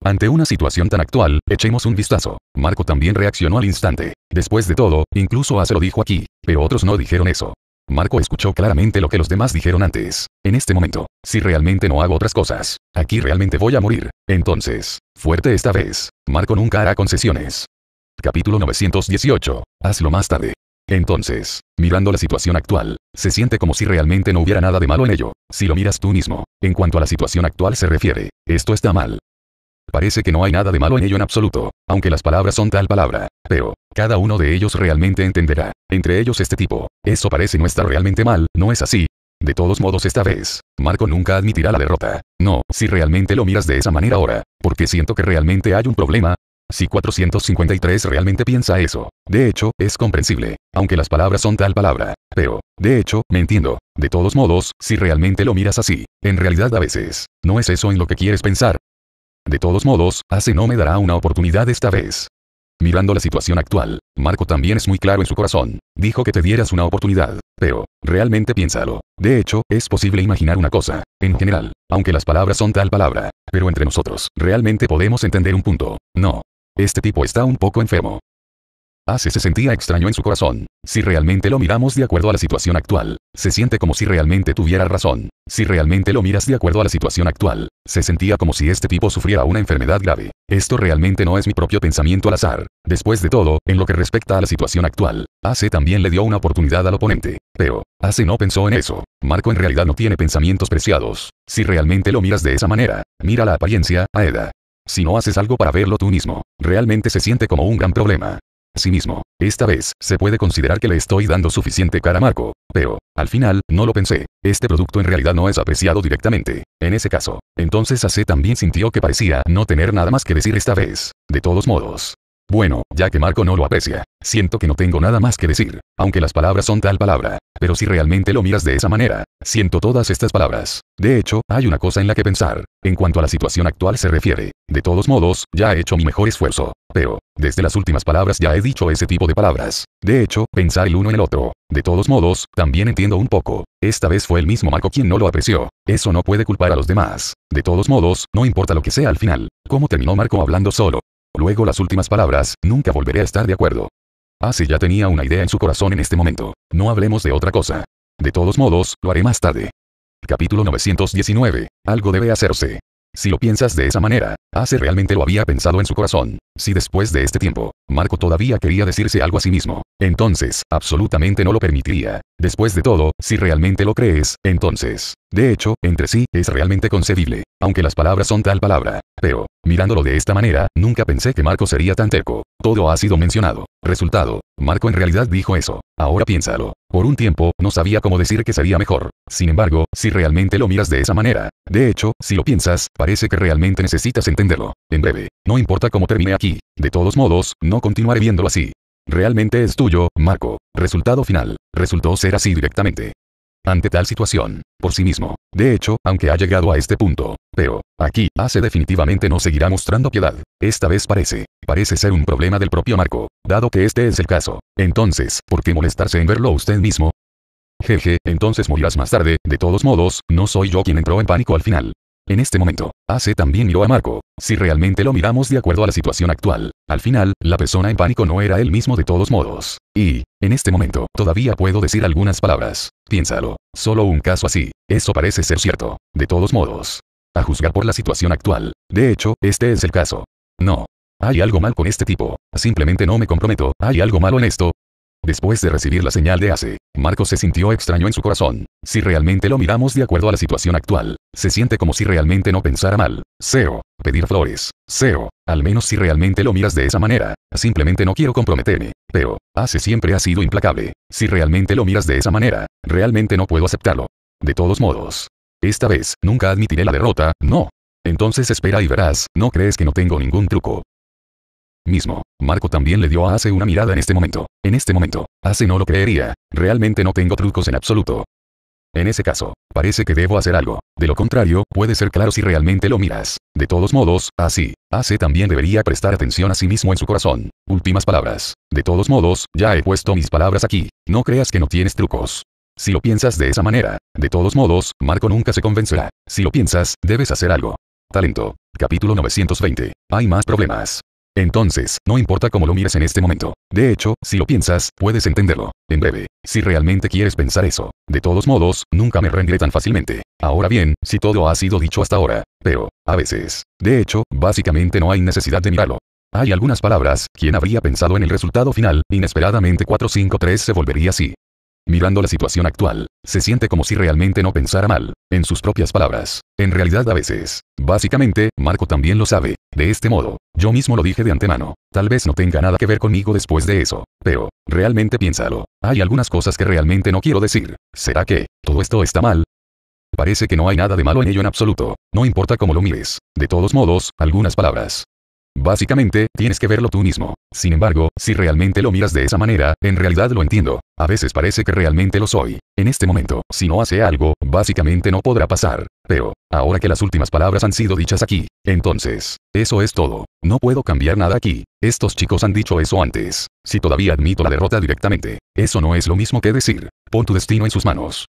Ante una situación tan actual, echemos un vistazo. Marco también reaccionó al instante. Después de todo, incluso A se lo dijo aquí, pero otros no dijeron eso. Marco escuchó claramente lo que los demás dijeron antes. En este momento, si realmente no hago otras cosas, aquí realmente voy a morir. Entonces, fuerte esta vez. Marco nunca hará concesiones. Capítulo 918. Hazlo más tarde. Entonces, mirando la situación actual, se siente como si realmente no hubiera nada de malo en ello, si lo miras tú mismo. En cuanto a la situación actual se refiere, esto está mal. Parece que no hay nada de malo en ello en absoluto, aunque las palabras son tal palabra, pero, cada uno de ellos realmente entenderá, entre ellos este tipo, eso parece no estar realmente mal, ¿no es así? De todos modos esta vez, Marco nunca admitirá la derrota. No, si realmente lo miras de esa manera ahora, porque siento que realmente hay un problema, si 453 realmente piensa eso, de hecho, es comprensible, aunque las palabras son tal palabra. Pero, de hecho, me entiendo. De todos modos, si realmente lo miras así, en realidad a veces, no es eso en lo que quieres pensar. De todos modos, hace no me dará una oportunidad esta vez. Mirando la situación actual, Marco también es muy claro en su corazón. Dijo que te dieras una oportunidad, pero, realmente piénsalo. De hecho, es posible imaginar una cosa, en general, aunque las palabras son tal palabra, pero entre nosotros, realmente podemos entender un punto. No, este tipo está un poco enfermo. Ace ah, se sentía extraño en su corazón. Si realmente lo miramos de acuerdo a la situación actual, se siente como si realmente tuviera razón. Si realmente lo miras de acuerdo a la situación actual, se sentía como si este tipo sufriera una enfermedad grave. Esto realmente no es mi propio pensamiento al azar. Después de todo, en lo que respecta a la situación actual, Ace también le dio una oportunidad al oponente. Pero, Ace no pensó en eso. Marco en realidad no tiene pensamientos preciados. Si realmente lo miras de esa manera, mira la apariencia, Aeda. Si no haces algo para verlo tú mismo, realmente se siente como un gran problema. Sí mismo. Esta vez, se puede considerar que le estoy dando suficiente cara a Marco, pero, al final, no lo pensé. Este producto en realidad no es apreciado directamente. En ese caso, entonces AC también sintió que parecía no tener nada más que decir esta vez. De todos modos, bueno, ya que Marco no lo aprecia, siento que no tengo nada más que decir, aunque las palabras son tal palabra, pero si realmente lo miras de esa manera, siento todas estas palabras. De hecho, hay una cosa en la que pensar, en cuanto a la situación actual se refiere. De todos modos, ya he hecho mi mejor esfuerzo, pero, desde las últimas palabras ya he dicho ese tipo de palabras. De hecho, pensar el uno en el otro. De todos modos, también entiendo un poco. Esta vez fue el mismo Marco quien no lo apreció. Eso no puede culpar a los demás. De todos modos, no importa lo que sea al final. ¿Cómo terminó Marco hablando solo? Luego las últimas palabras, nunca volveré a estar de acuerdo. Así ah, ya tenía una idea en su corazón en este momento. No hablemos de otra cosa. De todos modos, lo haré más tarde. Capítulo 919. Algo debe hacerse. Si lo piensas de esa manera, Ace ah, realmente lo había pensado en su corazón. Si después de este tiempo, Marco todavía quería decirse algo a sí mismo, entonces, absolutamente no lo permitiría. Después de todo, si realmente lo crees, entonces, de hecho, entre sí, es realmente concebible, aunque las palabras son tal palabra. Pero, Mirándolo de esta manera, nunca pensé que Marco sería tan terco. Todo ha sido mencionado. Resultado. Marco en realidad dijo eso. Ahora piénsalo. Por un tiempo, no sabía cómo decir que sería mejor. Sin embargo, si realmente lo miras de esa manera. De hecho, si lo piensas, parece que realmente necesitas entenderlo. En breve. No importa cómo termine aquí. De todos modos, no continuaré viéndolo así. Realmente es tuyo, Marco. Resultado final. Resultó ser así directamente ante tal situación, por sí mismo. De hecho, aunque ha llegado a este punto, pero, aquí, hace definitivamente no seguirá mostrando piedad. Esta vez parece, parece ser un problema del propio Marco, dado que este es el caso. Entonces, ¿por qué molestarse en verlo usted mismo? Jeje, entonces morirás más tarde, de todos modos, no soy yo quien entró en pánico al final. En este momento, hace también miró a Marco. Si realmente lo miramos de acuerdo a la situación actual, al final, la persona en pánico no era él mismo de todos modos. Y, en este momento, todavía puedo decir algunas palabras. Piénsalo. Solo un caso así. Eso parece ser cierto. De todos modos. A juzgar por la situación actual. De hecho, este es el caso. No. Hay algo mal con este tipo. Simplemente no me comprometo. Hay algo malo en esto. Después de recibir la señal de ACE, Marco se sintió extraño en su corazón. Si realmente lo miramos de acuerdo a la situación actual, se siente como si realmente no pensara mal. SEO, pedir flores. SEO, al menos si realmente lo miras de esa manera, simplemente no quiero comprometerme. Pero, ACE siempre ha sido implacable. Si realmente lo miras de esa manera, realmente no puedo aceptarlo. De todos modos. Esta vez, nunca admitiré la derrota, no. Entonces espera y verás, no crees que no tengo ningún truco mismo. Marco también le dio a Ace una mirada en este momento. En este momento, Ace no lo creería. Realmente no tengo trucos en absoluto. En ese caso, parece que debo hacer algo. De lo contrario, puede ser claro si realmente lo miras. De todos modos, así, Ace también debería prestar atención a sí mismo en su corazón. Últimas palabras. De todos modos, ya he puesto mis palabras aquí. No creas que no tienes trucos. Si lo piensas de esa manera, de todos modos, Marco nunca se convencerá. Si lo piensas, debes hacer algo. Talento. Capítulo 920. Hay más problemas. Entonces, no importa cómo lo mires en este momento. De hecho, si lo piensas, puedes entenderlo. En breve, si realmente quieres pensar eso. De todos modos, nunca me rendiré tan fácilmente. Ahora bien, si todo ha sido dicho hasta ahora, pero, a veces, de hecho, básicamente no hay necesidad de mirarlo. Hay algunas palabras, quien habría pensado en el resultado final, inesperadamente 453 se volvería así. Mirando la situación actual, se siente como si realmente no pensara mal, en sus propias palabras. En realidad a veces, básicamente, Marco también lo sabe. De este modo, yo mismo lo dije de antemano. Tal vez no tenga nada que ver conmigo después de eso, pero, realmente piénsalo. Hay algunas cosas que realmente no quiero decir. ¿Será que, todo esto está mal? Parece que no hay nada de malo en ello en absoluto, no importa cómo lo mires. De todos modos, algunas palabras, Básicamente, tienes que verlo tú mismo. Sin embargo, si realmente lo miras de esa manera, en realidad lo entiendo. A veces parece que realmente lo soy. En este momento, si no hace algo, básicamente no podrá pasar. Pero, ahora que las últimas palabras han sido dichas aquí, entonces, eso es todo. No puedo cambiar nada aquí. Estos chicos han dicho eso antes. Si todavía admito la derrota directamente, eso no es lo mismo que decir, pon tu destino en sus manos.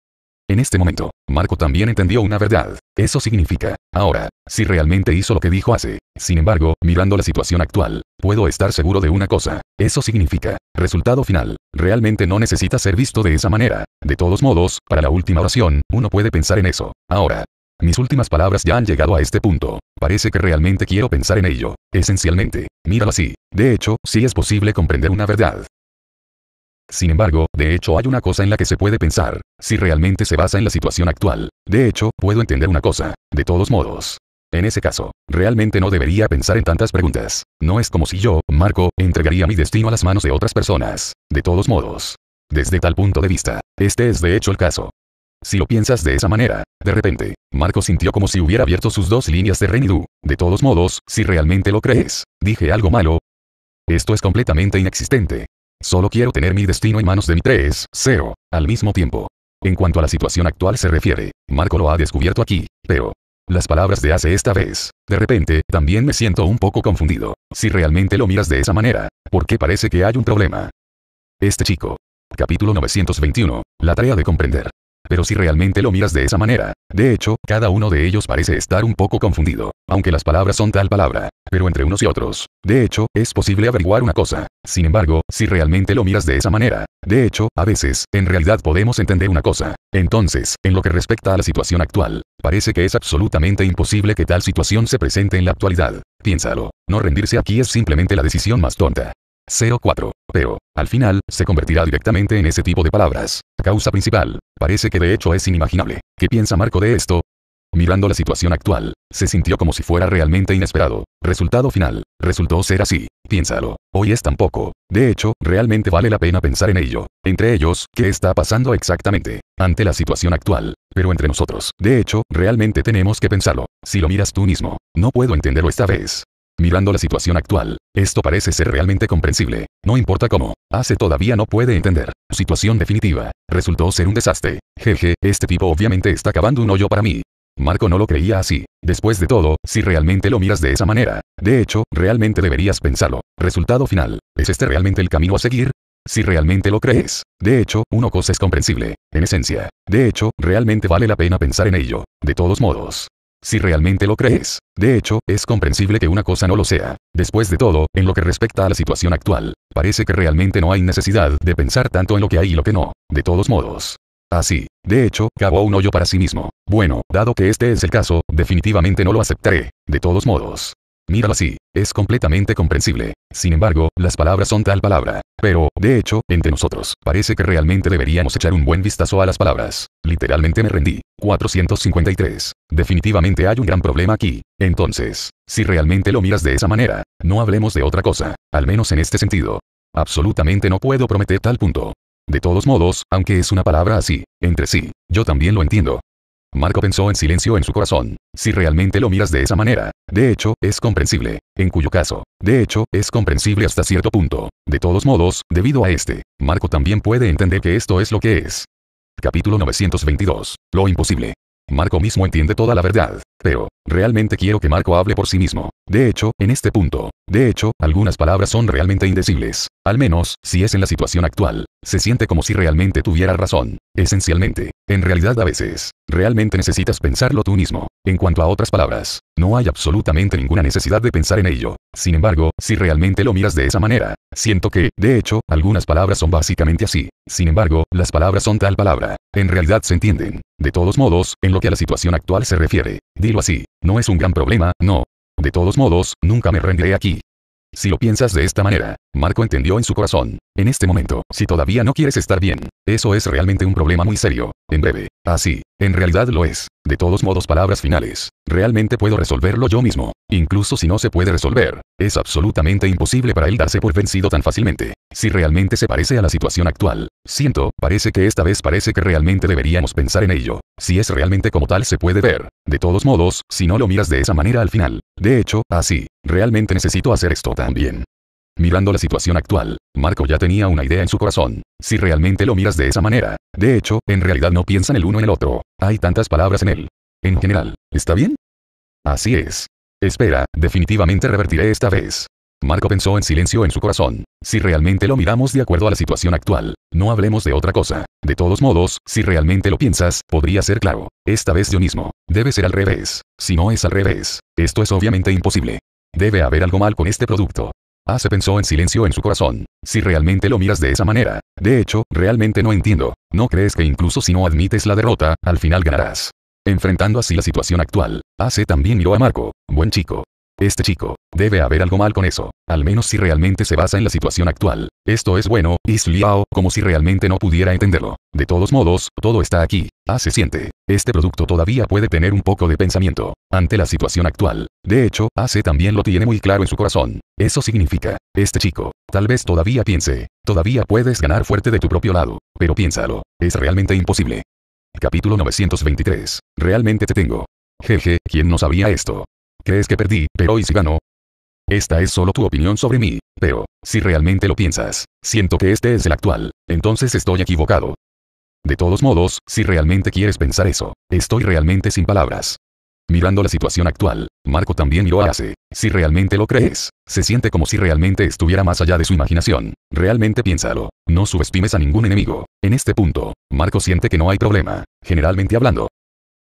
En este momento, Marco también entendió una verdad. Eso significa, ahora, si realmente hizo lo que dijo hace sin embargo, mirando la situación actual, puedo estar seguro de una cosa. Eso significa, resultado final, realmente no necesita ser visto de esa manera. De todos modos, para la última oración, uno puede pensar en eso. Ahora, mis últimas palabras ya han llegado a este punto. Parece que realmente quiero pensar en ello. Esencialmente, míralo así. De hecho, sí es posible comprender una verdad. Sin embargo, de hecho hay una cosa en la que se puede pensar, si realmente se basa en la situación actual. De hecho, puedo entender una cosa. De todos modos, en ese caso, realmente no debería pensar en tantas preguntas. No es como si yo, Marco, entregaría mi destino a las manos de otras personas. De todos modos. Desde tal punto de vista, este es de hecho el caso. Si lo piensas de esa manera, de repente, Marco sintió como si hubiera abierto sus dos líneas de Renidu. De todos modos, si realmente lo crees, dije algo malo. Esto es completamente inexistente. Solo quiero tener mi destino en manos de mi 3, 0, al mismo tiempo. En cuanto a la situación actual se refiere, Marco lo ha descubierto aquí, pero, las palabras de hace esta vez. De repente, también me siento un poco confundido. Si realmente lo miras de esa manera, porque parece que hay un problema? Este chico. Capítulo 921. La tarea de comprender pero si realmente lo miras de esa manera. De hecho, cada uno de ellos parece estar un poco confundido, aunque las palabras son tal palabra, pero entre unos y otros. De hecho, es posible averiguar una cosa. Sin embargo, si realmente lo miras de esa manera, de hecho, a veces, en realidad podemos entender una cosa. Entonces, en lo que respecta a la situación actual, parece que es absolutamente imposible que tal situación se presente en la actualidad. Piénsalo, no rendirse aquí es simplemente la decisión más tonta. 04. Pero, al final, se convertirá directamente en ese tipo de palabras. Causa principal. Parece que de hecho es inimaginable. ¿Qué piensa Marco de esto? Mirando la situación actual, se sintió como si fuera realmente inesperado. Resultado final. Resultó ser así. Piénsalo. Hoy es tan poco. De hecho, realmente vale la pena pensar en ello. Entre ellos, ¿qué está pasando exactamente? Ante la situación actual. Pero entre nosotros. De hecho, realmente tenemos que pensarlo. Si lo miras tú mismo. No puedo entenderlo esta vez. Mirando la situación actual, esto parece ser realmente comprensible. No importa cómo. Hace todavía no puede entender. Situación definitiva. Resultó ser un desastre. Jeje, este tipo obviamente está cavando un hoyo para mí. Marco no lo creía así. Después de todo, si realmente lo miras de esa manera. De hecho, realmente deberías pensarlo. Resultado final. ¿Es este realmente el camino a seguir? Si realmente lo crees. De hecho, una cosa es comprensible. En esencia. De hecho, realmente vale la pena pensar en ello. De todos modos, si realmente lo crees. De hecho, es comprensible que una cosa no lo sea. Después de todo, en lo que respecta a la situación actual, parece que realmente no hay necesidad de pensar tanto en lo que hay y lo que no. De todos modos. Así, de hecho, cavó un hoyo para sí mismo. Bueno, dado que este es el caso, definitivamente no lo aceptaré. De todos modos, Míralo así, es completamente comprensible. Sin embargo, las palabras son tal palabra. Pero, de hecho, entre nosotros, parece que realmente deberíamos echar un buen vistazo a las palabras. Literalmente me rendí. 453. Definitivamente hay un gran problema aquí. Entonces, si realmente lo miras de esa manera, no hablemos de otra cosa, al menos en este sentido. Absolutamente no puedo prometer tal punto. De todos modos, aunque es una palabra así, entre sí, yo también lo entiendo. Marco pensó en silencio en su corazón. Si realmente lo miras de esa manera, de hecho, es comprensible. En cuyo caso, de hecho, es comprensible hasta cierto punto. De todos modos, debido a este, Marco también puede entender que esto es lo que es. Capítulo 922. Lo imposible. Marco mismo entiende toda la verdad. Pero, realmente quiero que Marco hable por sí mismo. De hecho, en este punto, de hecho, algunas palabras son realmente indecibles. Al menos, si es en la situación actual, se siente como si realmente tuviera razón. Esencialmente, en realidad a veces, realmente necesitas pensarlo tú mismo. En cuanto a otras palabras, no hay absolutamente ninguna necesidad de pensar en ello. Sin embargo, si realmente lo miras de esa manera, siento que, de hecho, algunas palabras son básicamente así. Sin embargo, las palabras son tal palabra. En realidad se entienden. De todos modos, en lo que a la situación actual se refiere, dilo así, no es un gran problema, no. De todos modos, nunca me rendiré aquí. Si lo piensas de esta manera, Marco entendió en su corazón. En este momento, si todavía no quieres estar bien, eso es realmente un problema muy serio. En breve, así, ah, en realidad lo es. De todos modos, palabras finales. Realmente puedo resolverlo yo mismo. Incluso si no se puede resolver, es absolutamente imposible para él darse por vencido tan fácilmente. Si realmente se parece a la situación actual, siento, parece que esta vez parece que realmente deberíamos pensar en ello. Si es realmente como tal se puede ver. De todos modos, si no lo miras de esa manera al final. De hecho, así, ah, realmente necesito hacer esto también. Mirando la situación actual, Marco ya tenía una idea en su corazón. Si realmente lo miras de esa manera. De hecho, en realidad no piensan el uno en el otro. Hay tantas palabras en él. En general, ¿está bien? Así es. Espera, definitivamente revertiré esta vez. Marco pensó en silencio en su corazón. Si realmente lo miramos de acuerdo a la situación actual, no hablemos de otra cosa. De todos modos, si realmente lo piensas, podría ser claro. Esta vez yo mismo. Debe ser al revés. Si no es al revés, esto es obviamente imposible. Debe haber algo mal con este producto. Ace ah, pensó en silencio en su corazón. Si realmente lo miras de esa manera. De hecho, realmente no entiendo. ¿No crees que incluso si no admites la derrota, al final ganarás? Enfrentando así la situación actual, Ace ah, también miró a Marco. Buen chico. Este chico, debe haber algo mal con eso, al menos si realmente se basa en la situación actual. Esto es bueno, Isliao, como si realmente no pudiera entenderlo. De todos modos, todo está aquí. A se siente. Este producto todavía puede tener un poco de pensamiento. Ante la situación actual. De hecho, AC también lo tiene muy claro en su corazón. Eso significa, este chico, tal vez todavía piense, todavía puedes ganar fuerte de tu propio lado, pero piénsalo, es realmente imposible. Capítulo 923. Realmente te tengo. Jeje, ¿quién no sabía esto? ¿Crees que perdí, pero hoy si ganó? Esta es solo tu opinión sobre mí, pero, si realmente lo piensas, siento que este es el actual, entonces estoy equivocado, de todos modos, si realmente quieres pensar eso, estoy realmente sin palabras. Mirando la situación actual, Marco también miró a Ace. Si realmente lo crees, se siente como si realmente estuviera más allá de su imaginación. Realmente piénsalo. No subestimes a ningún enemigo. En este punto, Marco siente que no hay problema, generalmente hablando.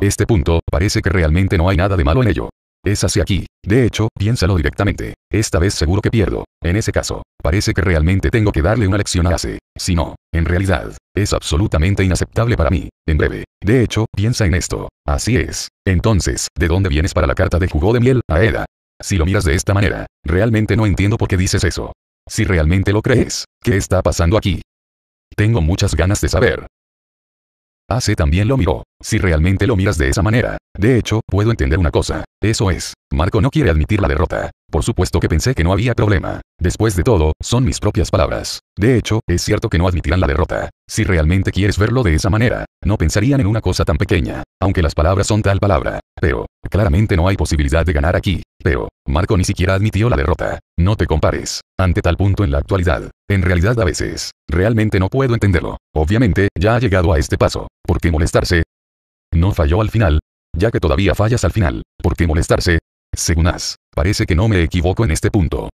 Este punto, parece que realmente no hay nada de malo en ello. Es hacia aquí. De hecho, piénsalo directamente. Esta vez seguro que pierdo. En ese caso, parece que realmente tengo que darle una lección a Ace. Si no, en realidad, es absolutamente inaceptable para mí. En breve. De hecho, piensa en esto. Así es. Entonces, ¿de dónde vienes para la carta de jugo de miel, Aeda? Si lo miras de esta manera, realmente no entiendo por qué dices eso. Si realmente lo crees, ¿qué está pasando aquí? Tengo muchas ganas de saber, Hace ah, también lo miró. Si realmente lo miras de esa manera. De hecho, puedo entender una cosa. Eso es, Marco no quiere admitir la derrota. Por supuesto que pensé que no había problema. Después de todo, son mis propias palabras. De hecho, es cierto que no admitirán la derrota. Si realmente quieres verlo de esa manera, no pensarían en una cosa tan pequeña. Aunque las palabras son tal palabra. Pero, claramente no hay posibilidad de ganar aquí. Pero, Marco ni siquiera admitió la derrota. No te compares. Ante tal punto en la actualidad. En realidad a veces, realmente no puedo entenderlo. Obviamente, ya ha llegado a este paso. ¿Por qué molestarse? No falló al final. Ya que todavía fallas al final, ¿por qué molestarse? Según As, parece que no me equivoco en este punto.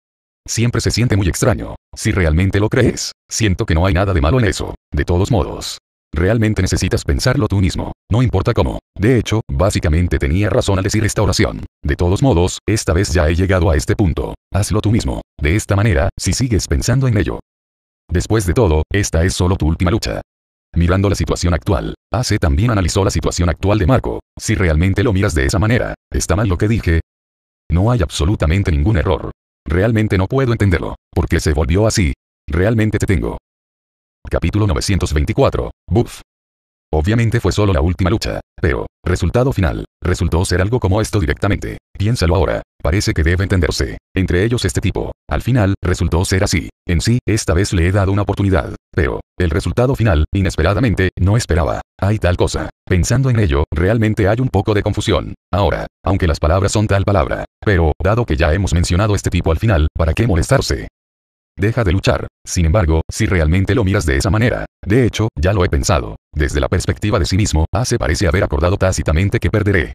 Siempre se siente muy extraño. Si realmente lo crees, siento que no hay nada de malo en eso. De todos modos, Realmente necesitas pensarlo tú mismo, no importa cómo. De hecho, básicamente tenía razón al decir esta oración. De todos modos, esta vez ya he llegado a este punto. Hazlo tú mismo. De esta manera, si sigues pensando en ello. Después de todo, esta es solo tu última lucha. Mirando la situación actual, hace también analizó la situación actual de Marco. Si realmente lo miras de esa manera, ¿está mal lo que dije? No hay absolutamente ningún error. Realmente no puedo entenderlo. ¿Por qué se volvió así? Realmente te tengo. Capítulo 924. Buff. Obviamente fue solo la última lucha, pero, resultado final, resultó ser algo como esto directamente. Piénsalo ahora, parece que debe entenderse, entre ellos este tipo. Al final, resultó ser así. En sí, esta vez le he dado una oportunidad, pero, el resultado final, inesperadamente, no esperaba. Hay tal cosa. Pensando en ello, realmente hay un poco de confusión. Ahora, aunque las palabras son tal palabra, pero, dado que ya hemos mencionado este tipo al final, ¿para qué molestarse? deja de luchar. Sin embargo, si realmente lo miras de esa manera, de hecho, ya lo he pensado, desde la perspectiva de sí mismo, hace parece haber acordado tácitamente que perderé.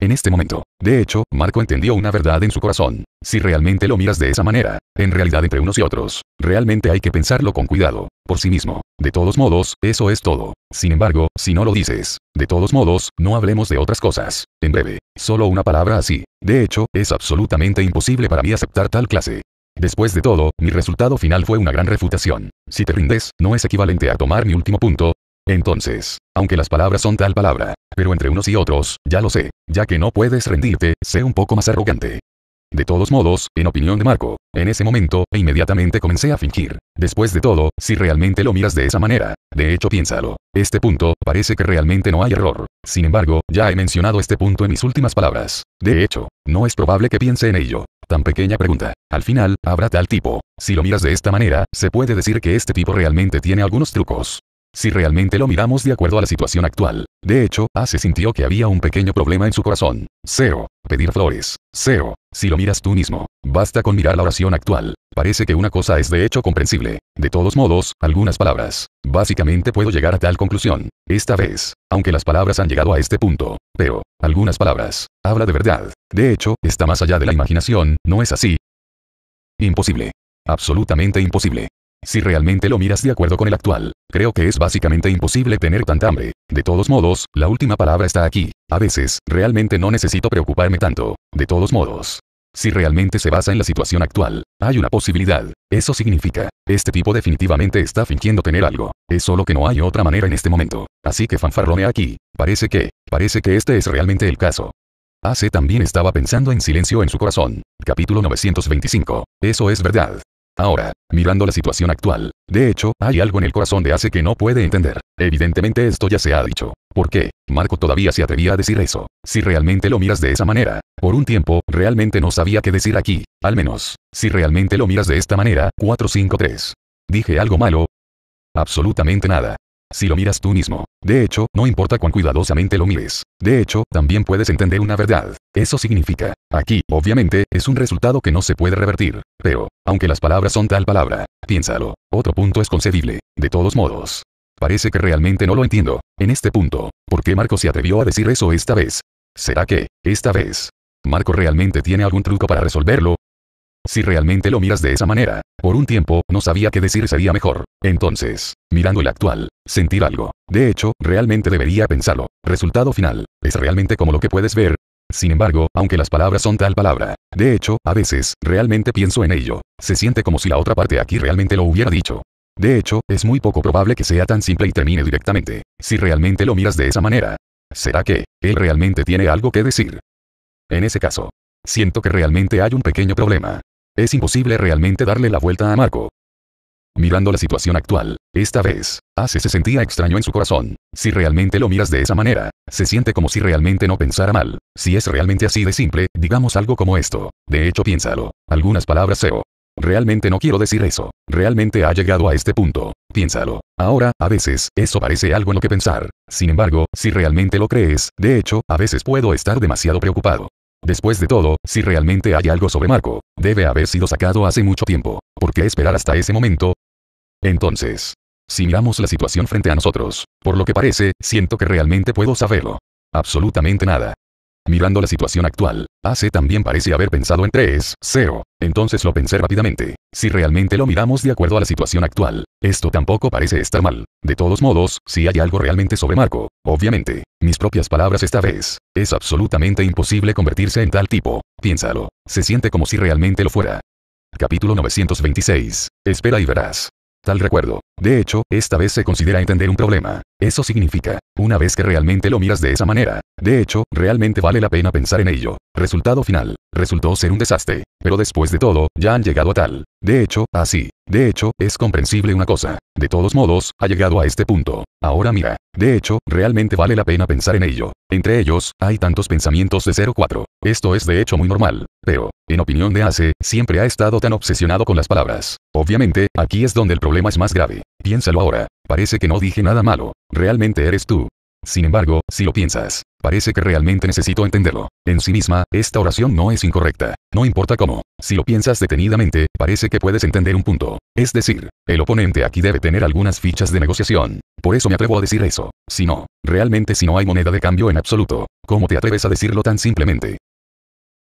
En este momento, de hecho, Marco entendió una verdad en su corazón. Si realmente lo miras de esa manera, en realidad entre unos y otros, realmente hay que pensarlo con cuidado, por sí mismo. De todos modos, eso es todo. Sin embargo, si no lo dices, de todos modos, no hablemos de otras cosas. En breve, solo una palabra así. De hecho, es absolutamente imposible para mí aceptar tal clase Después de todo, mi resultado final fue una gran refutación. Si te rindes, no es equivalente a tomar mi último punto. Entonces, aunque las palabras son tal palabra, pero entre unos y otros, ya lo sé, ya que no puedes rendirte, sé un poco más arrogante. De todos modos, en opinión de Marco, en ese momento, e inmediatamente comencé a fingir. Después de todo, si realmente lo miras de esa manera, de hecho piénsalo. Este punto, parece que realmente no hay error. Sin embargo, ya he mencionado este punto en mis últimas palabras. De hecho, no es probable que piense en ello. Tan pequeña pregunta. Al final, habrá tal tipo. Si lo miras de esta manera, se puede decir que este tipo realmente tiene algunos trucos. Si realmente lo miramos de acuerdo a la situación actual. De hecho, A se sintió que había un pequeño problema en su corazón. SEO. Pedir flores. SEO. Si lo miras tú mismo, basta con mirar la oración actual. Parece que una cosa es de hecho comprensible. De todos modos, algunas palabras. Básicamente puedo llegar a tal conclusión. Esta vez, aunque las palabras han llegado a este punto, pero, algunas palabras, habla de verdad. De hecho, está más allá de la imaginación, ¿no es así? Imposible. Absolutamente imposible. Si realmente lo miras de acuerdo con el actual, creo que es básicamente imposible tener tanta hambre. De todos modos, la última palabra está aquí. A veces, realmente no necesito preocuparme tanto. De todos modos. Si realmente se basa en la situación actual, hay una posibilidad. Eso significa, este tipo definitivamente está fingiendo tener algo. Es solo que no hay otra manera en este momento. Así que fanfarronea aquí. Parece que, parece que este es realmente el caso. AC también estaba pensando en silencio en su corazón. Capítulo 925. Eso es verdad. Ahora, mirando la situación actual, de hecho, hay algo en el corazón de hace que no puede entender. Evidentemente esto ya se ha dicho. ¿Por qué? Marco todavía se atrevía a decir eso. Si realmente lo miras de esa manera, por un tiempo, realmente no sabía qué decir aquí. Al menos, si realmente lo miras de esta manera, 453. ¿Dije algo malo? Absolutamente nada. Si lo miras tú mismo. De hecho, no importa cuán cuidadosamente lo mires. De hecho, también puedes entender una verdad. Eso significa. Aquí, obviamente, es un resultado que no se puede revertir. Pero, aunque las palabras son tal palabra, piénsalo. Otro punto es concebible. De todos modos. Parece que realmente no lo entiendo. En este punto, ¿por qué Marco se atrevió a decir eso esta vez? ¿Será que, esta vez, Marco realmente tiene algún truco para resolverlo? Si realmente lo miras de esa manera, por un tiempo, no sabía qué decir sería mejor. Entonces, mirando el actual, sentir algo. De hecho, realmente debería pensarlo. Resultado final. Es realmente como lo que puedes ver, sin embargo, aunque las palabras son tal palabra, de hecho, a veces, realmente pienso en ello. Se siente como si la otra parte aquí realmente lo hubiera dicho. De hecho, es muy poco probable que sea tan simple y termine directamente. Si realmente lo miras de esa manera, ¿será que él realmente tiene algo que decir? En ese caso, siento que realmente hay un pequeño problema. Es imposible realmente darle la vuelta a Marco. Mirando la situación actual, esta vez, Ace se sentía extraño en su corazón. Si realmente lo miras de esa manera, se siente como si realmente no pensara mal. Si es realmente así de simple, digamos algo como esto. De hecho, piénsalo. Algunas palabras SEO. Realmente no quiero decir eso. Realmente ha llegado a este punto. Piénsalo. Ahora, a veces, eso parece algo en lo que pensar. Sin embargo, si realmente lo crees, de hecho, a veces puedo estar demasiado preocupado. Después de todo, si realmente hay algo sobre Marco, debe haber sido sacado hace mucho tiempo. ¿Por qué esperar hasta ese momento? Entonces, si miramos la situación frente a nosotros, por lo que parece, siento que realmente puedo saberlo. Absolutamente nada. Mirando la situación actual, AC también parece haber pensado en 3, 0. Entonces lo pensé rápidamente. Si realmente lo miramos de acuerdo a la situación actual, esto tampoco parece estar mal. De todos modos, si hay algo realmente sobre Marco, obviamente, mis propias palabras esta vez, es absolutamente imposible convertirse en tal tipo. Piénsalo. Se siente como si realmente lo fuera. Capítulo 926. Espera y verás. Tal recuerdo. De hecho, esta vez se considera entender un problema. Eso significa, una vez que realmente lo miras de esa manera, de hecho, realmente vale la pena pensar en ello. Resultado final, resultó ser un desastre. Pero después de todo, ya han llegado a tal. De hecho, así. De hecho, es comprensible una cosa. De todos modos, ha llegado a este punto. Ahora mira. De hecho, realmente vale la pena pensar en ello. Entre ellos, hay tantos pensamientos de 04. Esto es de hecho muy normal. Pero, en opinión de Ace, siempre ha estado tan obsesionado con las palabras. Obviamente, aquí es donde el problema es más grave. Piénsalo ahora. Parece que no dije nada malo. Realmente eres tú. Sin embargo, si lo piensas, parece que realmente necesito entenderlo. En sí misma, esta oración no es incorrecta. No importa cómo. Si lo piensas detenidamente, parece que puedes entender un punto. Es decir, el oponente aquí debe tener algunas fichas de negociación. Por eso me atrevo a decir eso. Si no, realmente si no hay moneda de cambio en absoluto, ¿cómo te atreves a decirlo tan simplemente?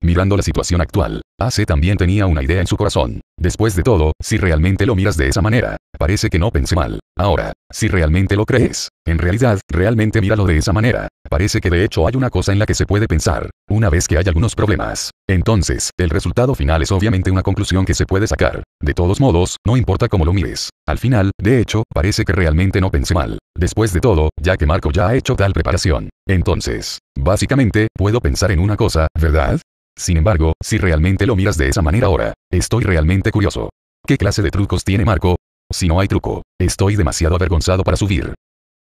Mirando la situación actual, AC también tenía una idea en su corazón. Después de todo, si realmente lo miras de esa manera, parece que no pensé mal. Ahora, si realmente lo crees, en realidad, realmente míralo de esa manera. Parece que de hecho hay una cosa en la que se puede pensar, una vez que hay algunos problemas. Entonces, el resultado final es obviamente una conclusión que se puede sacar. De todos modos, no importa cómo lo mires. Al final, de hecho, parece que realmente no pensé mal. Después de todo, ya que Marco ya ha hecho tal preparación. Entonces, básicamente, puedo pensar en una cosa, ¿verdad? Sin embargo, si realmente lo miras de esa manera ahora, estoy realmente curioso. ¿Qué clase de trucos tiene Marco? Si no hay truco, estoy demasiado avergonzado para subir.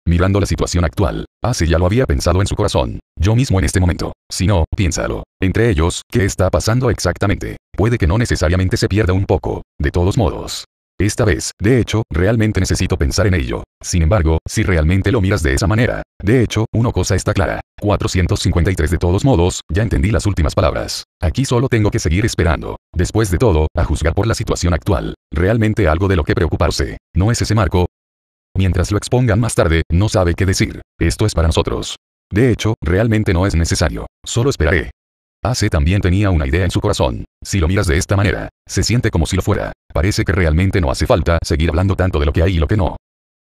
Mirando la situación actual, hace ah, ya lo había pensado en su corazón, yo mismo en este momento. Si no, piénsalo. Entre ellos, ¿qué está pasando exactamente? Puede que no necesariamente se pierda un poco. De todos modos, esta vez, de hecho, realmente necesito pensar en ello. Sin embargo, si realmente lo miras de esa manera. De hecho, una cosa está clara. 453 de todos modos, ya entendí las últimas palabras. Aquí solo tengo que seguir esperando. Después de todo, a juzgar por la situación actual, realmente algo de lo que preocuparse. ¿No es ese marco? Mientras lo expongan más tarde, no sabe qué decir. Esto es para nosotros. De hecho, realmente no es necesario. Solo esperaré. AC también tenía una idea en su corazón. Si lo miras de esta manera, se siente como si lo fuera. Parece que realmente no hace falta seguir hablando tanto de lo que hay y lo que no.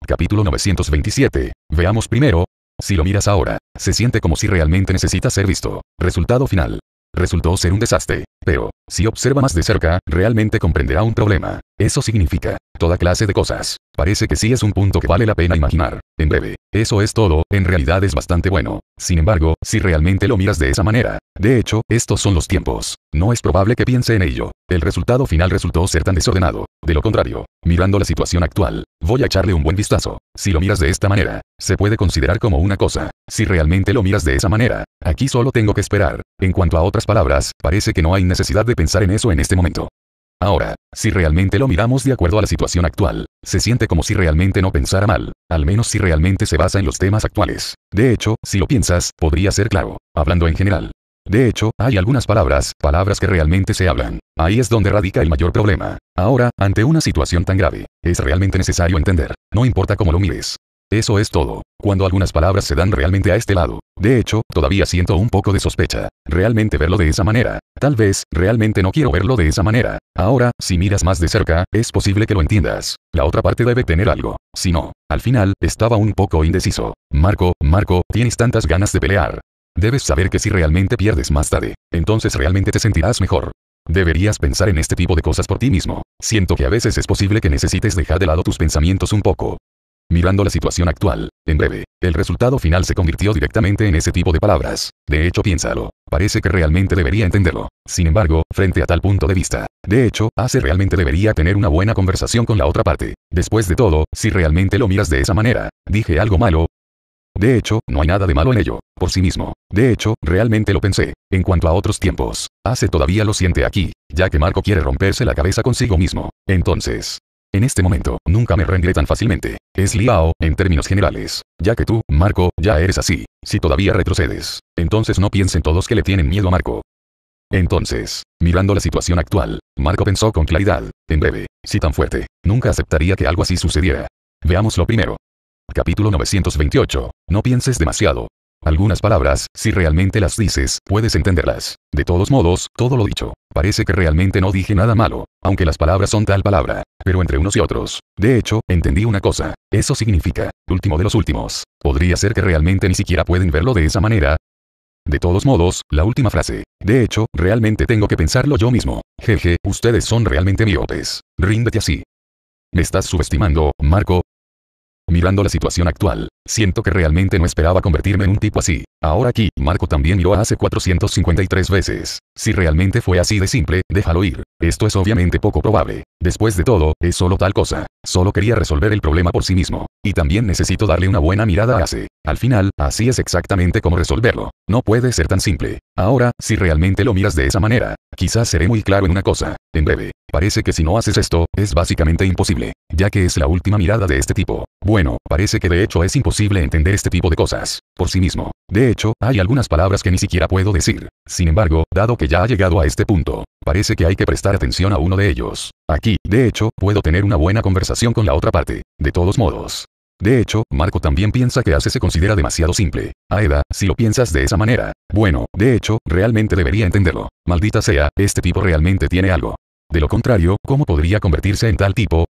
Capítulo 927. Veamos primero. Si lo miras ahora, se siente como si realmente necesita ser visto. Resultado final. Resultó ser un desastre. Pero, si observa más de cerca, realmente comprenderá un problema. Eso significa, toda clase de cosas. Parece que sí es un punto que vale la pena imaginar. En breve, eso es todo, en realidad es bastante bueno. Sin embargo, si realmente lo miras de esa manera, de hecho, estos son los tiempos. No es probable que piense en ello. El resultado final resultó ser tan desordenado. De lo contrario, mirando la situación actual, voy a echarle un buen vistazo. Si lo miras de esta manera, se puede considerar como una cosa. Si realmente lo miras de esa manera, aquí solo tengo que esperar. En cuanto a otras palabras, parece que no hay necesidad de pensar en eso en este momento. Ahora, si realmente lo miramos de acuerdo a la situación actual, se siente como si realmente no pensara mal, al menos si realmente se basa en los temas actuales. De hecho, si lo piensas, podría ser claro, hablando en general. De hecho, hay algunas palabras, palabras que realmente se hablan. Ahí es donde radica el mayor problema. Ahora, ante una situación tan grave, es realmente necesario entender, no importa cómo lo mires, eso es todo. Cuando algunas palabras se dan realmente a este lado. De hecho, todavía siento un poco de sospecha. Realmente verlo de esa manera. Tal vez, realmente no quiero verlo de esa manera. Ahora, si miras más de cerca, es posible que lo entiendas. La otra parte debe tener algo. Si no, al final, estaba un poco indeciso. Marco, Marco, tienes tantas ganas de pelear. Debes saber que si realmente pierdes más tarde, entonces realmente te sentirás mejor. Deberías pensar en este tipo de cosas por ti mismo. Siento que a veces es posible que necesites dejar de lado tus pensamientos un poco. Mirando la situación actual, en breve, el resultado final se convirtió directamente en ese tipo de palabras. De hecho, piénsalo. Parece que realmente debería entenderlo. Sin embargo, frente a tal punto de vista, de hecho, hace realmente debería tener una buena conversación con la otra parte. Después de todo, si realmente lo miras de esa manera, dije algo malo, de hecho, no hay nada de malo en ello, por sí mismo. De hecho, realmente lo pensé. En cuanto a otros tiempos, hace todavía lo siente aquí, ya que Marco quiere romperse la cabeza consigo mismo. Entonces, en este momento, nunca me rendiré tan fácilmente. Es Liao, en términos generales. Ya que tú, Marco, ya eres así. Si todavía retrocedes, entonces no piensen todos que le tienen miedo a Marco. Entonces, mirando la situación actual, Marco pensó con claridad, en breve, si tan fuerte, nunca aceptaría que algo así sucediera. Veamos lo primero. Capítulo 928. No pienses demasiado. Algunas palabras, si realmente las dices, puedes entenderlas. De todos modos, todo lo dicho. Parece que realmente no dije nada malo, aunque las palabras son tal palabra, pero entre unos y otros. De hecho, entendí una cosa, eso significa, último de los últimos. Podría ser que realmente ni siquiera pueden verlo de esa manera. De todos modos, la última frase. De hecho, realmente tengo que pensarlo yo mismo. Jeje, ustedes son realmente miopes. Ríndete así. Me estás subestimando, Marco, Mirando la situación actual, siento que realmente no esperaba convertirme en un tipo así. Ahora aquí, Marco también miró a hace 453 veces. Si realmente fue así de simple, déjalo ir. Esto es obviamente poco probable. Después de todo, es solo tal cosa. Solo quería resolver el problema por sí mismo. Y también necesito darle una buena mirada a Ace. Al final, así es exactamente como resolverlo. No puede ser tan simple. Ahora, si realmente lo miras de esa manera, quizás seré muy claro en una cosa. En breve, Parece que si no haces esto, es básicamente imposible, ya que es la última mirada de este tipo. Bueno, parece que de hecho es imposible entender este tipo de cosas, por sí mismo. De hecho, hay algunas palabras que ni siquiera puedo decir. Sin embargo, dado que ya ha llegado a este punto, parece que hay que prestar atención a uno de ellos. Aquí, de hecho, puedo tener una buena conversación con la otra parte. De todos modos, de hecho, Marco también piensa que hace se considera demasiado simple. Aeda, si lo piensas de esa manera. Bueno, de hecho, realmente debería entenderlo. Maldita sea, este tipo realmente tiene algo. De lo contrario, ¿cómo podría convertirse en tal tipo?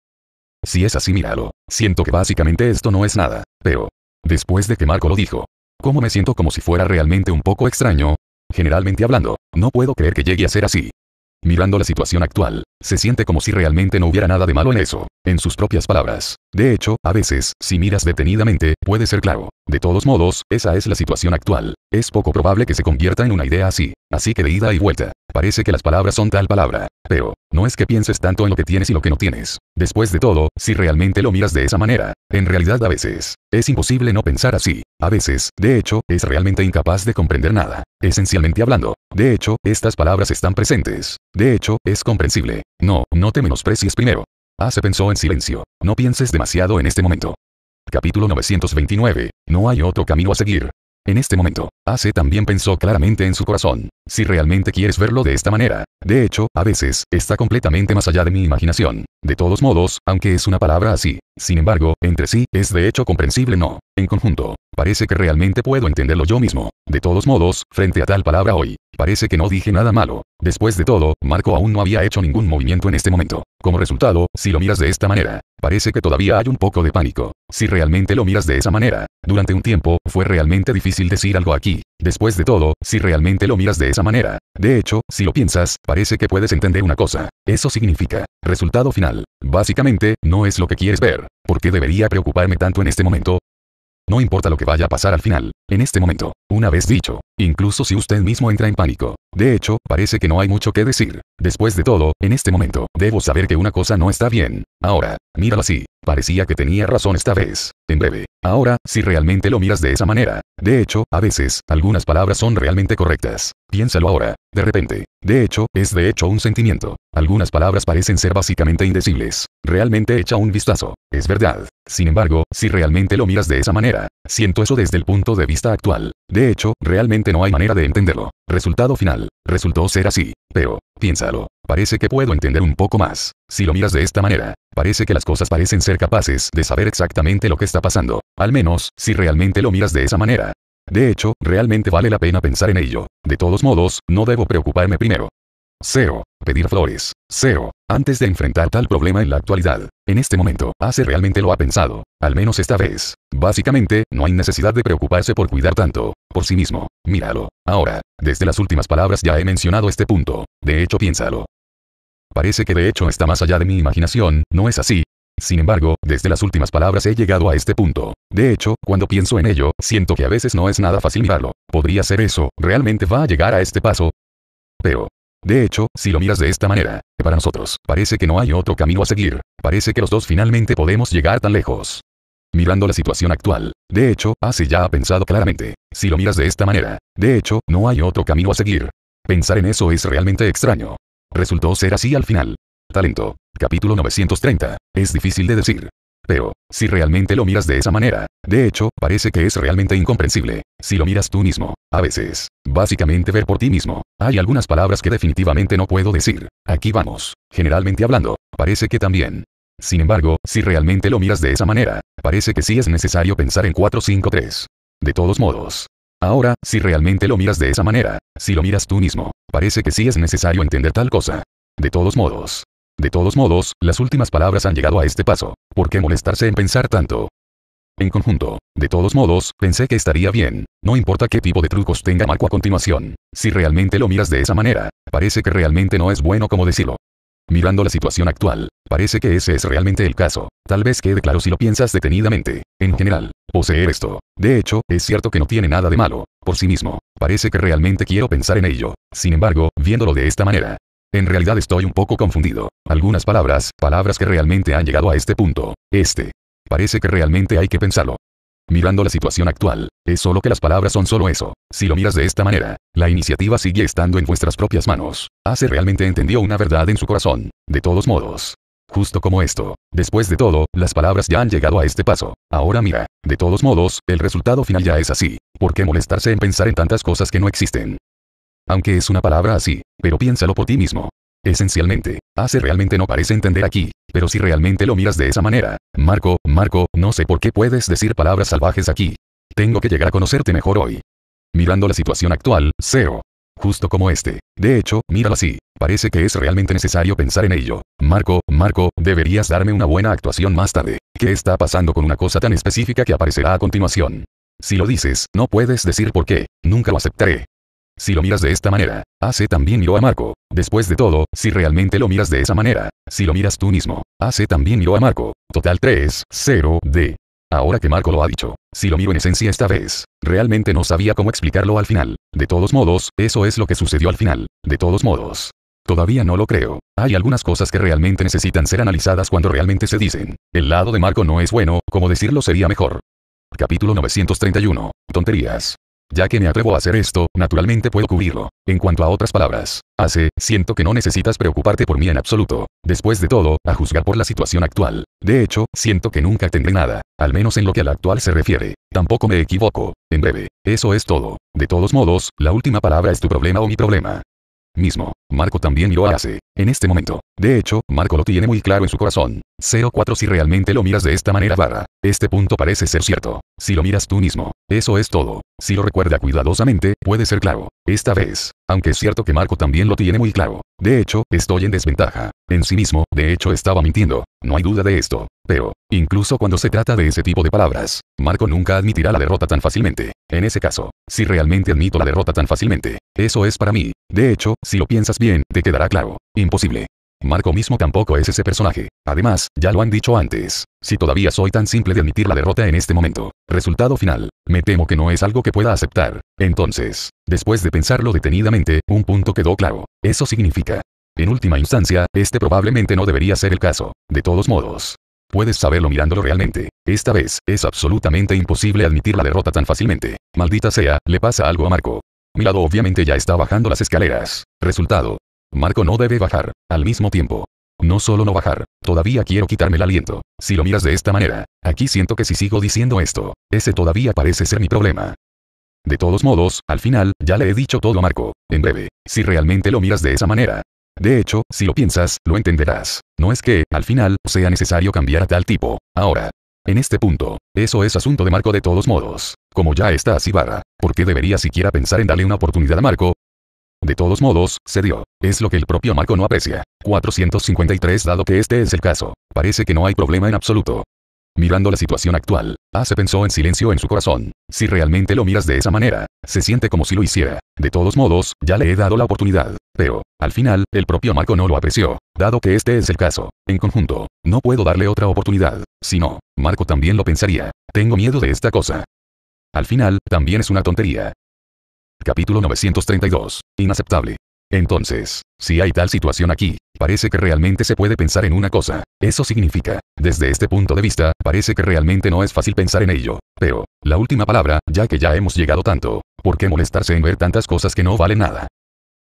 Si es así, míralo. Siento que básicamente esto no es nada, pero... Después de que Marco lo dijo, ¿cómo me siento como si fuera realmente un poco extraño? Generalmente hablando, no puedo creer que llegue a ser así. Mirando la situación actual, se siente como si realmente no hubiera nada de malo en eso, en sus propias palabras. De hecho, a veces, si miras detenidamente, puede ser claro. De todos modos, esa es la situación actual. Es poco probable que se convierta en una idea así. Así que de ida y vuelta, parece que las palabras son tal palabra. Pero, no es que pienses tanto en lo que tienes y lo que no tienes. Después de todo, si realmente lo miras de esa manera, en realidad a veces, es imposible no pensar así. A veces, de hecho, es realmente incapaz de comprender nada. Esencialmente hablando, de hecho, estas palabras están presentes. De hecho, es comprensible. No, no te menosprecies primero. Hace ah, pensó en silencio. No pienses demasiado en este momento. Capítulo 929. No hay otro camino a seguir. En este momento, Ace también pensó claramente en su corazón si realmente quieres verlo de esta manera. De hecho, a veces, está completamente más allá de mi imaginación. De todos modos, aunque es una palabra así, sin embargo, entre sí, es de hecho comprensible no. En conjunto, parece que realmente puedo entenderlo yo mismo. De todos modos, frente a tal palabra hoy, parece que no dije nada malo. Después de todo, Marco aún no había hecho ningún movimiento en este momento. Como resultado, si lo miras de esta manera, parece que todavía hay un poco de pánico. Si realmente lo miras de esa manera, durante un tiempo, fue realmente difícil decir algo aquí. Después de todo, si realmente lo miras de esa manera, de hecho, si lo piensas, parece que puedes entender una cosa. Eso significa, resultado final. Básicamente, no es lo que quieres ver. ¿Por qué debería preocuparme tanto en este momento? No importa lo que vaya a pasar al final, en este momento, una vez dicho, incluso si usted mismo entra en pánico, de hecho, parece que no hay mucho que decir. Después de todo, en este momento, debo saber que una cosa no está bien. Ahora, míralo así, parecía que tenía razón esta vez. En breve, ahora, si realmente lo miras de esa manera, de hecho, a veces, algunas palabras son realmente correctas. Piénsalo ahora, de repente. De hecho, es de hecho un sentimiento. Algunas palabras parecen ser básicamente indecibles. Realmente echa un vistazo. Es verdad. Sin embargo, si realmente lo miras de esa manera, siento eso desde el punto de vista actual. De hecho, realmente no hay manera de entenderlo. Resultado final. Resultó ser así. Pero, piénsalo. Parece que puedo entender un poco más. Si lo miras de esta manera, parece que las cosas parecen ser capaces de saber exactamente lo que está pasando. Al menos, si realmente lo miras de esa manera. De hecho, realmente vale la pena pensar en ello. De todos modos, no debo preocuparme primero. SEO. Pedir flores. SEO. Antes de enfrentar tal problema en la actualidad, en este momento, hace realmente lo ha pensado, al menos esta vez. Básicamente, no hay necesidad de preocuparse por cuidar tanto, por sí mismo. Míralo. Ahora, desde las últimas palabras ya he mencionado este punto. De hecho, piénsalo. Parece que de hecho está más allá de mi imaginación, ¿no es así? Sin embargo, desde las últimas palabras he llegado a este punto. De hecho, cuando pienso en ello, siento que a veces no es nada fácil mirarlo. ¿Podría ser eso? ¿Realmente va a llegar a este paso? Pero, de hecho, si lo miras de esta manera, para nosotros, parece que no hay otro camino a seguir, parece que los dos finalmente podemos llegar tan lejos. Mirando la situación actual, de hecho, hace ya ha pensado claramente, si lo miras de esta manera, de hecho, no hay otro camino a seguir. Pensar en eso es realmente extraño. Resultó ser así al final. Talento. Capítulo 930. Es difícil de decir. Pero, si realmente lo miras de esa manera, de hecho, parece que es realmente incomprensible. Si lo miras tú mismo, a veces, básicamente ver por ti mismo. Hay algunas palabras que definitivamente no puedo decir. Aquí vamos. Generalmente hablando, parece que también. Sin embargo, si realmente lo miras de esa manera, parece que sí es necesario pensar en 453. De todos modos. Ahora, si realmente lo miras de esa manera, si lo miras tú mismo, parece que sí es necesario entender tal cosa. De todos modos. De todos modos, las últimas palabras han llegado a este paso. ¿Por qué molestarse en pensar tanto? En conjunto, de todos modos, pensé que estaría bien. No importa qué tipo de trucos tenga Marco a continuación. Si realmente lo miras de esa manera, parece que realmente no es bueno como decirlo. Mirando la situación actual, parece que ese es realmente el caso. Tal vez quede claro si lo piensas detenidamente. En general, poseer esto. De hecho, es cierto que no tiene nada de malo, por sí mismo. Parece que realmente quiero pensar en ello. Sin embargo, viéndolo de esta manera, en realidad estoy un poco confundido. Algunas palabras, palabras que realmente han llegado a este punto. Este. Parece que realmente hay que pensarlo. Mirando la situación actual, es solo que las palabras son solo eso. Si lo miras de esta manera, la iniciativa sigue estando en vuestras propias manos. Hace realmente entendió una verdad en su corazón. De todos modos. Justo como esto. Después de todo, las palabras ya han llegado a este paso. Ahora mira, de todos modos, el resultado final ya es así. ¿Por qué molestarse en pensar en tantas cosas que no existen? Aunque es una palabra así, pero piénsalo por ti mismo. Esencialmente, hace realmente no parece entender aquí, pero si realmente lo miras de esa manera, Marco, Marco, no sé por qué puedes decir palabras salvajes aquí. Tengo que llegar a conocerte mejor hoy. Mirando la situación actual, SEO. Justo como este. De hecho, míralo así. Parece que es realmente necesario pensar en ello. Marco, Marco, deberías darme una buena actuación más tarde. ¿Qué está pasando con una cosa tan específica que aparecerá a continuación? Si lo dices, no puedes decir por qué, nunca lo aceptaré. Si lo miras de esta manera, hace también miro a Marco. Después de todo, si realmente lo miras de esa manera, si lo miras tú mismo, hace también miro a Marco. Total 3, 0, D. Ahora que Marco lo ha dicho, si lo miro en esencia esta vez, realmente no sabía cómo explicarlo al final. De todos modos, eso es lo que sucedió al final. De todos modos. Todavía no lo creo. Hay algunas cosas que realmente necesitan ser analizadas cuando realmente se dicen. El lado de Marco no es bueno, como decirlo sería mejor. Capítulo 931. Tonterías. Ya que me atrevo a hacer esto, naturalmente puedo cubrirlo. En cuanto a otras palabras, hace, siento que no necesitas preocuparte por mí en absoluto. Después de todo, a juzgar por la situación actual. De hecho, siento que nunca tendré nada, al menos en lo que al actual se refiere. Tampoco me equivoco. En breve, eso es todo. De todos modos, la última palabra es tu problema o mi problema mismo. Marco también lo hace, en este momento. De hecho, Marco lo tiene muy claro en su corazón. 04 Si realmente lo miras de esta manera barra, este punto parece ser cierto. Si lo miras tú mismo, eso es todo. Si lo recuerda cuidadosamente, puede ser claro. Esta vez, aunque es cierto que Marco también lo tiene muy claro. De hecho, estoy en desventaja. En sí mismo, de hecho estaba mintiendo. No hay duda de esto. Pero, incluso cuando se trata de ese tipo de palabras, Marco nunca admitirá la derrota tan fácilmente. En ese caso, si realmente admito la derrota tan fácilmente, eso es para mí. De hecho, si lo piensas bien, te quedará claro. Imposible. Marco mismo tampoco es ese personaje. Además, ya lo han dicho antes. Si todavía soy tan simple de admitir la derrota en este momento, resultado final, me temo que no es algo que pueda aceptar. Entonces, después de pensarlo detenidamente, un punto quedó claro. Eso significa. En última instancia, este probablemente no debería ser el caso. De todos modos, Puedes saberlo mirándolo realmente. Esta vez, es absolutamente imposible admitir la derrota tan fácilmente. Maldita sea, le pasa algo a Marco. Mi lado obviamente ya está bajando las escaleras. Resultado. Marco no debe bajar. Al mismo tiempo. No solo no bajar, todavía quiero quitarme el aliento. Si lo miras de esta manera, aquí siento que si sigo diciendo esto, ese todavía parece ser mi problema. De todos modos, al final, ya le he dicho todo a Marco. En breve, si realmente lo miras de esa manera, de hecho, si lo piensas, lo entenderás. No es que, al final, sea necesario cambiar a tal tipo. Ahora. En este punto, eso es asunto de Marco de todos modos. Como ya está así barra, ¿por qué debería siquiera pensar en darle una oportunidad a Marco? De todos modos, se dio. Es lo que el propio Marco no aprecia. 453 dado que este es el caso. Parece que no hay problema en absoluto. Mirando la situación actual, A ah, se pensó en silencio en su corazón. Si realmente lo miras de esa manera, se siente como si lo hiciera. De todos modos, ya le he dado la oportunidad. Pero, al final, el propio Marco no lo apreció. Dado que este es el caso, en conjunto, no puedo darle otra oportunidad. Si no, Marco también lo pensaría. Tengo miedo de esta cosa. Al final, también es una tontería. Capítulo 932. Inaceptable. Entonces, si hay tal situación aquí, Parece que realmente se puede pensar en una cosa. Eso significa, desde este punto de vista, parece que realmente no es fácil pensar en ello. Pero, la última palabra, ya que ya hemos llegado tanto, ¿por qué molestarse en ver tantas cosas que no valen nada?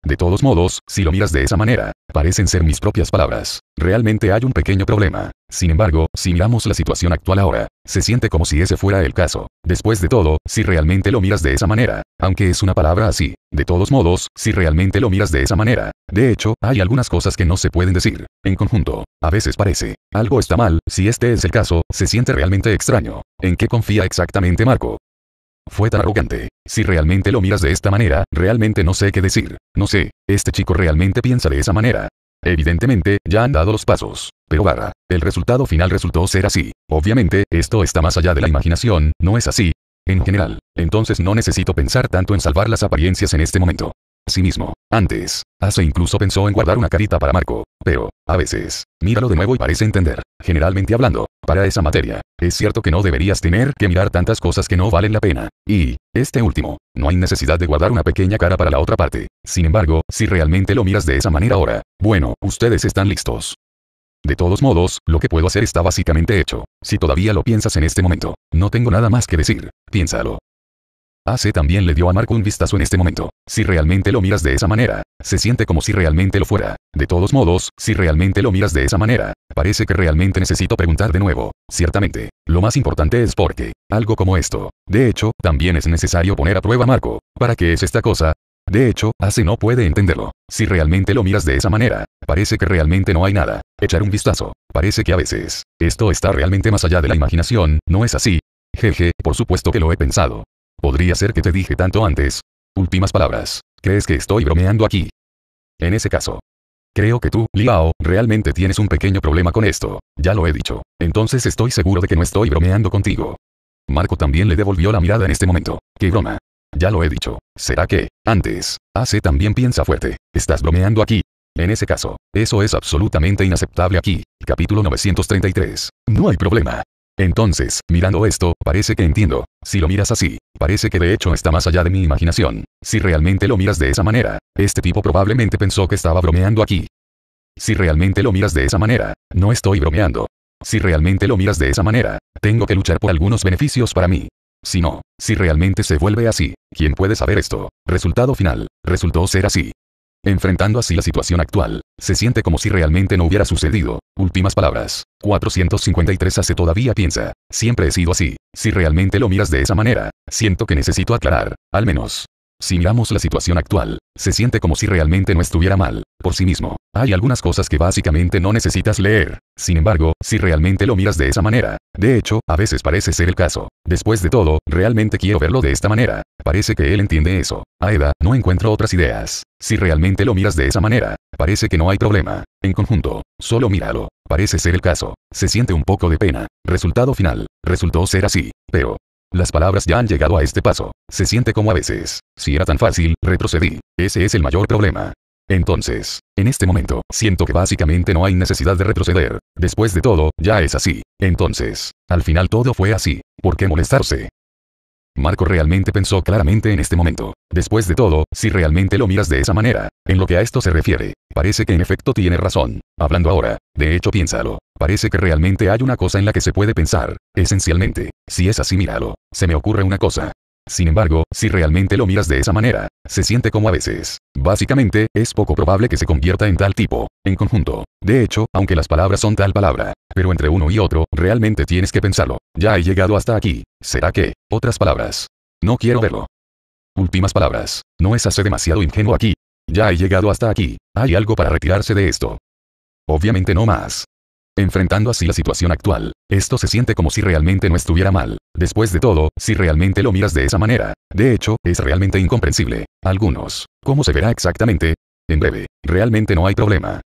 De todos modos, si lo miras de esa manera, parecen ser mis propias palabras. Realmente hay un pequeño problema. Sin embargo, si miramos la situación actual ahora, se siente como si ese fuera el caso. Después de todo, si realmente lo miras de esa manera, aunque es una palabra así, de todos modos, si realmente lo miras de esa manera, de hecho, hay algunas cosas que no se pueden decir. En conjunto, a veces parece, algo está mal, si este es el caso, se siente realmente extraño. ¿En qué confía exactamente Marco? Fue tan arrogante. Si realmente lo miras de esta manera, realmente no sé qué decir. No sé, este chico realmente piensa de esa manera. Evidentemente, ya han dado los pasos. Pero barra, el resultado final resultó ser así. Obviamente, esto está más allá de la imaginación, no es así, en general, entonces no necesito pensar tanto en salvar las apariencias en este momento. Sí mismo. Antes, hace incluso pensó en guardar una carita para Marco, pero, a veces, míralo de nuevo y parece entender, generalmente hablando, para esa materia. Es cierto que no deberías tener que mirar tantas cosas que no valen la pena. Y, este último, no hay necesidad de guardar una pequeña cara para la otra parte. Sin embargo, si realmente lo miras de esa manera ahora, bueno, ustedes están listos. De todos modos, lo que puedo hacer está básicamente hecho. Si todavía lo piensas en este momento, no tengo nada más que decir, piénsalo. AC también le dio a Marco un vistazo en este momento. Si realmente lo miras de esa manera, se siente como si realmente lo fuera. De todos modos, si realmente lo miras de esa manera, parece que realmente necesito preguntar de nuevo. Ciertamente, lo más importante es porque, algo como esto, de hecho, también es necesario poner a prueba a Marco. ¿Para qué es esta cosa? De hecho, Ace no puede entenderlo. Si realmente lo miras de esa manera, parece que realmente no hay nada. Echar un vistazo. Parece que a veces, esto está realmente más allá de la imaginación, ¿no es así? Jeje, por supuesto que lo he pensado. Podría ser que te dije tanto antes. Últimas palabras. ¿Crees que estoy bromeando aquí? En ese caso. Creo que tú, Liao, realmente tienes un pequeño problema con esto. Ya lo he dicho. Entonces estoy seguro de que no estoy bromeando contigo. Marco también le devolvió la mirada en este momento. ¡Qué broma! Ya lo he dicho. ¿Será que, antes, hace ah, también piensa fuerte? Estás bromeando aquí. En ese caso, eso es absolutamente inaceptable aquí. Capítulo 933. No hay problema. Entonces, mirando esto, parece que entiendo. Si lo miras así, parece que de hecho está más allá de mi imaginación. Si realmente lo miras de esa manera, este tipo probablemente pensó que estaba bromeando aquí. Si realmente lo miras de esa manera, no estoy bromeando. Si realmente lo miras de esa manera, tengo que luchar por algunos beneficios para mí. Si no, si realmente se vuelve así, ¿quién puede saber esto? Resultado final, resultó ser así. Enfrentando así la situación actual, se siente como si realmente no hubiera sucedido. Últimas palabras. 453 hace todavía piensa. Siempre he sido así. Si realmente lo miras de esa manera, siento que necesito aclarar, al menos, si miramos la situación actual, se siente como si realmente no estuviera mal, por sí mismo. Hay algunas cosas que básicamente no necesitas leer. Sin embargo, si realmente lo miras de esa manera, de hecho, a veces parece ser el caso. Después de todo, realmente quiero verlo de esta manera. Parece que él entiende eso. Aeda, no encuentro otras ideas. Si realmente lo miras de esa manera, parece que no hay problema. En conjunto, solo míralo. Parece ser el caso. Se siente un poco de pena. Resultado final. Resultó ser así. Pero, las palabras ya han llegado a este paso. Se siente como a veces. Si era tan fácil, retrocedí. Ese es el mayor problema. Entonces, en este momento, siento que básicamente no hay necesidad de retroceder. Después de todo, ya es así. Entonces, al final todo fue así. ¿Por qué molestarse? Marco realmente pensó claramente en este momento. Después de todo, si realmente lo miras de esa manera, en lo que a esto se refiere, parece que en efecto tiene razón. Hablando ahora, de hecho piénsalo. Parece que realmente hay una cosa en la que se puede pensar. Esencialmente, si es así míralo. Se me ocurre una cosa. Sin embargo, si realmente lo miras de esa manera, se siente como a veces. Básicamente, es poco probable que se convierta en tal tipo, en conjunto. De hecho, aunque las palabras son tal palabra, pero entre uno y otro, realmente tienes que pensarlo. Ya he llegado hasta aquí. ¿Será que? Otras palabras. No quiero verlo. Últimas palabras. No es hace demasiado ingenuo aquí. Ya he llegado hasta aquí. Hay algo para retirarse de esto. Obviamente no más. Enfrentando así la situación actual, esto se siente como si realmente no estuviera mal. Después de todo, si realmente lo miras de esa manera, de hecho, es realmente incomprensible. Algunos. ¿Cómo se verá exactamente? En breve, realmente no hay problema.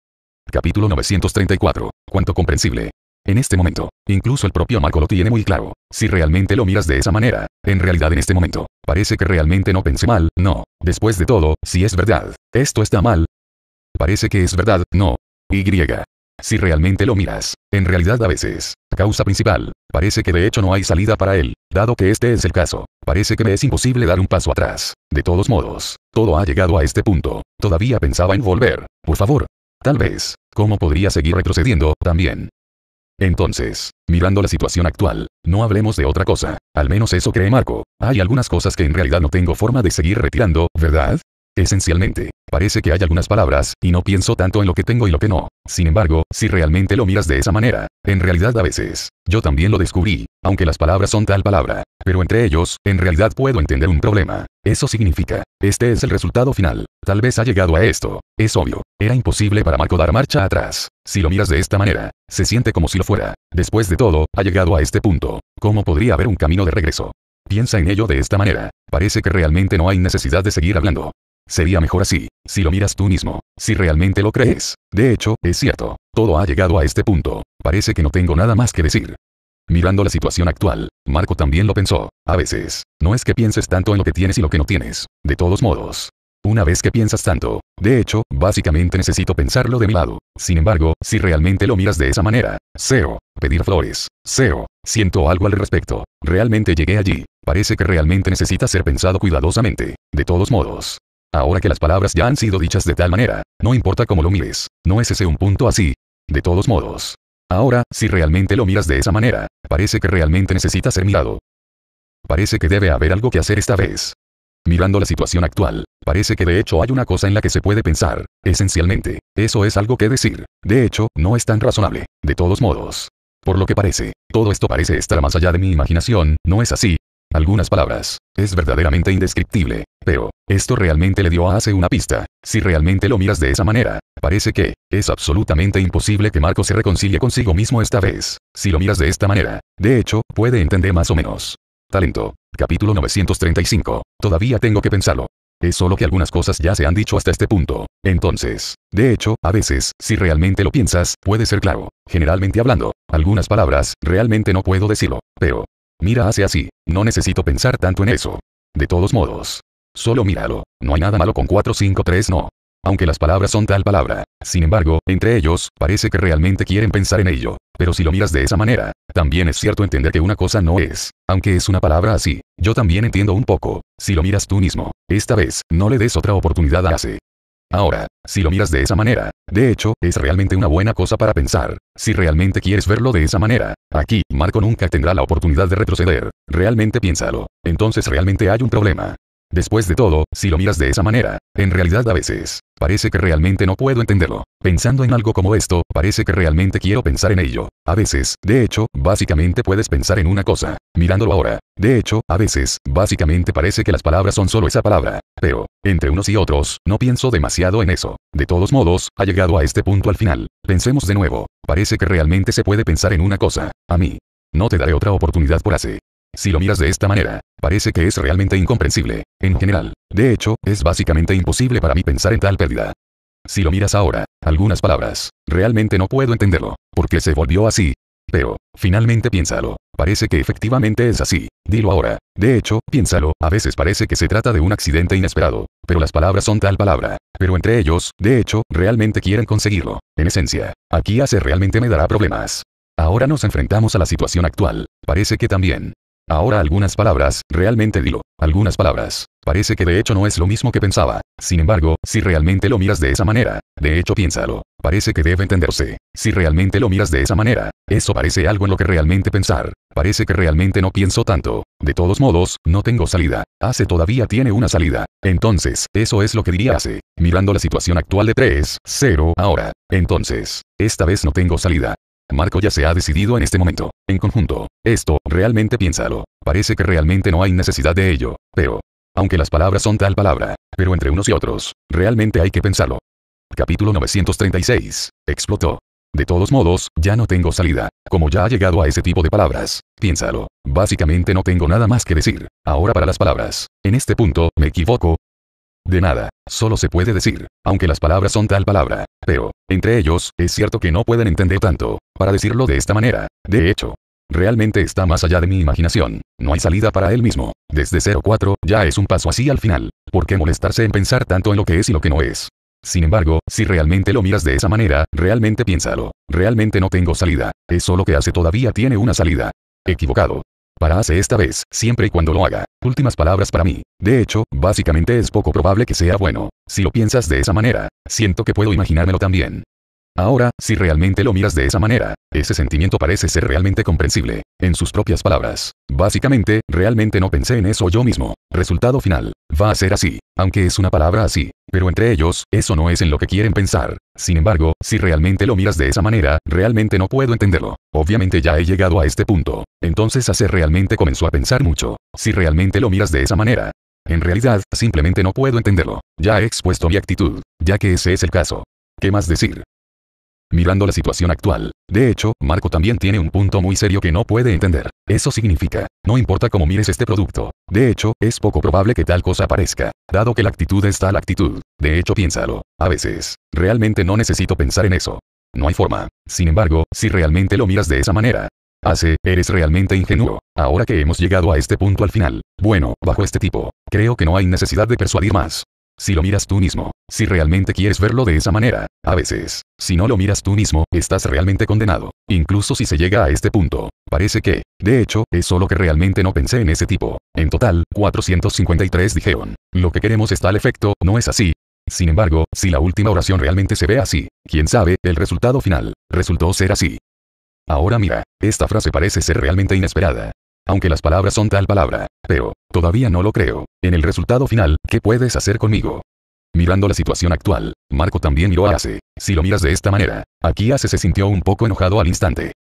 Capítulo 934. ¿cuánto comprensible. En este momento, incluso el propio Marco lo tiene muy claro. Si realmente lo miras de esa manera, en realidad en este momento, parece que realmente no pensé mal, no. Después de todo, si es verdad, esto está mal. Parece que es verdad, no. Y. Si realmente lo miras, en realidad a veces, causa principal, parece que de hecho no hay salida para él, dado que este es el caso, parece que me es imposible dar un paso atrás. De todos modos, todo ha llegado a este punto, todavía pensaba en volver, por favor. Tal vez, ¿cómo podría seguir retrocediendo, también? Entonces, mirando la situación actual, no hablemos de otra cosa, al menos eso cree Marco, hay algunas cosas que en realidad no tengo forma de seguir retirando, ¿verdad? Esencialmente, parece que hay algunas palabras, y no pienso tanto en lo que tengo y lo que no. Sin embargo, si realmente lo miras de esa manera, en realidad a veces, yo también lo descubrí, aunque las palabras son tal palabra, pero entre ellos, en realidad puedo entender un problema. Eso significa, este es el resultado final. Tal vez ha llegado a esto. Es obvio, era imposible para Marco dar marcha atrás. Si lo miras de esta manera, se siente como si lo fuera. Después de todo, ha llegado a este punto. ¿Cómo podría haber un camino de regreso? Piensa en ello de esta manera. Parece que realmente no hay necesidad de seguir hablando. Sería mejor así, si lo miras tú mismo, si realmente lo crees. De hecho, es cierto, todo ha llegado a este punto, parece que no tengo nada más que decir. Mirando la situación actual, Marco también lo pensó, a veces, no es que pienses tanto en lo que tienes y lo que no tienes, de todos modos. Una vez que piensas tanto, de hecho, básicamente necesito pensarlo de mi lado. Sin embargo, si realmente lo miras de esa manera, SEO, pedir flores, SEO, siento algo al respecto, realmente llegué allí, parece que realmente necesita ser pensado cuidadosamente, de todos modos. Ahora que las palabras ya han sido dichas de tal manera, no importa cómo lo mires, no es ese un punto así. De todos modos. Ahora, si realmente lo miras de esa manera, parece que realmente necesita ser mirado. Parece que debe haber algo que hacer esta vez. Mirando la situación actual, parece que de hecho hay una cosa en la que se puede pensar, esencialmente, eso es algo que decir, de hecho, no es tan razonable, de todos modos. Por lo que parece, todo esto parece estar más allá de mi imaginación, ¿no es así? algunas palabras. Es verdaderamente indescriptible. Pero, esto realmente le dio a hace una pista. Si realmente lo miras de esa manera, parece que, es absolutamente imposible que Marco se reconcilie consigo mismo esta vez. Si lo miras de esta manera, de hecho, puede entender más o menos. Talento. Capítulo 935. Todavía tengo que pensarlo. Es solo que algunas cosas ya se han dicho hasta este punto. Entonces, de hecho, a veces, si realmente lo piensas, puede ser claro. Generalmente hablando, algunas palabras, realmente no puedo decirlo. Pero, Mira hace así. no necesito pensar tanto en eso. De todos modos. Solo míralo, no hay nada malo con 453 no. Aunque las palabras son tal palabra, sin embargo, entre ellos, parece que realmente quieren pensar en ello. Pero si lo miras de esa manera, también es cierto entender que una cosa no es, aunque es una palabra así, yo también entiendo un poco, si lo miras tú mismo. Esta vez, no le des otra oportunidad a Ace. Ahora, si lo miras de esa manera, de hecho, es realmente una buena cosa para pensar. Si realmente quieres verlo de esa manera, aquí, Marco nunca tendrá la oportunidad de retroceder. Realmente piénsalo. Entonces realmente hay un problema. Después de todo, si lo miras de esa manera, en realidad a veces, parece que realmente no puedo entenderlo. Pensando en algo como esto, parece que realmente quiero pensar en ello. A veces, de hecho, básicamente puedes pensar en una cosa, mirándolo ahora. De hecho, a veces, básicamente parece que las palabras son solo esa palabra. Pero, entre unos y otros, no pienso demasiado en eso. De todos modos, ha llegado a este punto al final. Pensemos de nuevo. Parece que realmente se puede pensar en una cosa. A mí. No te daré otra oportunidad por así. Si lo miras de esta manera, parece que es realmente incomprensible, en general. De hecho, es básicamente imposible para mí pensar en tal pérdida. Si lo miras ahora, algunas palabras, realmente no puedo entenderlo, porque se volvió así. Pero, finalmente piénsalo, parece que efectivamente es así. Dilo ahora. De hecho, piénsalo, a veces parece que se trata de un accidente inesperado. Pero las palabras son tal palabra. Pero entre ellos, de hecho, realmente quieren conseguirlo. En esencia, aquí hace realmente me dará problemas. Ahora nos enfrentamos a la situación actual. Parece que también. Ahora algunas palabras, realmente dilo. Algunas palabras. Parece que de hecho no es lo mismo que pensaba. Sin embargo, si realmente lo miras de esa manera, de hecho piénsalo parece que debe entenderse. Si realmente lo miras de esa manera, eso parece algo en lo que realmente pensar. Parece que realmente no pienso tanto. De todos modos, no tengo salida. hace todavía tiene una salida. Entonces, eso es lo que diría hace, mirando la situación actual de 3-0 ahora. Entonces, esta vez no tengo salida. Marco ya se ha decidido en este momento. En conjunto, esto, realmente piénsalo. Parece que realmente no hay necesidad de ello, pero... Aunque las palabras son tal palabra, pero entre unos y otros, realmente hay que pensarlo. Capítulo 936. Explotó. De todos modos, ya no tengo salida. Como ya ha llegado a ese tipo de palabras, piénsalo. Básicamente no tengo nada más que decir. Ahora para las palabras. En este punto, me equivoco. De nada, solo se puede decir, aunque las palabras son tal palabra. Pero, entre ellos, es cierto que no pueden entender tanto, para decirlo de esta manera. De hecho, realmente está más allá de mi imaginación. No hay salida para él mismo. Desde 04 ya es un paso así al final. ¿Por qué molestarse en pensar tanto en lo que es y lo que no es? Sin embargo, si realmente lo miras de esa manera, realmente piénsalo. Realmente no tengo salida. Eso lo que hace todavía tiene una salida. Equivocado. Para hace esta vez, siempre y cuando lo haga. Últimas palabras para mí. De hecho, básicamente es poco probable que sea bueno. Si lo piensas de esa manera, siento que puedo imaginármelo también. Ahora, si realmente lo miras de esa manera, ese sentimiento parece ser realmente comprensible. En sus propias palabras. Básicamente, realmente no pensé en eso yo mismo. Resultado final. Va a ser así. Aunque es una palabra así. Pero entre ellos, eso no es en lo que quieren pensar. Sin embargo, si realmente lo miras de esa manera, realmente no puedo entenderlo. Obviamente ya he llegado a este punto. Entonces hace realmente comenzó a pensar mucho. Si realmente lo miras de esa manera, en realidad, simplemente no puedo entenderlo. Ya he expuesto mi actitud, ya que ese es el caso. ¿Qué más decir? Mirando la situación actual, de hecho, Marco también tiene un punto muy serio que no puede entender. Eso significa, no importa cómo mires este producto. De hecho, es poco probable que tal cosa aparezca, dado que la actitud está la actitud. De hecho, piénsalo. A veces, realmente no necesito pensar en eso. No hay forma. Sin embargo, si realmente lo miras de esa manera, hace, eres realmente ingenuo. Ahora que hemos llegado a este punto al final, bueno, bajo este tipo, creo que no hay necesidad de persuadir más. Si lo miras tú mismo, si realmente quieres verlo de esa manera, a veces, si no lo miras tú mismo, estás realmente condenado. Incluso si se llega a este punto, parece que, de hecho, es solo que realmente no pensé en ese tipo. En total, 453 dijeron, lo que queremos está al efecto, no es así, sin embargo, si la última oración realmente se ve así, quién sabe, el resultado final, resultó ser así. Ahora mira, esta frase parece ser realmente inesperada. Aunque las palabras son tal palabra. Pero, todavía no lo creo. En el resultado final, ¿qué puedes hacer conmigo? Mirando la situación actual, Marco también miró a Ace. Si lo miras de esta manera, aquí Ace se sintió un poco enojado al instante.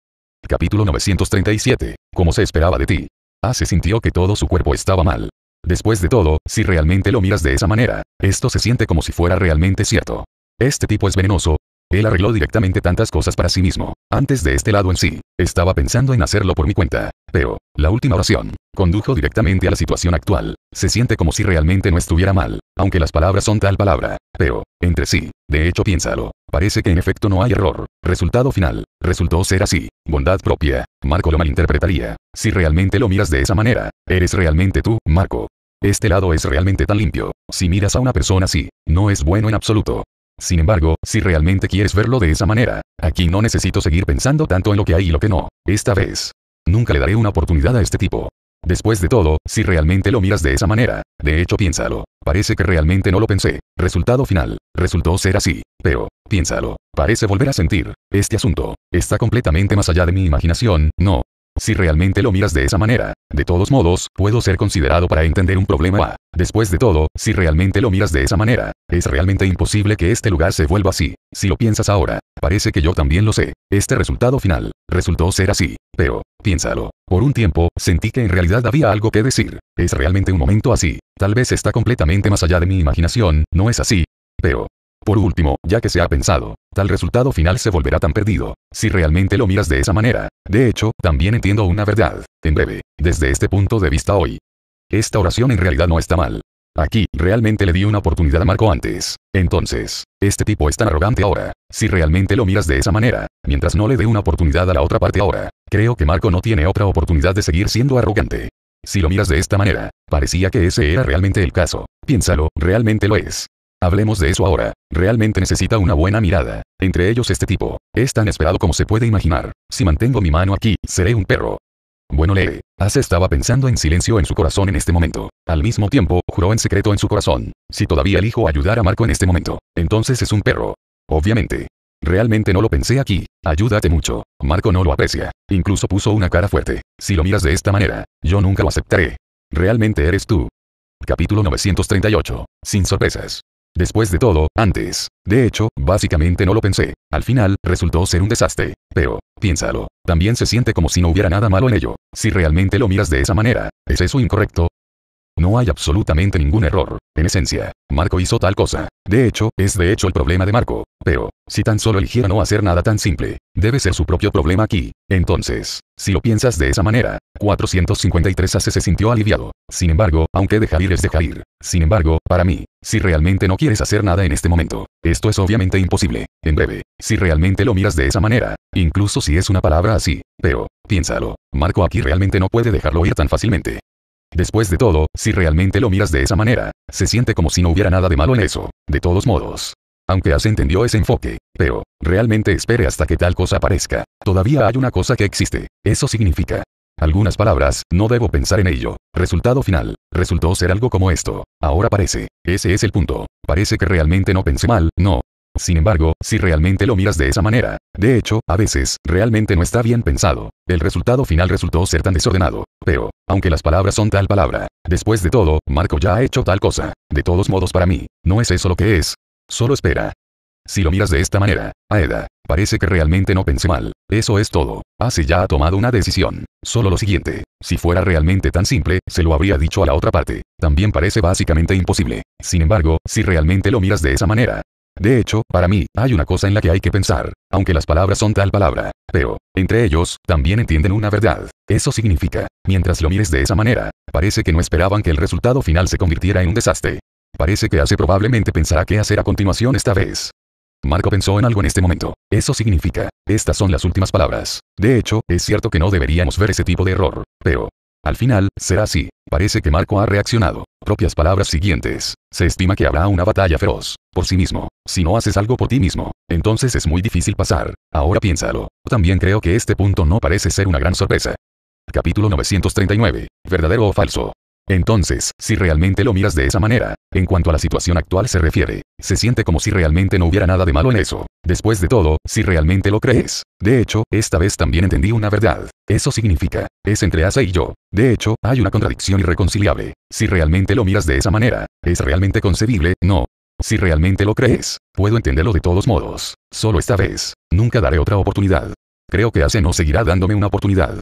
Capítulo 937. Como se esperaba de ti. Ace sintió que todo su cuerpo estaba mal. Después de todo, si realmente lo miras de esa manera, esto se siente como si fuera realmente cierto. Este tipo es venenoso. Él arregló directamente tantas cosas para sí mismo. Antes de este lado en sí, estaba pensando en hacerlo por mi cuenta. Pero, la última oración condujo directamente a la situación actual. Se siente como si realmente no estuviera mal, aunque las palabras son tal palabra. Pero, entre sí, de hecho piénsalo. Parece que en efecto no hay error. Resultado final. Resultó ser así. Bondad propia. Marco lo malinterpretaría. Si realmente lo miras de esa manera, eres realmente tú, Marco. Este lado es realmente tan limpio. Si miras a una persona así, no es bueno en absoluto. Sin embargo, si realmente quieres verlo de esa manera, aquí no necesito seguir pensando tanto en lo que hay y lo que no. Esta vez, Nunca le daré una oportunidad a este tipo. Después de todo, si realmente lo miras de esa manera, de hecho piénsalo, parece que realmente no lo pensé. Resultado final, resultó ser así, pero, piénsalo, parece volver a sentir, este asunto, está completamente más allá de mi imaginación, no, si realmente lo miras de esa manera, de todos modos, puedo ser considerado para entender un problema Después de todo, si realmente lo miras de esa manera, es realmente imposible que este lugar se vuelva así. Si lo piensas ahora, parece que yo también lo sé. Este resultado final, resultó ser así. Pero, piénsalo. Por un tiempo, sentí que en realidad había algo que decir. Es realmente un momento así. Tal vez está completamente más allá de mi imaginación, ¿no es así? Pero, por último, ya que se ha pensado, tal resultado final se volverá tan perdido, si realmente lo miras de esa manera. De hecho, también entiendo una verdad, en breve, desde este punto de vista hoy. Esta oración en realidad no está mal. Aquí, realmente le di una oportunidad a Marco antes. Entonces, este tipo es tan arrogante ahora. Si realmente lo miras de esa manera, mientras no le dé una oportunidad a la otra parte ahora, creo que Marco no tiene otra oportunidad de seguir siendo arrogante. Si lo miras de esta manera, parecía que ese era realmente el caso. Piénsalo, realmente lo es. Hablemos de eso ahora. Realmente necesita una buena mirada. Entre ellos este tipo. Es tan esperado como se puede imaginar. Si mantengo mi mano aquí, seré un perro. Bueno, lee. As estaba pensando en silencio en su corazón en este momento. Al mismo tiempo, juró en secreto en su corazón. Si todavía elijo ayudar a Marco en este momento, entonces es un perro. Obviamente. Realmente no lo pensé aquí. Ayúdate mucho. Marco no lo aprecia. Incluso puso una cara fuerte. Si lo miras de esta manera, yo nunca lo aceptaré. Realmente eres tú. Capítulo 938. Sin sorpresas. Después de todo, antes. De hecho, básicamente no lo pensé. Al final, resultó ser un desastre. Pero, piénsalo. También se siente como si no hubiera nada malo en ello. Si realmente lo miras de esa manera, ¿es eso incorrecto? No hay absolutamente ningún error. En esencia, Marco hizo tal cosa. De hecho, es de hecho el problema de Marco. Pero, si tan solo eligiera no hacer nada tan simple, debe ser su propio problema aquí. Entonces, si lo piensas de esa manera, 453 AC se sintió aliviado. Sin embargo, aunque dejar ir es dejar ir. Sin embargo, para mí, si realmente no quieres hacer nada en este momento, esto es obviamente imposible. En breve, si realmente lo miras de esa manera, incluso si es una palabra así, pero, piénsalo, Marco aquí realmente no puede dejarlo ir tan fácilmente. Después de todo, si realmente lo miras de esa manera, se siente como si no hubiera nada de malo en eso, de todos modos. Aunque has entendió ese enfoque, pero, realmente espere hasta que tal cosa aparezca. Todavía hay una cosa que existe, eso significa. Algunas palabras, no debo pensar en ello. Resultado final, resultó ser algo como esto. Ahora parece, ese es el punto. Parece que realmente no pensé mal, no, sin embargo, si realmente lo miras de esa manera, de hecho, a veces, realmente no está bien pensado. El resultado final resultó ser tan desordenado. Pero, aunque las palabras son tal palabra, después de todo, Marco ya ha hecho tal cosa. De todos modos para mí, no es eso lo que es. Solo espera. Si lo miras de esta manera, Aeda, parece que realmente no pensé mal. Eso es todo. Hace ah, ya ha tomado una decisión. Solo lo siguiente. Si fuera realmente tan simple, se lo habría dicho a la otra parte. También parece básicamente imposible. Sin embargo, si realmente lo miras de esa manera, de hecho, para mí, hay una cosa en la que hay que pensar, aunque las palabras son tal palabra. Pero, entre ellos, también entienden una verdad. Eso significa, mientras lo mires de esa manera, parece que no esperaban que el resultado final se convirtiera en un desastre. Parece que hace probablemente pensará qué hacer a continuación esta vez. Marco pensó en algo en este momento. Eso significa, estas son las últimas palabras. De hecho, es cierto que no deberíamos ver ese tipo de error, pero, al final, será así. Parece que Marco ha reaccionado. Propias palabras siguientes. Se estima que habrá una batalla feroz, por sí mismo, si no haces algo por ti mismo, entonces es muy difícil pasar. Ahora piénsalo. También creo que este punto no parece ser una gran sorpresa. Capítulo 939. ¿Verdadero o falso? Entonces, si realmente lo miras de esa manera, en cuanto a la situación actual se refiere, se siente como si realmente no hubiera nada de malo en eso. Después de todo, si realmente lo crees. De hecho, esta vez también entendí una verdad. Eso significa, es entre Asa y yo. De hecho, hay una contradicción irreconciliable. Si realmente lo miras de esa manera, ¿es realmente concebible? No, si realmente lo crees, puedo entenderlo de todos modos. Solo esta vez. Nunca daré otra oportunidad. Creo que hace no seguirá dándome una oportunidad.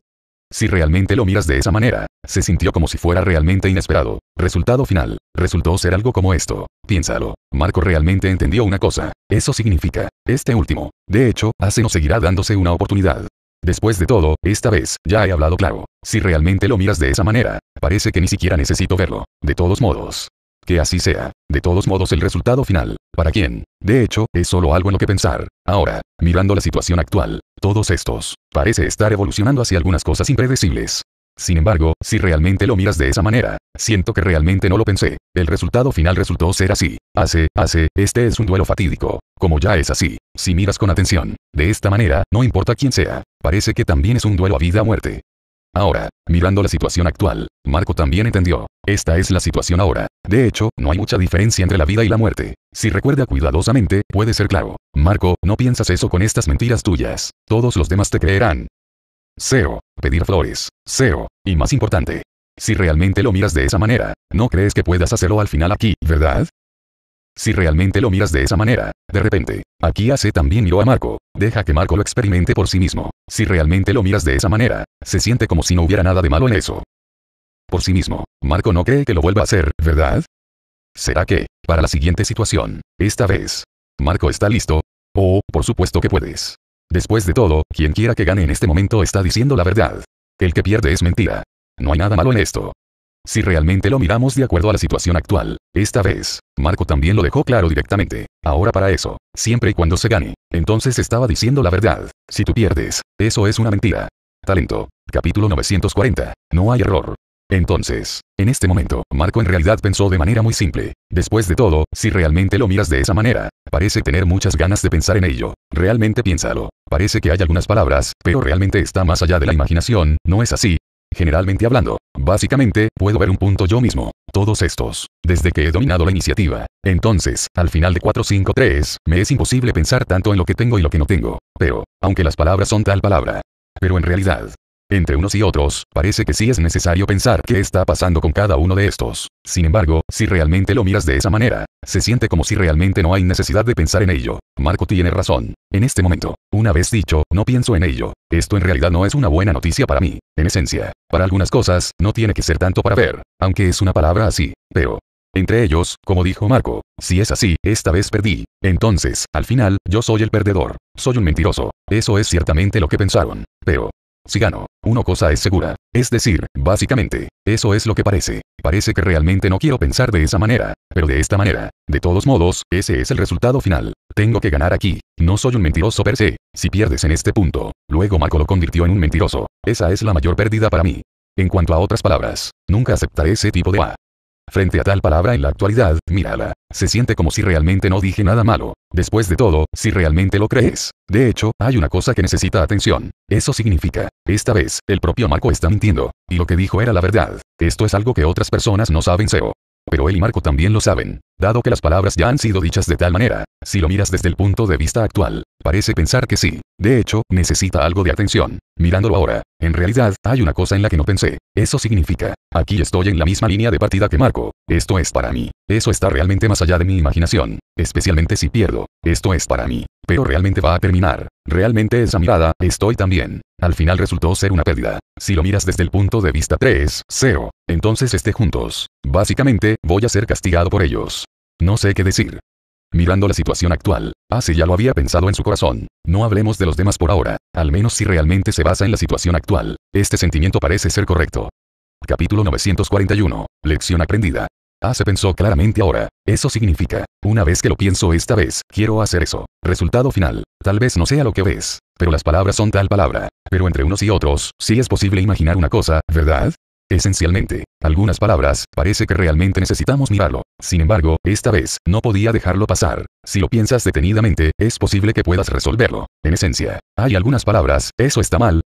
Si realmente lo miras de esa manera, se sintió como si fuera realmente inesperado. Resultado final, resultó ser algo como esto. Piénsalo. Marco realmente entendió una cosa. Eso significa, este último. De hecho, hace no seguirá dándose una oportunidad. Después de todo, esta vez, ya he hablado claro. Si realmente lo miras de esa manera, parece que ni siquiera necesito verlo. De todos modos, que así sea. De todos modos el resultado final, ¿para quién? De hecho, es solo algo en lo que pensar. Ahora, mirando la situación actual, todos estos, parece estar evolucionando hacia algunas cosas impredecibles. Sin embargo, si realmente lo miras de esa manera, siento que realmente no lo pensé. El resultado final resultó ser así. Hace, hace, este es un duelo fatídico. Como ya es así, si miras con atención, de esta manera, no importa quién sea, parece que también es un duelo a vida o muerte. Ahora, mirando la situación actual, Marco también entendió. Esta es la situación ahora. De hecho, no hay mucha diferencia entre la vida y la muerte. Si recuerda cuidadosamente, puede ser claro. Marco, no piensas eso con estas mentiras tuyas. Todos los demás te creerán. SEO. Pedir flores. SEO. Y más importante. Si realmente lo miras de esa manera, no crees que puedas hacerlo al final aquí, ¿verdad? Si realmente lo miras de esa manera, de repente, aquí hace también miró a Marco, deja que Marco lo experimente por sí mismo. Si realmente lo miras de esa manera, se siente como si no hubiera nada de malo en eso. Por sí mismo, Marco no cree que lo vuelva a hacer, ¿verdad? ¿Será que, para la siguiente situación, esta vez, Marco está listo? Oh, por supuesto que puedes. Después de todo, quien quiera que gane en este momento está diciendo la verdad. El que pierde es mentira. No hay nada malo en esto. Si realmente lo miramos de acuerdo a la situación actual, esta vez, Marco también lo dejó claro directamente. Ahora para eso, siempre y cuando se gane. Entonces estaba diciendo la verdad. Si tú pierdes, eso es una mentira. Talento. Capítulo 940. No hay error. Entonces, en este momento, Marco en realidad pensó de manera muy simple. Después de todo, si realmente lo miras de esa manera, parece tener muchas ganas de pensar en ello. Realmente piénsalo. Parece que hay algunas palabras, pero realmente está más allá de la imaginación, ¿no es así? Generalmente hablando, básicamente, puedo ver un punto yo mismo todos estos, desde que he dominado la iniciativa. Entonces, al final de 453, me es imposible pensar tanto en lo que tengo y lo que no tengo. Pero, aunque las palabras son tal palabra, pero en realidad, entre unos y otros, parece que sí es necesario pensar qué está pasando con cada uno de estos. Sin embargo, si realmente lo miras de esa manera, se siente como si realmente no hay necesidad de pensar en ello. Marco tiene razón. En este momento, una vez dicho, no pienso en ello. Esto en realidad no es una buena noticia para mí. En esencia, para algunas cosas, no tiene que ser tanto para ver, aunque es una palabra así. Pero, entre ellos, como dijo Marco, si es así, esta vez perdí. Entonces, al final, yo soy el perdedor. Soy un mentiroso. Eso es ciertamente lo que pensaron. Pero, si gano, una cosa es segura. Es decir, básicamente, eso es lo que parece. Parece que realmente no quiero pensar de esa manera, pero de esta manera. De todos modos, ese es el resultado final. Tengo que ganar aquí. No soy un mentiroso per se. Si pierdes en este punto, luego Marco lo convirtió en un mentiroso. Esa es la mayor pérdida para mí. En cuanto a otras palabras, nunca aceptaré ese tipo de A. Frente a tal palabra en la actualidad, mírala. Se siente como si realmente no dije nada malo. Después de todo, si realmente lo crees. De hecho, hay una cosa que necesita atención. Eso significa, esta vez, el propio Marco está mintiendo. Y lo que dijo era la verdad. Esto es algo que otras personas no saben SEO. Pero él y Marco también lo saben, dado que las palabras ya han sido dichas de tal manera, si lo miras desde el punto de vista actual, parece pensar que sí, de hecho, necesita algo de atención. Mirándolo ahora, en realidad, hay una cosa en la que no pensé, eso significa, aquí estoy en la misma línea de partida que Marco, esto es para mí, eso está realmente más allá de mi imaginación, especialmente si pierdo, esto es para mí, pero realmente va a terminar. Realmente esa mirada, estoy también. Al final resultó ser una pérdida. Si lo miras desde el punto de vista 3, 0, entonces esté juntos. Básicamente, voy a ser castigado por ellos. No sé qué decir. Mirando la situación actual, así ah, ya lo había pensado en su corazón. No hablemos de los demás por ahora, al menos si realmente se basa en la situación actual. Este sentimiento parece ser correcto. Capítulo 941. Lección aprendida. Ah, se pensó claramente ahora. Eso significa, una vez que lo pienso esta vez, quiero hacer eso. Resultado final. Tal vez no sea lo que ves, pero las palabras son tal palabra. Pero entre unos y otros, sí es posible imaginar una cosa, ¿verdad? Esencialmente, algunas palabras, parece que realmente necesitamos mirarlo. Sin embargo, esta vez, no podía dejarlo pasar. Si lo piensas detenidamente, es posible que puedas resolverlo. En esencia, hay algunas palabras, eso está mal,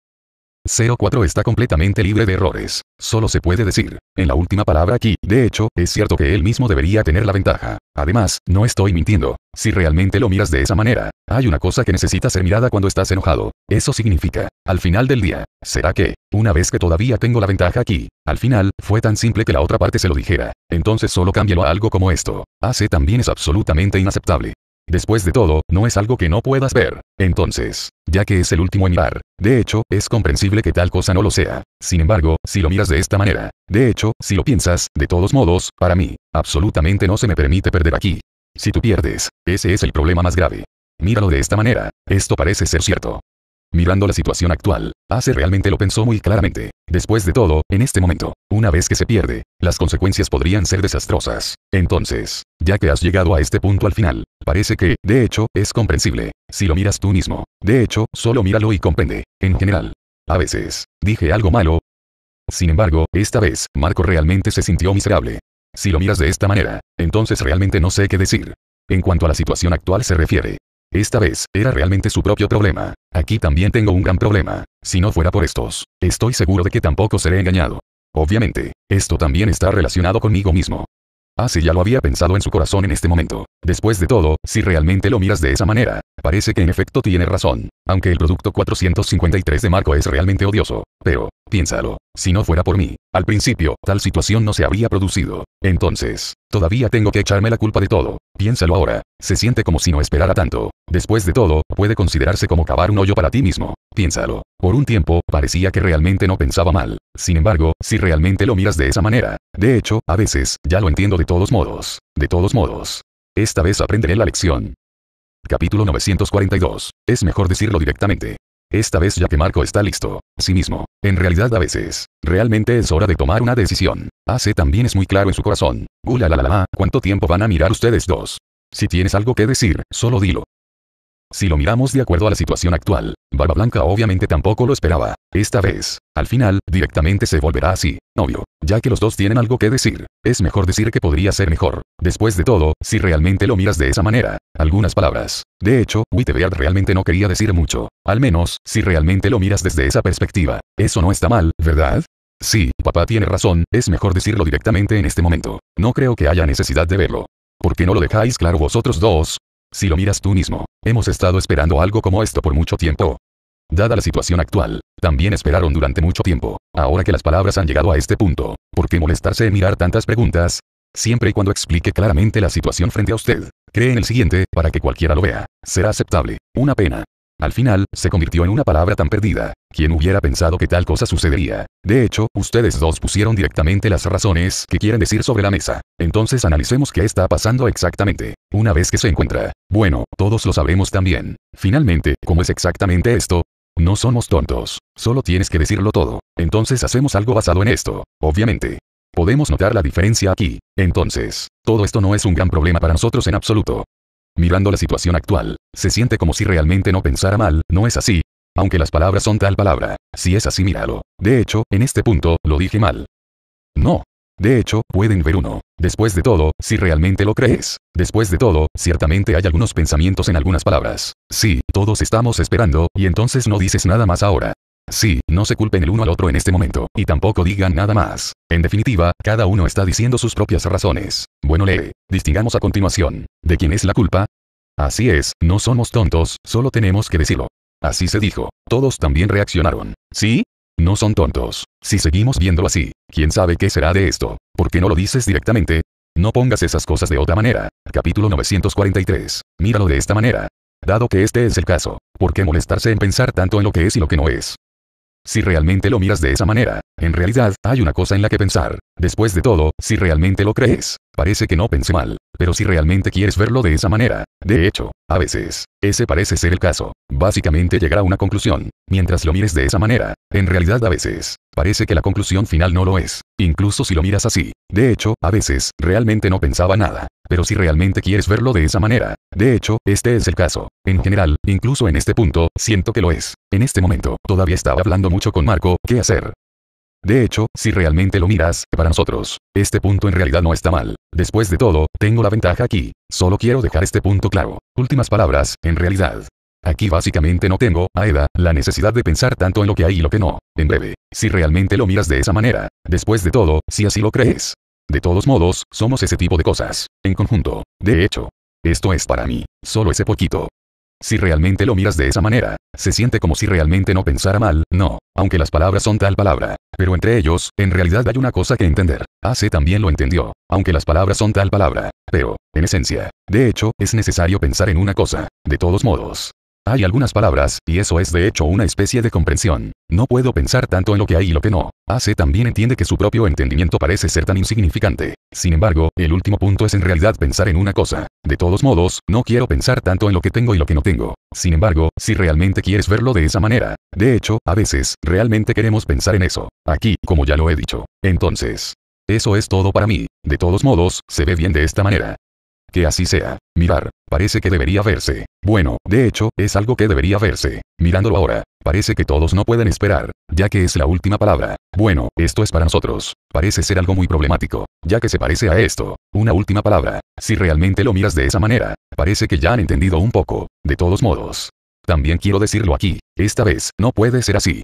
04 está completamente libre de errores. Solo se puede decir, en la última palabra aquí, de hecho, es cierto que él mismo debería tener la ventaja. Además, no estoy mintiendo. Si realmente lo miras de esa manera, hay una cosa que necesita ser mirada cuando estás enojado. Eso significa, al final del día, será que, una vez que todavía tengo la ventaja aquí, al final, fue tan simple que la otra parte se lo dijera. Entonces solo cámbialo a algo como esto. AC también es absolutamente inaceptable. Después de todo, no es algo que no puedas ver. Entonces, ya que es el último en mirar, de hecho, es comprensible que tal cosa no lo sea. Sin embargo, si lo miras de esta manera, de hecho, si lo piensas, de todos modos, para mí, absolutamente no se me permite perder aquí. Si tú pierdes, ese es el problema más grave. Míralo de esta manera, esto parece ser cierto. Mirando la situación actual, hace realmente lo pensó muy claramente. Después de todo, en este momento, una vez que se pierde, las consecuencias podrían ser desastrosas. Entonces, ya que has llegado a este punto al final, Parece que, de hecho, es comprensible. Si lo miras tú mismo. De hecho, solo míralo y comprende. En general. A veces, dije algo malo. Sin embargo, esta vez, Marco realmente se sintió miserable. Si lo miras de esta manera, entonces realmente no sé qué decir. En cuanto a la situación actual se refiere. Esta vez, era realmente su propio problema. Aquí también tengo un gran problema. Si no fuera por estos, estoy seguro de que tampoco seré engañado. Obviamente, esto también está relacionado conmigo mismo. Así ah, ya lo había pensado en su corazón en este momento. Después de todo, si realmente lo miras de esa manera, parece que en efecto tiene razón, aunque el producto 453 de Marco es realmente odioso. Pero, piénsalo, si no fuera por mí, al principio, tal situación no se habría producido. Entonces, todavía tengo que echarme la culpa de todo. Piénsalo ahora, se siente como si no esperara tanto. Después de todo, puede considerarse como cavar un hoyo para ti mismo. Piénsalo. Por un tiempo, parecía que realmente no pensaba mal. Sin embargo, si realmente lo miras de esa manera. De hecho, a veces, ya lo entiendo de todos modos. De todos modos. Esta vez aprenderé la lección. Capítulo 942. Es mejor decirlo directamente. Esta vez ya que Marco está listo. Sí mismo. En realidad a veces. Realmente es hora de tomar una decisión. Hace ah, también es muy claro en su corazón. Ula uh, la la, ¿cuánto tiempo van a mirar ustedes dos? Si tienes algo que decir, solo dilo. Si lo miramos de acuerdo a la situación actual, Barba Blanca obviamente tampoco lo esperaba. Esta vez, al final, directamente se volverá así, obvio, ya que los dos tienen algo que decir. Es mejor decir que podría ser mejor. Después de todo, si realmente lo miras de esa manera, algunas palabras. De hecho, Wittebeard realmente no quería decir mucho. Al menos, si realmente lo miras desde esa perspectiva. Eso no está mal, ¿verdad? Sí, papá tiene razón, es mejor decirlo directamente en este momento. No creo que haya necesidad de verlo. ¿Por qué no lo dejáis claro vosotros dos? Si lo miras tú mismo, hemos estado esperando algo como esto por mucho tiempo. Dada la situación actual, también esperaron durante mucho tiempo. Ahora que las palabras han llegado a este punto, ¿por qué molestarse en mirar tantas preguntas? Siempre y cuando explique claramente la situación frente a usted, cree en el siguiente, para que cualquiera lo vea. Será aceptable. Una pena. Al final, se convirtió en una palabra tan perdida. ¿Quién hubiera pensado que tal cosa sucedería? De hecho, ustedes dos pusieron directamente las razones que quieren decir sobre la mesa. Entonces analicemos qué está pasando exactamente. Una vez que se encuentra. Bueno, todos lo sabemos también. Finalmente, ¿cómo es exactamente esto? No somos tontos. Solo tienes que decirlo todo. Entonces hacemos algo basado en esto. Obviamente. Podemos notar la diferencia aquí. Entonces, todo esto no es un gran problema para nosotros en absoluto. Mirando la situación actual, se siente como si realmente no pensara mal, no es así. Aunque las palabras son tal palabra, si es así míralo. De hecho, en este punto, lo dije mal. No. De hecho, pueden ver uno. Después de todo, si realmente lo crees. Después de todo, ciertamente hay algunos pensamientos en algunas palabras. Sí, todos estamos esperando, y entonces no dices nada más ahora. Sí, no se culpen el uno al otro en este momento, y tampoco digan nada más. En definitiva, cada uno está diciendo sus propias razones. Bueno, lee. Distingamos a continuación. ¿De quién es la culpa? Así es, no somos tontos, solo tenemos que decirlo. Así se dijo. Todos también reaccionaron. ¿Sí? No son tontos. Si seguimos viendo así, ¿quién sabe qué será de esto? ¿Por qué no lo dices directamente? No pongas esas cosas de otra manera. Capítulo 943. Míralo de esta manera. Dado que este es el caso, ¿por qué molestarse en pensar tanto en lo que es y lo que no es? Si realmente lo miras de esa manera, en realidad, hay una cosa en la que pensar. Después de todo, si realmente lo crees, Parece que no pensé mal. Pero si realmente quieres verlo de esa manera, de hecho, a veces, ese parece ser el caso. Básicamente llegará a una conclusión, mientras lo mires de esa manera, en realidad a veces, parece que la conclusión final no lo es, incluso si lo miras así. De hecho, a veces, realmente no pensaba nada. Pero si realmente quieres verlo de esa manera, de hecho, este es el caso. En general, incluso en este punto, siento que lo es. En este momento, todavía estaba hablando mucho con Marco, ¿qué hacer? De hecho, si realmente lo miras, para nosotros, este punto en realidad no está mal. Después de todo, tengo la ventaja aquí. Solo quiero dejar este punto claro. Últimas palabras, en realidad. Aquí básicamente no tengo, Aeda, la necesidad de pensar tanto en lo que hay y lo que no. En breve, si realmente lo miras de esa manera. Después de todo, si así lo crees. De todos modos, somos ese tipo de cosas. En conjunto. De hecho. Esto es para mí. Solo ese poquito. Si realmente lo miras de esa manera, se siente como si realmente no pensara mal, no, aunque las palabras son tal palabra. Pero entre ellos, en realidad hay una cosa que entender. AC ah, también lo entendió, aunque las palabras son tal palabra. Pero, en esencia, de hecho, es necesario pensar en una cosa. De todos modos, hay algunas palabras, y eso es de hecho una especie de comprensión. No puedo pensar tanto en lo que hay y lo que no. A.C. también entiende que su propio entendimiento parece ser tan insignificante. Sin embargo, el último punto es en realidad pensar en una cosa. De todos modos, no quiero pensar tanto en lo que tengo y lo que no tengo. Sin embargo, si realmente quieres verlo de esa manera. De hecho, a veces, realmente queremos pensar en eso. Aquí, como ya lo he dicho. Entonces. Eso es todo para mí. De todos modos, se ve bien de esta manera. Que así sea. Mirar. Parece que debería verse. Bueno, de hecho, es algo que debería verse. Mirándolo ahora. Parece que todos no pueden esperar, ya que es la última palabra. Bueno, esto es para nosotros. Parece ser algo muy problemático, ya que se parece a esto. Una última palabra. Si realmente lo miras de esa manera, parece que ya han entendido un poco. De todos modos. También quiero decirlo aquí. Esta vez, no puede ser así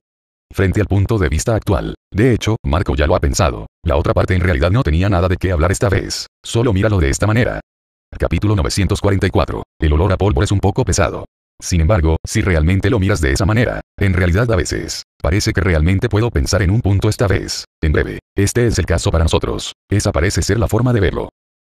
frente al punto de vista actual. De hecho, Marco ya lo ha pensado. La otra parte en realidad no tenía nada de qué hablar esta vez. Solo míralo de esta manera. Capítulo 944. El olor a polvo es un poco pesado. Sin embargo, si realmente lo miras de esa manera, en realidad a veces, parece que realmente puedo pensar en un punto esta vez. En breve, este es el caso para nosotros. Esa parece ser la forma de verlo.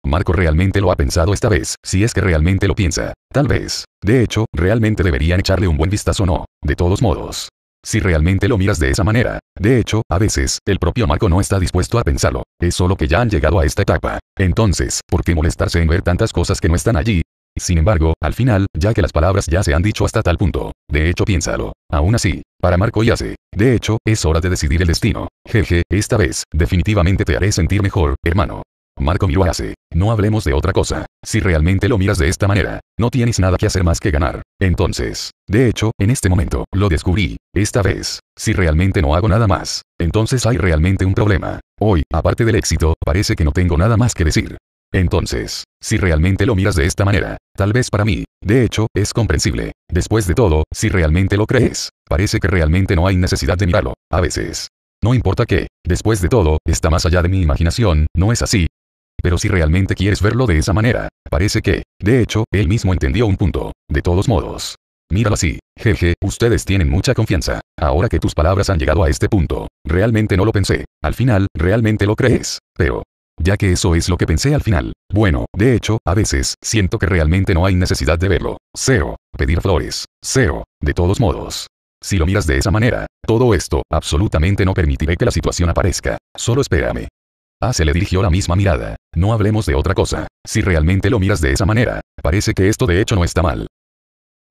Marco realmente lo ha pensado esta vez, si es que realmente lo piensa. Tal vez. De hecho, realmente deberían echarle un buen vistazo no. De todos modos, si realmente lo miras de esa manera. De hecho, a veces, el propio Marco no está dispuesto a pensarlo. Es solo que ya han llegado a esta etapa. Entonces, ¿por qué molestarse en ver tantas cosas que no están allí? Sin embargo, al final, ya que las palabras ya se han dicho hasta tal punto, de hecho piénsalo. Aún así, para Marco y hace. De hecho, es hora de decidir el destino. Jeje, esta vez, definitivamente te haré sentir mejor, hermano. Marco miró a No hablemos de otra cosa. Si realmente lo miras de esta manera, no tienes nada que hacer más que ganar. Entonces, de hecho, en este momento, lo descubrí. Esta vez, si realmente no hago nada más, entonces hay realmente un problema. Hoy, aparte del éxito, parece que no tengo nada más que decir. Entonces, si realmente lo miras de esta manera, tal vez para mí, de hecho, es comprensible. Después de todo, si realmente lo crees, parece que realmente no hay necesidad de mirarlo, a veces. No importa qué. después de todo, está más allá de mi imaginación, ¿no es así? Pero si realmente quieres verlo de esa manera, parece que, de hecho, él mismo entendió un punto. De todos modos. Míralo así, jeje, ustedes tienen mucha confianza. Ahora que tus palabras han llegado a este punto, realmente no lo pensé. Al final, realmente lo crees. Pero, ya que eso es lo que pensé al final. Bueno, de hecho, a veces, siento que realmente no hay necesidad de verlo. Seo, Pedir flores. Seo, De todos modos. Si lo miras de esa manera, todo esto, absolutamente no permitiré que la situación aparezca. Solo espérame. Ah, se le dirigió la misma mirada. No hablemos de otra cosa. Si realmente lo miras de esa manera, parece que esto de hecho no está mal.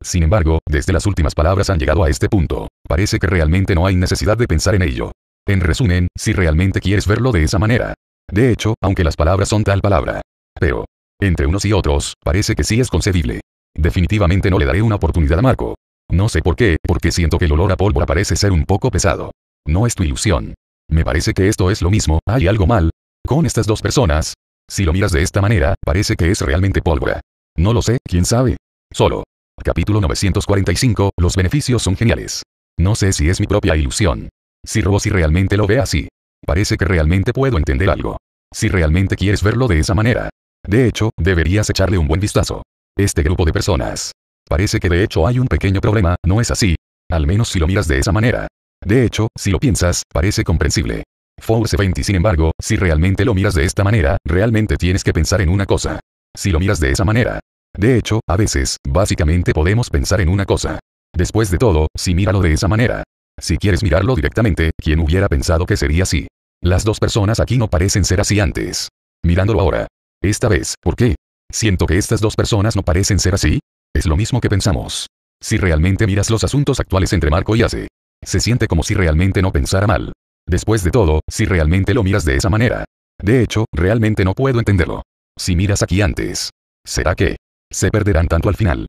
Sin embargo, desde las últimas palabras han llegado a este punto. Parece que realmente no hay necesidad de pensar en ello. En resumen, si realmente quieres verlo de esa manera. De hecho, aunque las palabras son tal palabra. Pero, entre unos y otros, parece que sí es concebible. Definitivamente no le daré una oportunidad a Marco. No sé por qué, porque siento que el olor a pólvora parece ser un poco pesado. No es tu ilusión. Me parece que esto es lo mismo, hay algo mal, con estas dos personas. Si lo miras de esta manera, parece que es realmente pólvora. No lo sé, quién sabe. Solo. Capítulo 945, los beneficios son geniales. No sé si es mi propia ilusión. Si realmente lo ve así. Parece que realmente puedo entender algo. Si realmente quieres verlo de esa manera. De hecho, deberías echarle un buen vistazo. Este grupo de personas. Parece que de hecho hay un pequeño problema, ¿no es así? Al menos si lo miras de esa manera. De hecho, si lo piensas, parece comprensible. Force 20 sin embargo, si realmente lo miras de esta manera, realmente tienes que pensar en una cosa. Si lo miras de esa manera. De hecho, a veces, básicamente podemos pensar en una cosa. Después de todo, si míralo de esa manera. Si quieres mirarlo directamente, ¿quién hubiera pensado que sería así? Las dos personas aquí no parecen ser así antes. Mirándolo ahora. Esta vez, ¿por qué? Siento que estas dos personas no parecen ser así. Es lo mismo que pensamos. Si realmente miras los asuntos actuales entre Marco y Ace, se siente como si realmente no pensara mal. Después de todo, si realmente lo miras de esa manera. De hecho, realmente no puedo entenderlo. Si miras aquí antes. ¿Será que? Se perderán tanto al final.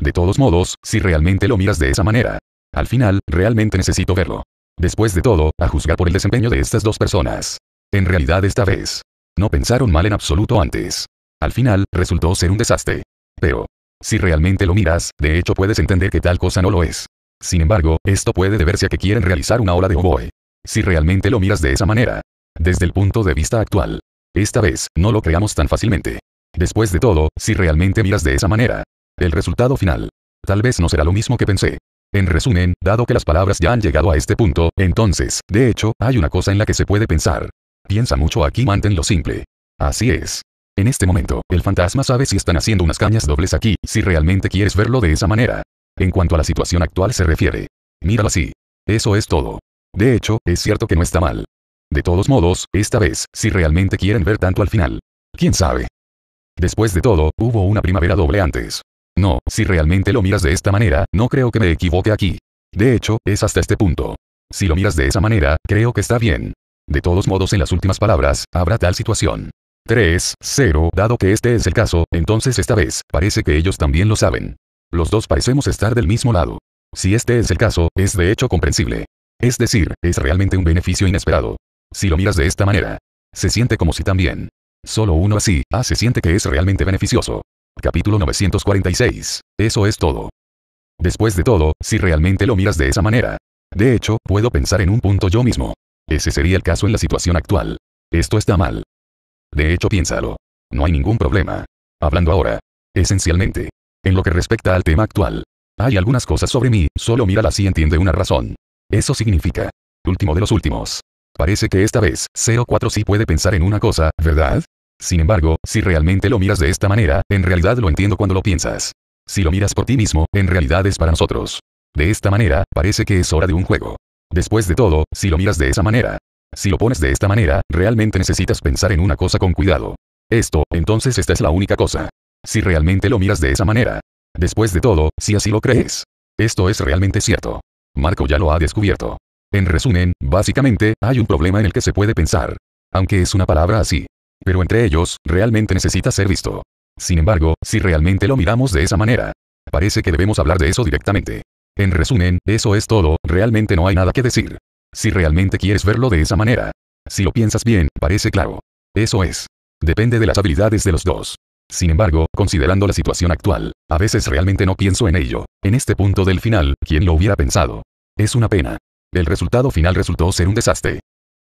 De todos modos, si realmente lo miras de esa manera. Al final, realmente necesito verlo. Después de todo, a juzgar por el desempeño de estas dos personas. En realidad esta vez. No pensaron mal en absoluto antes. Al final, resultó ser un desastre. Pero, si realmente lo miras, de hecho puedes entender que tal cosa no lo es. Sin embargo, esto puede deberse a que quieren realizar una ola de oboe. Si realmente lo miras de esa manera. Desde el punto de vista actual. Esta vez, no lo creamos tan fácilmente. Después de todo, si realmente miras de esa manera. El resultado final. Tal vez no será lo mismo que pensé. En resumen, dado que las palabras ya han llegado a este punto, entonces, de hecho, hay una cosa en la que se puede pensar. Piensa mucho aquí, manténlo simple. Así es. En este momento, el fantasma sabe si están haciendo unas cañas dobles aquí, si realmente quieres verlo de esa manera. En cuanto a la situación actual se refiere. Míralo así. Eso es todo. De hecho, es cierto que no está mal. De todos modos, esta vez, si realmente quieren ver tanto al final. ¿Quién sabe? Después de todo, hubo una primavera doble antes. No, si realmente lo miras de esta manera, no creo que me equivoque aquí. De hecho, es hasta este punto. Si lo miras de esa manera, creo que está bien. De todos modos, en las últimas palabras, habrá tal situación. 3, 0, dado que este es el caso, entonces esta vez, parece que ellos también lo saben. Los dos parecemos estar del mismo lado. Si este es el caso, es de hecho comprensible. Es decir, es realmente un beneficio inesperado. Si lo miras de esta manera, se siente como si también. Solo uno así, ah, se siente que es realmente beneficioso. Capítulo 946. Eso es todo. Después de todo, si realmente lo miras de esa manera. De hecho, puedo pensar en un punto yo mismo. Ese sería el caso en la situación actual. Esto está mal. De hecho, piénsalo. No hay ningún problema. Hablando ahora. Esencialmente. En lo que respecta al tema actual. Hay algunas cosas sobre mí, solo míralas y entiende una razón. Eso significa. Último de los últimos. Parece que esta vez, 0-4 sí puede pensar en una cosa, ¿verdad? Sin embargo, si realmente lo miras de esta manera, en realidad lo entiendo cuando lo piensas. Si lo miras por ti mismo, en realidad es para nosotros. De esta manera, parece que es hora de un juego. Después de todo, si lo miras de esa manera, si lo pones de esta manera, realmente necesitas pensar en una cosa con cuidado. Esto, entonces esta es la única cosa. Si realmente lo miras de esa manera. Después de todo, si así lo crees. Esto es realmente cierto. Marco ya lo ha descubierto. En resumen, básicamente, hay un problema en el que se puede pensar. Aunque es una palabra así. Pero entre ellos, realmente necesita ser visto. Sin embargo, si realmente lo miramos de esa manera, parece que debemos hablar de eso directamente. En resumen, eso es todo, realmente no hay nada que decir. Si realmente quieres verlo de esa manera, si lo piensas bien, parece claro. Eso es. Depende de las habilidades de los dos. Sin embargo, considerando la situación actual, a veces realmente no pienso en ello. En este punto del final, ¿quién lo hubiera pensado? Es una pena. El resultado final resultó ser un desastre.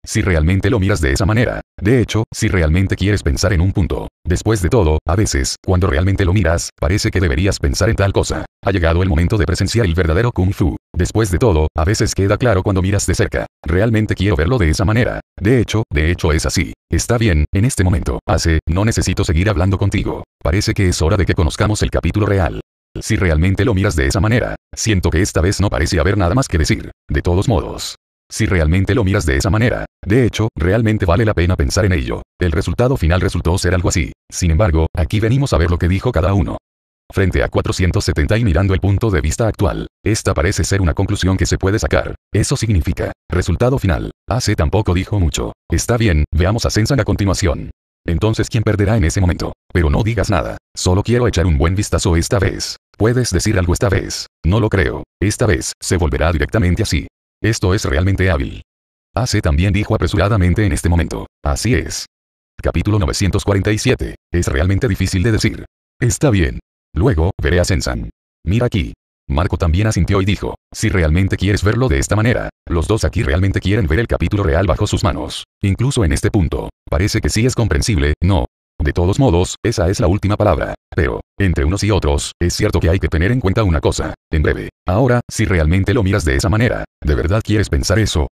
Si realmente lo miras de esa manera. De hecho, si realmente quieres pensar en un punto. Después de todo, a veces, cuando realmente lo miras, parece que deberías pensar en tal cosa. Ha llegado el momento de presenciar el verdadero Kung Fu. Después de todo, a veces queda claro cuando miras de cerca. Realmente quiero verlo de esa manera. De hecho, de hecho es así. Está bien, en este momento, hace, no necesito seguir hablando contigo. Parece que es hora de que conozcamos el capítulo real. Si realmente lo miras de esa manera, siento que esta vez no parece haber nada más que decir. De todos modos, si realmente lo miras de esa manera, de hecho, realmente vale la pena pensar en ello. El resultado final resultó ser algo así. Sin embargo, aquí venimos a ver lo que dijo cada uno. Frente a 470 y mirando el punto de vista actual, esta parece ser una conclusión que se puede sacar. Eso significa, resultado final. Hace tampoco dijo mucho. Está bien, veamos a Sensan a continuación. Entonces, ¿quién perderá en ese momento? Pero no digas nada. Solo quiero echar un buen vistazo esta vez. Puedes decir algo esta vez. No lo creo. Esta vez, se volverá directamente así. Esto es realmente hábil. AC también dijo apresuradamente en este momento. Así es. Capítulo 947. Es realmente difícil de decir. Está bien. Luego, veré a Sensan. Mira aquí. Marco también asintió y dijo, si realmente quieres verlo de esta manera, los dos aquí realmente quieren ver el capítulo real bajo sus manos. Incluso en este punto, parece que sí es comprensible, ¿no? De todos modos, esa es la última palabra. Pero, entre unos y otros, es cierto que hay que tener en cuenta una cosa, en breve. Ahora, si realmente lo miras de esa manera, ¿de verdad quieres pensar eso?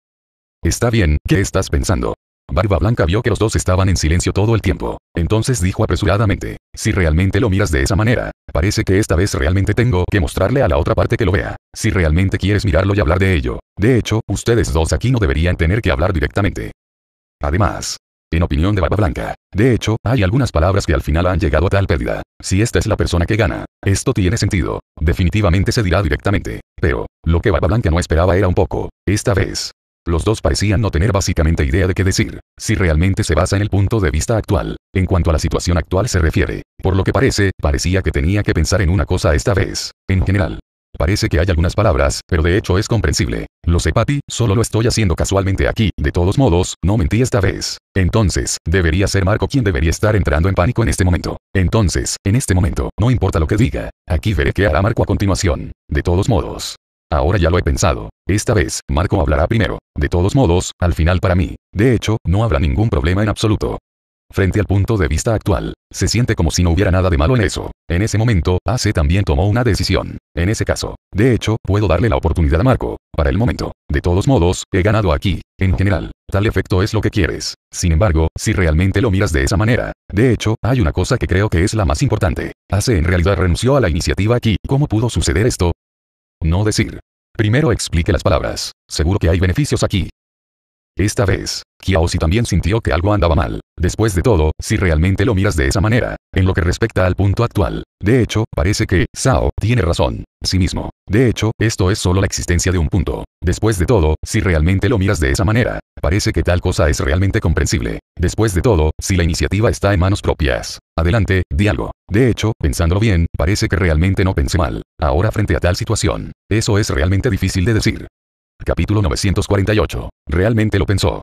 Está bien, ¿qué estás pensando? Barba Blanca vio que los dos estaban en silencio todo el tiempo. Entonces dijo apresuradamente, si realmente lo miras de esa manera, parece que esta vez realmente tengo que mostrarle a la otra parte que lo vea, si realmente quieres mirarlo y hablar de ello. De hecho, ustedes dos aquí no deberían tener que hablar directamente. Además, en opinión de Baba Blanca. De hecho, hay algunas palabras que al final han llegado a tal pérdida. Si esta es la persona que gana, esto tiene sentido. Definitivamente se dirá directamente. Pero, lo que Baba Blanca no esperaba era un poco. Esta vez. Los dos parecían no tener básicamente idea de qué decir, si realmente se basa en el punto de vista actual, en cuanto a la situación actual se refiere. Por lo que parece, parecía que tenía que pensar en una cosa esta vez. En general, Parece que hay algunas palabras, pero de hecho es comprensible. Lo sé, Patty, solo lo estoy haciendo casualmente aquí. De todos modos, no mentí esta vez. Entonces, debería ser Marco quien debería estar entrando en pánico en este momento. Entonces, en este momento, no importa lo que diga. Aquí veré qué hará Marco a continuación. De todos modos. Ahora ya lo he pensado. Esta vez, Marco hablará primero. De todos modos, al final para mí. De hecho, no habrá ningún problema en absoluto. Frente al punto de vista actual, se siente como si no hubiera nada de malo en eso. En ese momento, hace también tomó una decisión. En ese caso, de hecho, puedo darle la oportunidad a Marco, para el momento. De todos modos, he ganado aquí, en general. Tal efecto es lo que quieres. Sin embargo, si realmente lo miras de esa manera, de hecho, hay una cosa que creo que es la más importante. AC en realidad renunció a la iniciativa aquí. ¿Cómo pudo suceder esto? No decir. Primero explique las palabras. Seguro que hay beneficios aquí. Esta vez, si también sintió que algo andaba mal. Después de todo, si realmente lo miras de esa manera, en lo que respecta al punto actual, de hecho, parece que, Sao, tiene razón. Sí mismo. De hecho, esto es solo la existencia de un punto. Después de todo, si realmente lo miras de esa manera, parece que tal cosa es realmente comprensible. Después de todo, si la iniciativa está en manos propias. Adelante, di algo. De hecho, pensándolo bien, parece que realmente no pensé mal. Ahora frente a tal situación, eso es realmente difícil de decir. Capítulo 948. Realmente lo pensó.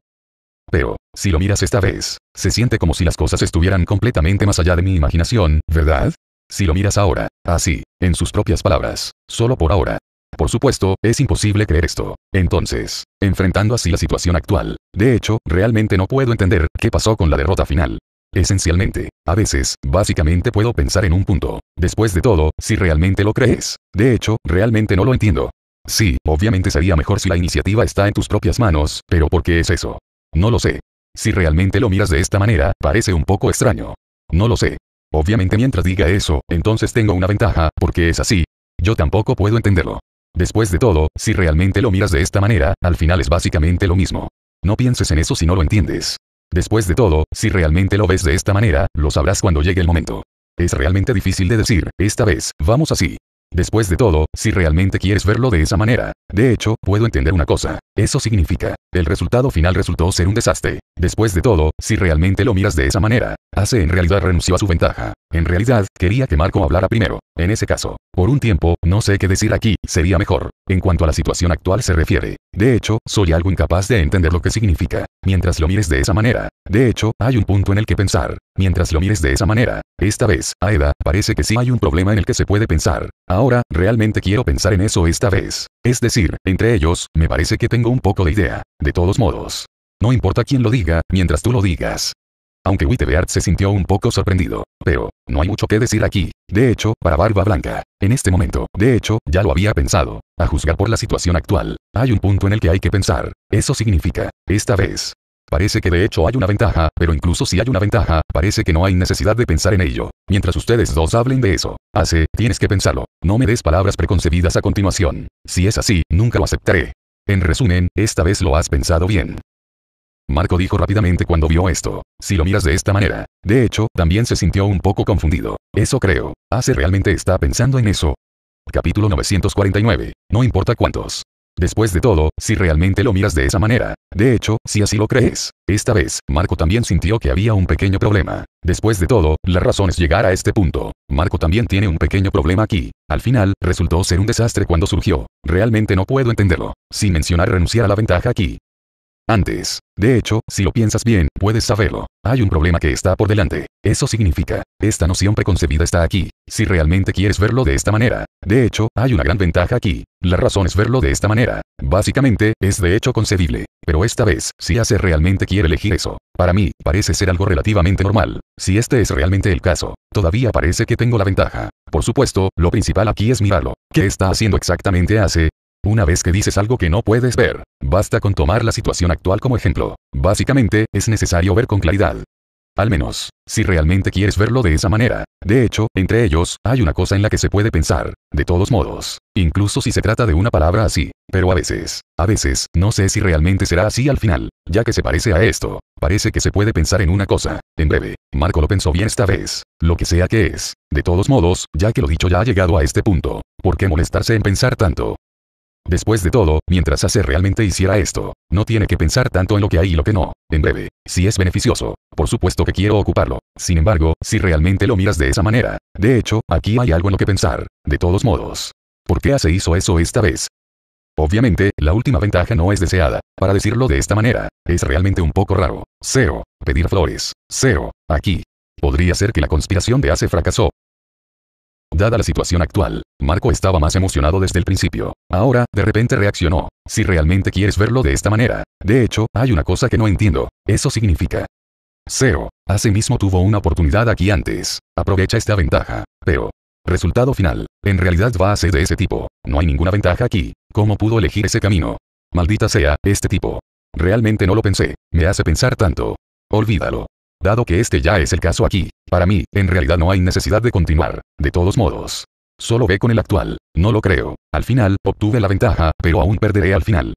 Pero, si lo miras esta vez, se siente como si las cosas estuvieran completamente más allá de mi imaginación, ¿verdad? Si lo miras ahora, así, en sus propias palabras, solo por ahora. Por supuesto, es imposible creer esto. Entonces, enfrentando así la situación actual, de hecho, realmente no puedo entender qué pasó con la derrota final. Esencialmente, a veces, básicamente puedo pensar en un punto. Después de todo, si realmente lo crees. De hecho, realmente no lo entiendo. Sí, obviamente sería mejor si la iniciativa está en tus propias manos, pero ¿por qué es eso? No lo sé. Si realmente lo miras de esta manera, parece un poco extraño. No lo sé. Obviamente mientras diga eso, entonces tengo una ventaja, porque es así. Yo tampoco puedo entenderlo. Después de todo, si realmente lo miras de esta manera, al final es básicamente lo mismo. No pienses en eso si no lo entiendes. Después de todo, si realmente lo ves de esta manera, lo sabrás cuando llegue el momento. Es realmente difícil de decir, esta vez, vamos así. Después de todo, si realmente quieres verlo de esa manera, de hecho, puedo entender una cosa. Eso significa, el resultado final resultó ser un desastre. Después de todo, si realmente lo miras de esa manera, Hace en realidad renunció a su ventaja. En realidad, quería que Marco hablara primero. En ese caso, por un tiempo, no sé qué decir aquí, sería mejor. En cuanto a la situación actual se refiere. De hecho, soy algo incapaz de entender lo que significa. Mientras lo mires de esa manera. De hecho, hay un punto en el que pensar. Mientras lo mires de esa manera. Esta vez, Aeda, parece que sí hay un problema en el que se puede pensar. Ahora, realmente quiero pensar en eso esta vez. Es decir, entre ellos, me parece que tengo un poco de idea. De todos modos. No importa quién lo diga, mientras tú lo digas. Aunque Wittebeard se sintió un poco sorprendido. Pero, no hay mucho que decir aquí. De hecho, para Barba Blanca. En este momento, de hecho, ya lo había pensado. A juzgar por la situación actual, hay un punto en el que hay que pensar. Eso significa, esta vez, Parece que de hecho hay una ventaja, pero incluso si hay una ventaja, parece que no hay necesidad de pensar en ello. Mientras ustedes dos hablen de eso, hace, tienes que pensarlo. No me des palabras preconcebidas a continuación. Si es así, nunca lo aceptaré. En resumen, esta vez lo has pensado bien. Marco dijo rápidamente cuando vio esto. Si lo miras de esta manera. De hecho, también se sintió un poco confundido. Eso creo. Hace realmente está pensando en eso. Capítulo 949. No importa cuántos. Después de todo, si realmente lo miras de esa manera. De hecho, si así lo crees. Esta vez, Marco también sintió que había un pequeño problema. Después de todo, la razón es llegar a este punto. Marco también tiene un pequeño problema aquí. Al final, resultó ser un desastre cuando surgió. Realmente no puedo entenderlo. Sin mencionar renunciar a la ventaja aquí. Antes, de hecho, si lo piensas bien, puedes saberlo. Hay un problema que está por delante. Eso significa, esta noción preconcebida está aquí, si realmente quieres verlo de esta manera. De hecho, hay una gran ventaja aquí. La razón es verlo de esta manera. Básicamente, es de hecho concebible. Pero esta vez, si hace realmente quiere elegir eso, para mí, parece ser algo relativamente normal. Si este es realmente el caso, todavía parece que tengo la ventaja. Por supuesto, lo principal aquí es mirarlo. ¿Qué está haciendo exactamente hace? Una vez que dices algo que no puedes ver, basta con tomar la situación actual como ejemplo. Básicamente, es necesario ver con claridad. Al menos, si realmente quieres verlo de esa manera. De hecho, entre ellos, hay una cosa en la que se puede pensar, de todos modos, incluso si se trata de una palabra así. Pero a veces, a veces, no sé si realmente será así al final, ya que se parece a esto. Parece que se puede pensar en una cosa. En breve, Marco lo pensó bien esta vez, lo que sea que es. De todos modos, ya que lo dicho ya ha llegado a este punto, ¿por qué molestarse en pensar tanto? Después de todo, mientras hace realmente hiciera esto, no tiene que pensar tanto en lo que hay y lo que no. En breve, si es beneficioso, por supuesto que quiero ocuparlo. Sin embargo, si realmente lo miras de esa manera, de hecho, aquí hay algo en lo que pensar. De todos modos, ¿por qué Ace hizo eso esta vez? Obviamente, la última ventaja no es deseada. Para decirlo de esta manera, es realmente un poco raro. SEO, pedir flores. SEO, aquí. Podría ser que la conspiración de Ace fracasó, Dada la situación actual, Marco estaba más emocionado desde el principio. Ahora, de repente reaccionó. Si realmente quieres verlo de esta manera. De hecho, hay una cosa que no entiendo. Eso significa. Seo, asimismo tuvo una oportunidad aquí antes. Aprovecha esta ventaja. Pero, Resultado final. En realidad va a ser de ese tipo. No hay ninguna ventaja aquí. ¿Cómo pudo elegir ese camino? Maldita sea, este tipo. Realmente no lo pensé. Me hace pensar tanto. Olvídalo. Dado que este ya es el caso aquí, para mí, en realidad no hay necesidad de continuar. De todos modos. Solo ve con el actual. No lo creo. Al final, obtuve la ventaja, pero aún perderé al final.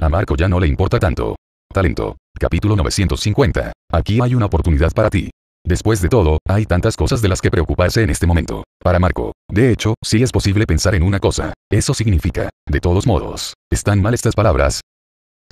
A Marco ya no le importa tanto. Talento. Capítulo 950. Aquí hay una oportunidad para ti. Después de todo, hay tantas cosas de las que preocuparse en este momento. Para Marco, de hecho, sí es posible pensar en una cosa. Eso significa, de todos modos, ¿están mal estas palabras?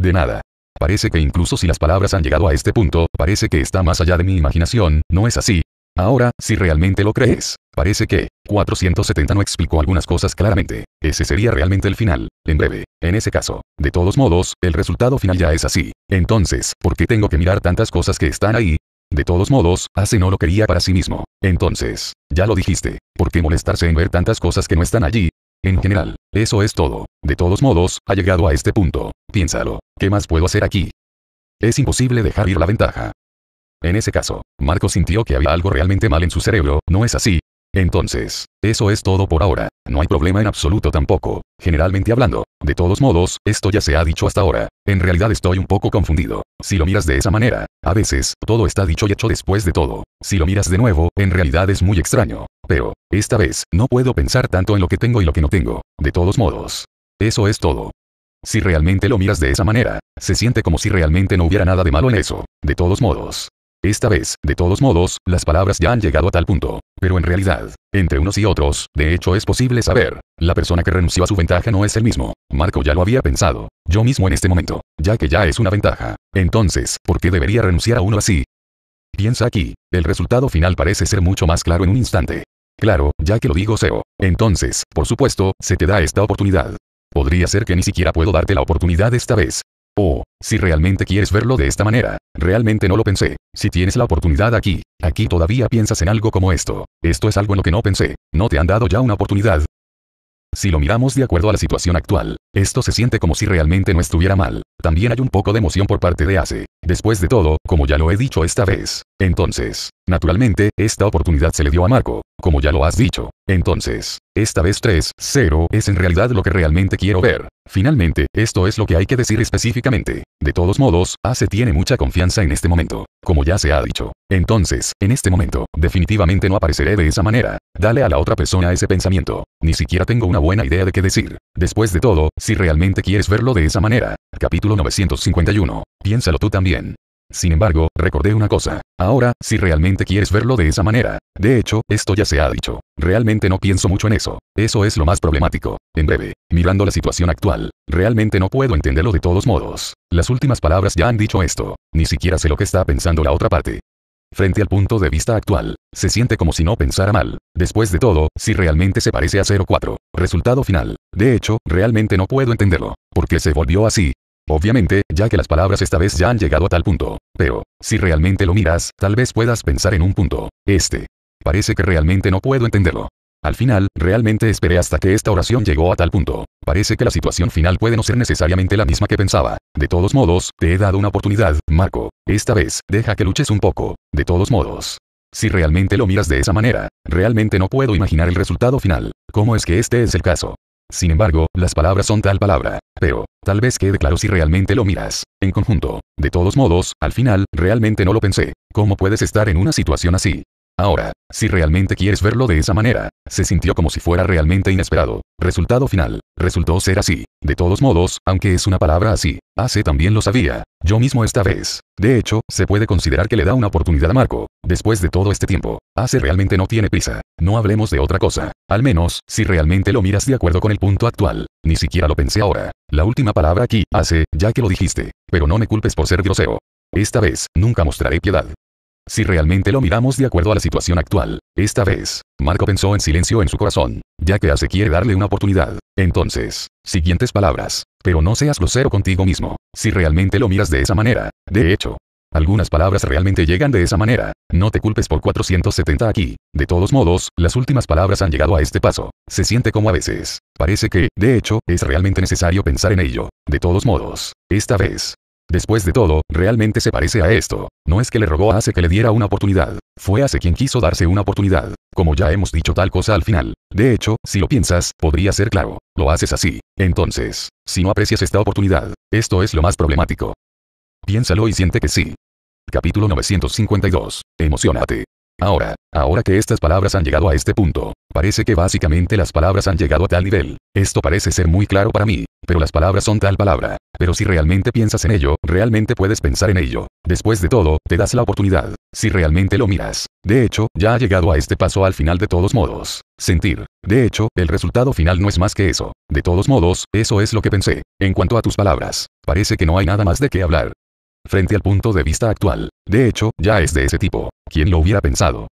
De nada. Parece que incluso si las palabras han llegado a este punto, parece que está más allá de mi imaginación, ¿no es así? Ahora, si realmente lo crees, parece que 470 no explicó algunas cosas claramente. Ese sería realmente el final, en breve. En ese caso, de todos modos, el resultado final ya es así. Entonces, ¿por qué tengo que mirar tantas cosas que están ahí? De todos modos, hace no lo quería para sí mismo. Entonces, ya lo dijiste, ¿por qué molestarse en ver tantas cosas que no están allí? En general, eso es todo. De todos modos, ha llegado a este punto. Piénsalo. ¿Qué más puedo hacer aquí? Es imposible dejar ir la ventaja. En ese caso, Marco sintió que había algo realmente mal en su cerebro, ¿no es así? Entonces, eso es todo por ahora. No hay problema en absoluto tampoco, generalmente hablando. De todos modos, esto ya se ha dicho hasta ahora. En realidad estoy un poco confundido. Si lo miras de esa manera, a veces, todo está dicho y hecho después de todo. Si lo miras de nuevo, en realidad es muy extraño. Pero, esta vez, no puedo pensar tanto en lo que tengo y lo que no tengo. De todos modos. Eso es todo. Si realmente lo miras de esa manera, se siente como si realmente no hubiera nada de malo en eso. De todos modos. Esta vez, de todos modos, las palabras ya han llegado a tal punto. Pero en realidad, entre unos y otros, de hecho es posible saber. La persona que renunció a su ventaja no es el mismo. Marco ya lo había pensado. Yo mismo en este momento. Ya que ya es una ventaja. Entonces, ¿por qué debería renunciar a uno así? Piensa aquí. El resultado final parece ser mucho más claro en un instante. Claro, ya que lo digo SEO. Entonces, por supuesto, se te da esta oportunidad podría ser que ni siquiera puedo darte la oportunidad esta vez. Oh, si realmente quieres verlo de esta manera, realmente no lo pensé. Si tienes la oportunidad aquí, aquí todavía piensas en algo como esto. Esto es algo en lo que no pensé. No te han dado ya una oportunidad. Si lo miramos de acuerdo a la situación actual, esto se siente como si realmente no estuviera mal. También hay un poco de emoción por parte de Ace. Después de todo, como ya lo he dicho esta vez. Entonces, naturalmente, esta oportunidad se le dio a Marco, como ya lo has dicho. Entonces, esta vez 3-0 es en realidad lo que realmente quiero ver. Finalmente, esto es lo que hay que decir específicamente. De todos modos, Ace tiene mucha confianza en este momento, como ya se ha dicho. Entonces, en este momento, definitivamente no apareceré de esa manera. Dale a la otra persona ese pensamiento. Ni siquiera tengo una buena idea de qué decir. Después de todo, si realmente quieres verlo de esa manera. Capítulo 951 piénsalo tú también. Sin embargo, recordé una cosa. Ahora, si realmente quieres verlo de esa manera. De hecho, esto ya se ha dicho. Realmente no pienso mucho en eso. Eso es lo más problemático. En breve, mirando la situación actual, realmente no puedo entenderlo de todos modos. Las últimas palabras ya han dicho esto. Ni siquiera sé lo que está pensando la otra parte. Frente al punto de vista actual, se siente como si no pensara mal. Después de todo, si realmente se parece a 04. Resultado final. De hecho, realmente no puedo entenderlo. Porque se volvió así? Obviamente, ya que las palabras esta vez ya han llegado a tal punto. Pero, si realmente lo miras, tal vez puedas pensar en un punto. Este. Parece que realmente no puedo entenderlo. Al final, realmente esperé hasta que esta oración llegó a tal punto. Parece que la situación final puede no ser necesariamente la misma que pensaba. De todos modos, te he dado una oportunidad, Marco. Esta vez, deja que luches un poco. De todos modos. Si realmente lo miras de esa manera, realmente no puedo imaginar el resultado final. ¿Cómo es que este es el caso? Sin embargo, las palabras son tal palabra. Pero, tal vez quede claro si realmente lo miras. En conjunto. De todos modos, al final, realmente no lo pensé. ¿Cómo puedes estar en una situación así? Ahora, si realmente quieres verlo de esa manera, se sintió como si fuera realmente inesperado. Resultado final, resultó ser así. De todos modos, aunque es una palabra así, Hace también lo sabía, yo mismo esta vez. De hecho, se puede considerar que le da una oportunidad a Marco. Después de todo este tiempo, Hace realmente no tiene prisa. No hablemos de otra cosa. Al menos, si realmente lo miras de acuerdo con el punto actual. Ni siquiera lo pensé ahora. La última palabra aquí, Hace, ya que lo dijiste. Pero no me culpes por ser grosero. Esta vez, nunca mostraré piedad. Si realmente lo miramos de acuerdo a la situación actual, esta vez, Marco pensó en silencio en su corazón, ya que hace quiere darle una oportunidad. Entonces, siguientes palabras, pero no seas grosero contigo mismo, si realmente lo miras de esa manera. De hecho, algunas palabras realmente llegan de esa manera. No te culpes por 470 aquí. De todos modos, las últimas palabras han llegado a este paso. Se siente como a veces. Parece que, de hecho, es realmente necesario pensar en ello. De todos modos, esta vez, Después de todo, realmente se parece a esto. No es que le rogó a Ace que le diera una oportunidad. Fue Ace quien quiso darse una oportunidad. Como ya hemos dicho tal cosa al final. De hecho, si lo piensas, podría ser claro. Lo haces así. Entonces, si no aprecias esta oportunidad, esto es lo más problemático. Piénsalo y siente que sí. Capítulo 952. Emocionate. Ahora, ahora que estas palabras han llegado a este punto, Parece que básicamente las palabras han llegado a tal nivel. Esto parece ser muy claro para mí, pero las palabras son tal palabra. Pero si realmente piensas en ello, realmente puedes pensar en ello. Después de todo, te das la oportunidad, si realmente lo miras. De hecho, ya ha llegado a este paso al final de todos modos. Sentir. De hecho, el resultado final no es más que eso. De todos modos, eso es lo que pensé. En cuanto a tus palabras, parece que no hay nada más de qué hablar. Frente al punto de vista actual, de hecho, ya es de ese tipo. ¿Quién lo hubiera pensado?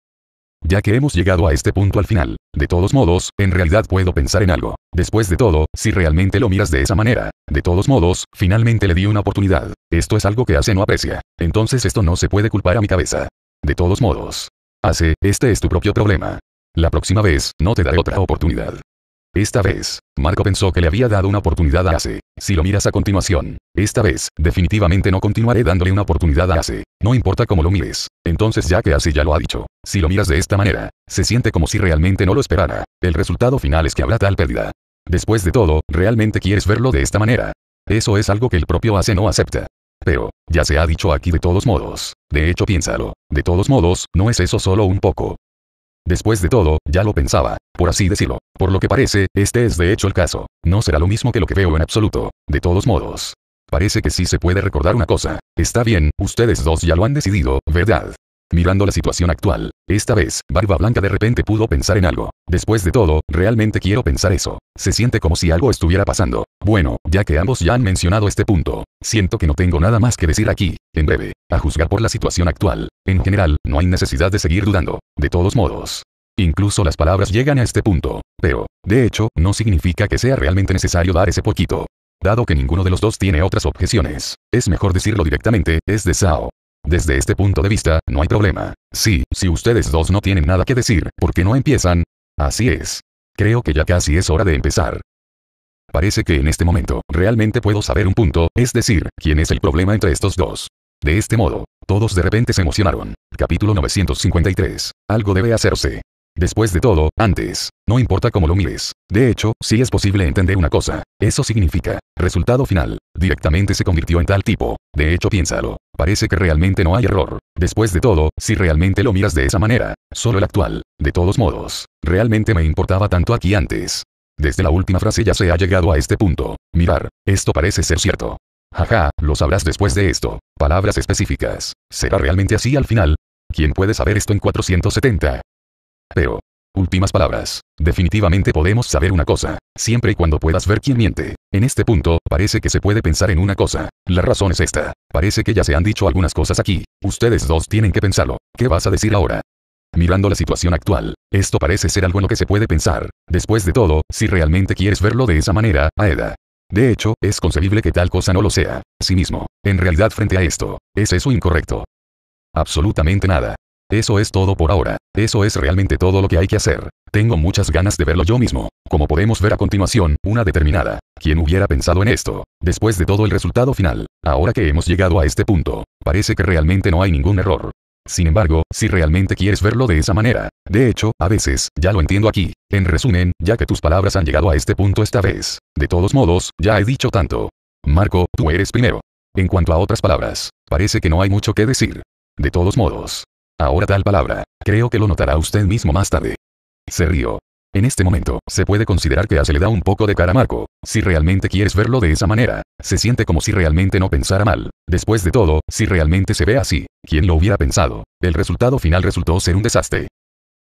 Ya que hemos llegado a este punto al final, de todos modos, en realidad puedo pensar en algo. Después de todo, si realmente lo miras de esa manera. De todos modos, finalmente le di una oportunidad. Esto es algo que hace no aprecia. Entonces esto no se puede culpar a mi cabeza. De todos modos. Hace, este es tu propio problema. La próxima vez, no te daré otra oportunidad. Esta vez, Marco pensó que le había dado una oportunidad a Ace. Si lo miras a continuación, esta vez, definitivamente no continuaré dándole una oportunidad a Ace. No importa cómo lo mires. Entonces ya que Ace ya lo ha dicho, si lo miras de esta manera, se siente como si realmente no lo esperara. El resultado final es que habrá tal pérdida. Después de todo, ¿realmente quieres verlo de esta manera? Eso es algo que el propio Ace no acepta. Pero, ya se ha dicho aquí de todos modos. De hecho piénsalo. De todos modos, no es eso solo un poco. Después de todo, ya lo pensaba, por así decirlo. Por lo que parece, este es de hecho el caso. No será lo mismo que lo que veo en absoluto. De todos modos. Parece que sí se puede recordar una cosa. Está bien, ustedes dos ya lo han decidido, ¿verdad? Mirando la situación actual, esta vez, Barba Blanca de repente pudo pensar en algo. Después de todo, realmente quiero pensar eso. Se siente como si algo estuviera pasando. Bueno, ya que ambos ya han mencionado este punto, siento que no tengo nada más que decir aquí. En breve, a juzgar por la situación actual, en general, no hay necesidad de seguir dudando. De todos modos. Incluso las palabras llegan a este punto. Pero, de hecho, no significa que sea realmente necesario dar ese poquito. Dado que ninguno de los dos tiene otras objeciones, es mejor decirlo directamente, es de Sao. Desde este punto de vista, no hay problema. Sí, si ustedes dos no tienen nada que decir, ¿por qué no empiezan? Así es. Creo que ya casi es hora de empezar. Parece que en este momento, realmente puedo saber un punto, es decir, quién es el problema entre estos dos. De este modo, todos de repente se emocionaron. Capítulo 953. Algo debe hacerse. Después de todo, antes, no importa cómo lo mires. De hecho, si sí es posible entender una cosa, eso significa, resultado final, directamente se convirtió en tal tipo. De hecho, piénsalo, parece que realmente no hay error. Después de todo, si realmente lo miras de esa manera, solo el actual. De todos modos, realmente me importaba tanto aquí antes. Desde la última frase ya se ha llegado a este punto. Mirar, esto parece ser cierto. Jaja, lo sabrás después de esto. Palabras específicas. ¿Será realmente así al final? ¿Quién puede saber esto en 470? Pero. Últimas palabras. Definitivamente podemos saber una cosa, siempre y cuando puedas ver quién miente. En este punto, parece que se puede pensar en una cosa. La razón es esta. Parece que ya se han dicho algunas cosas aquí. Ustedes dos tienen que pensarlo. ¿Qué vas a decir ahora? Mirando la situación actual, esto parece ser algo en lo que se puede pensar. Después de todo, si realmente quieres verlo de esa manera, Aeda, de hecho, es concebible que tal cosa no lo sea. Sí mismo. En realidad frente a esto, ¿es eso incorrecto? Absolutamente nada. Eso es todo por ahora. Eso es realmente todo lo que hay que hacer. Tengo muchas ganas de verlo yo mismo. Como podemos ver a continuación, una determinada. ¿Quién hubiera pensado en esto? Después de todo el resultado final, ahora que hemos llegado a este punto, parece que realmente no hay ningún error. Sin embargo, si realmente quieres verlo de esa manera, de hecho, a veces, ya lo entiendo aquí. En resumen, ya que tus palabras han llegado a este punto esta vez. De todos modos, ya he dicho tanto. Marco, tú eres primero. En cuanto a otras palabras, parece que no hay mucho que decir. De todos modos. Ahora tal palabra. Creo que lo notará usted mismo más tarde. Se rió. En este momento, se puede considerar que se le da un poco de cara a Marco. Si realmente quieres verlo de esa manera, se siente como si realmente no pensara mal. Después de todo, si realmente se ve así, ¿quién lo hubiera pensado? El resultado final resultó ser un desastre.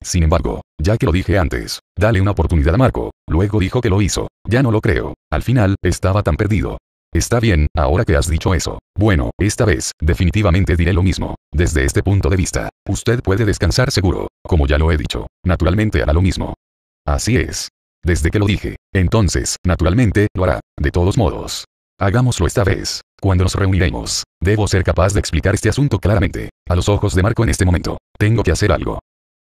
Sin embargo, ya que lo dije antes, dale una oportunidad a Marco. Luego dijo que lo hizo. Ya no lo creo. Al final, estaba tan perdido. Está bien, ahora que has dicho eso. Bueno, esta vez, definitivamente diré lo mismo. Desde este punto de vista, usted puede descansar seguro. Como ya lo he dicho, naturalmente hará lo mismo. Así es. Desde que lo dije, entonces, naturalmente, lo hará, de todos modos. Hagámoslo esta vez. Cuando nos reuniremos, debo ser capaz de explicar este asunto claramente. A los ojos de Marco en este momento, tengo que hacer algo.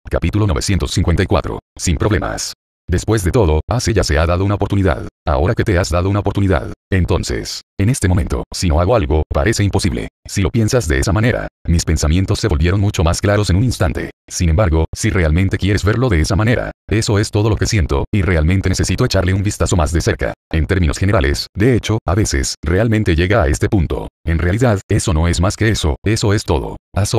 Capítulo 954. Sin problemas. Después de todo, hace ya se ha dado una oportunidad. Ahora que te has dado una oportunidad. Entonces, en este momento, si no hago algo, parece imposible. Si lo piensas de esa manera, mis pensamientos se volvieron mucho más claros en un instante. Sin embargo, si realmente quieres verlo de esa manera, eso es todo lo que siento, y realmente necesito echarle un vistazo más de cerca. En términos generales, de hecho, a veces, realmente llega a este punto. En realidad, eso no es más que eso, eso es todo. Haz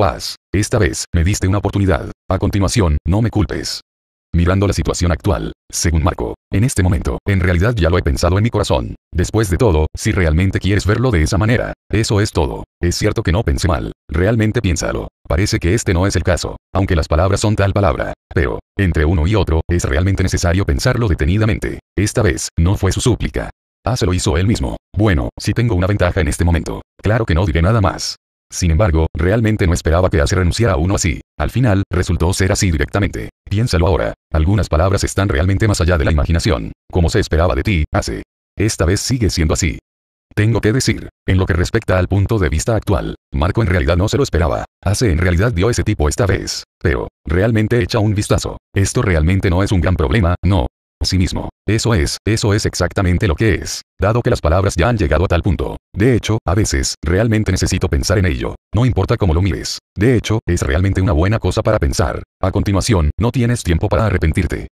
Esta vez, me diste una oportunidad. A continuación, no me culpes. Mirando la situación actual, según Marco, en este momento, en realidad ya lo he pensado en mi corazón. Después de todo, si realmente quieres verlo de esa manera, eso es todo. Es cierto que no pensé mal, realmente piénsalo. Parece que este no es el caso, aunque las palabras son tal palabra. Pero, entre uno y otro, es realmente necesario pensarlo detenidamente. Esta vez, no fue su súplica. Ah, se lo hizo él mismo. Bueno, si tengo una ventaja en este momento, claro que no diré nada más. Sin embargo, realmente no esperaba que hace renunciara a uno así. Al final, resultó ser así directamente. Piénsalo ahora. Algunas palabras están realmente más allá de la imaginación. Como se esperaba de ti, hace. Esta vez sigue siendo así. Tengo que decir, en lo que respecta al punto de vista actual, Marco en realidad no se lo esperaba. Hace en realidad dio ese tipo esta vez. Pero, realmente echa un vistazo. Esto realmente no es un gran problema, no, sí mismo. Eso es, eso es exactamente lo que es, dado que las palabras ya han llegado a tal punto. De hecho, a veces, realmente necesito pensar en ello. No importa cómo lo mires. De hecho, es realmente una buena cosa para pensar. A continuación, no tienes tiempo para arrepentirte.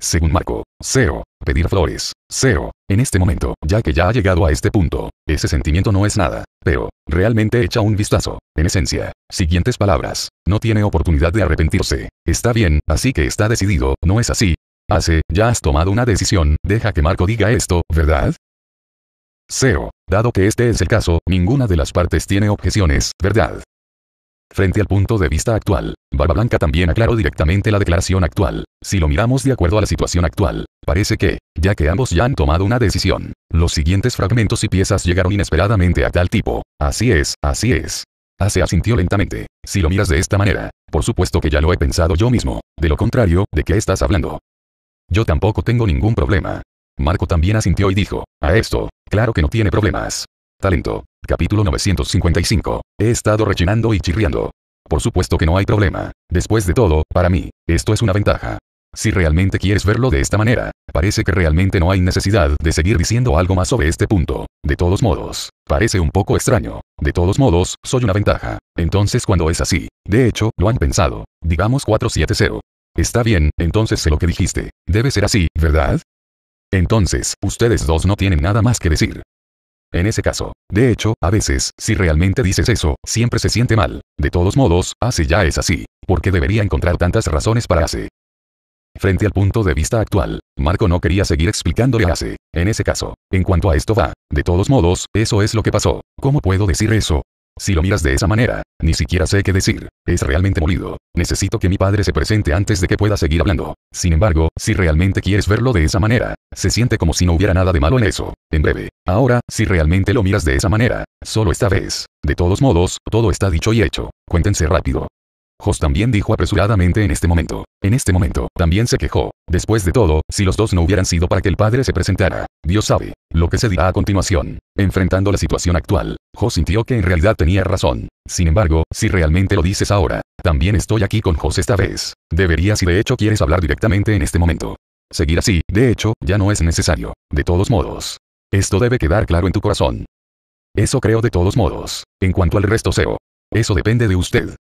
Según Marco, SEO, pedir flores, SEO, en este momento, ya que ya ha llegado a este punto, ese sentimiento no es nada, pero, realmente echa un vistazo, en esencia, siguientes palabras, no tiene oportunidad de arrepentirse, está bien, así que está decidido, no es así, Hace, ya has tomado una decisión, deja que Marco diga esto, ¿verdad? SEO. Dado que este es el caso, ninguna de las partes tiene objeciones, ¿verdad? Frente al punto de vista actual, Barba Blanca también aclaró directamente la declaración actual. Si lo miramos de acuerdo a la situación actual, parece que, ya que ambos ya han tomado una decisión, los siguientes fragmentos y piezas llegaron inesperadamente a tal tipo. Así es, así es. Hace ah, asintió lentamente. Si lo miras de esta manera, por supuesto que ya lo he pensado yo mismo. De lo contrario, ¿de qué estás hablando? Yo tampoco tengo ningún problema. Marco también asintió y dijo, a esto, claro que no tiene problemas. Talento. Capítulo 955. He estado rechinando y chirriando. Por supuesto que no hay problema. Después de todo, para mí, esto es una ventaja. Si realmente quieres verlo de esta manera, parece que realmente no hay necesidad de seguir diciendo algo más sobre este punto. De todos modos, parece un poco extraño. De todos modos, soy una ventaja. Entonces cuando es así, de hecho, lo han pensado. Digamos 470. Está bien, entonces sé lo que dijiste. Debe ser así, ¿verdad? Entonces, ustedes dos no tienen nada más que decir. En ese caso. De hecho, a veces, si realmente dices eso, siempre se siente mal. De todos modos, hace ya es así. Porque debería encontrar tantas razones para hace. Frente al punto de vista actual, Marco no quería seguir explicándole a Ace. En ese caso, en cuanto a esto va, de todos modos, eso es lo que pasó. ¿Cómo puedo decir eso? Si lo miras de esa manera, ni siquiera sé qué decir. Es realmente molido. Necesito que mi padre se presente antes de que pueda seguir hablando. Sin embargo, si realmente quieres verlo de esa manera, se siente como si no hubiera nada de malo en eso. En breve. Ahora, si realmente lo miras de esa manera, solo esta vez. De todos modos, todo está dicho y hecho. Cuéntense rápido. Jos también dijo apresuradamente en este momento. En este momento, también se quejó. Después de todo, si los dos no hubieran sido para que el padre se presentara, Dios sabe lo que se dirá a continuación. Enfrentando la situación actual, Jos sintió que en realidad tenía razón. Sin embargo, si realmente lo dices ahora, también estoy aquí con Jos esta vez. Deberías y de hecho quieres hablar directamente en este momento. Seguir así, de hecho, ya no es necesario. De todos modos. Esto debe quedar claro en tu corazón. Eso creo de todos modos. En cuanto al resto SEO. Eso depende de usted.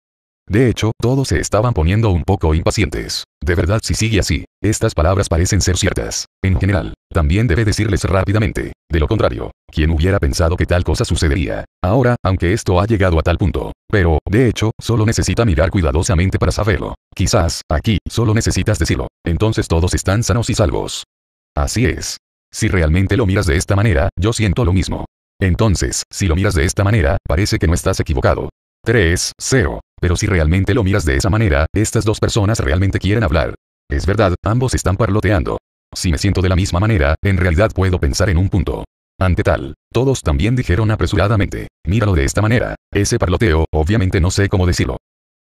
De hecho, todos se estaban poniendo un poco impacientes. De verdad si sigue así, estas palabras parecen ser ciertas. En general, también debe decirles rápidamente. De lo contrario, ¿quién hubiera pensado que tal cosa sucedería? Ahora, aunque esto ha llegado a tal punto, pero, de hecho, solo necesita mirar cuidadosamente para saberlo. Quizás, aquí, solo necesitas decirlo. Entonces todos están sanos y salvos. Así es. Si realmente lo miras de esta manera, yo siento lo mismo. Entonces, si lo miras de esta manera, parece que no estás equivocado. 3, 0. Pero si realmente lo miras de esa manera, estas dos personas realmente quieren hablar. Es verdad, ambos están parloteando. Si me siento de la misma manera, en realidad puedo pensar en un punto. Ante tal, todos también dijeron apresuradamente, míralo de esta manera, ese parloteo, obviamente no sé cómo decirlo.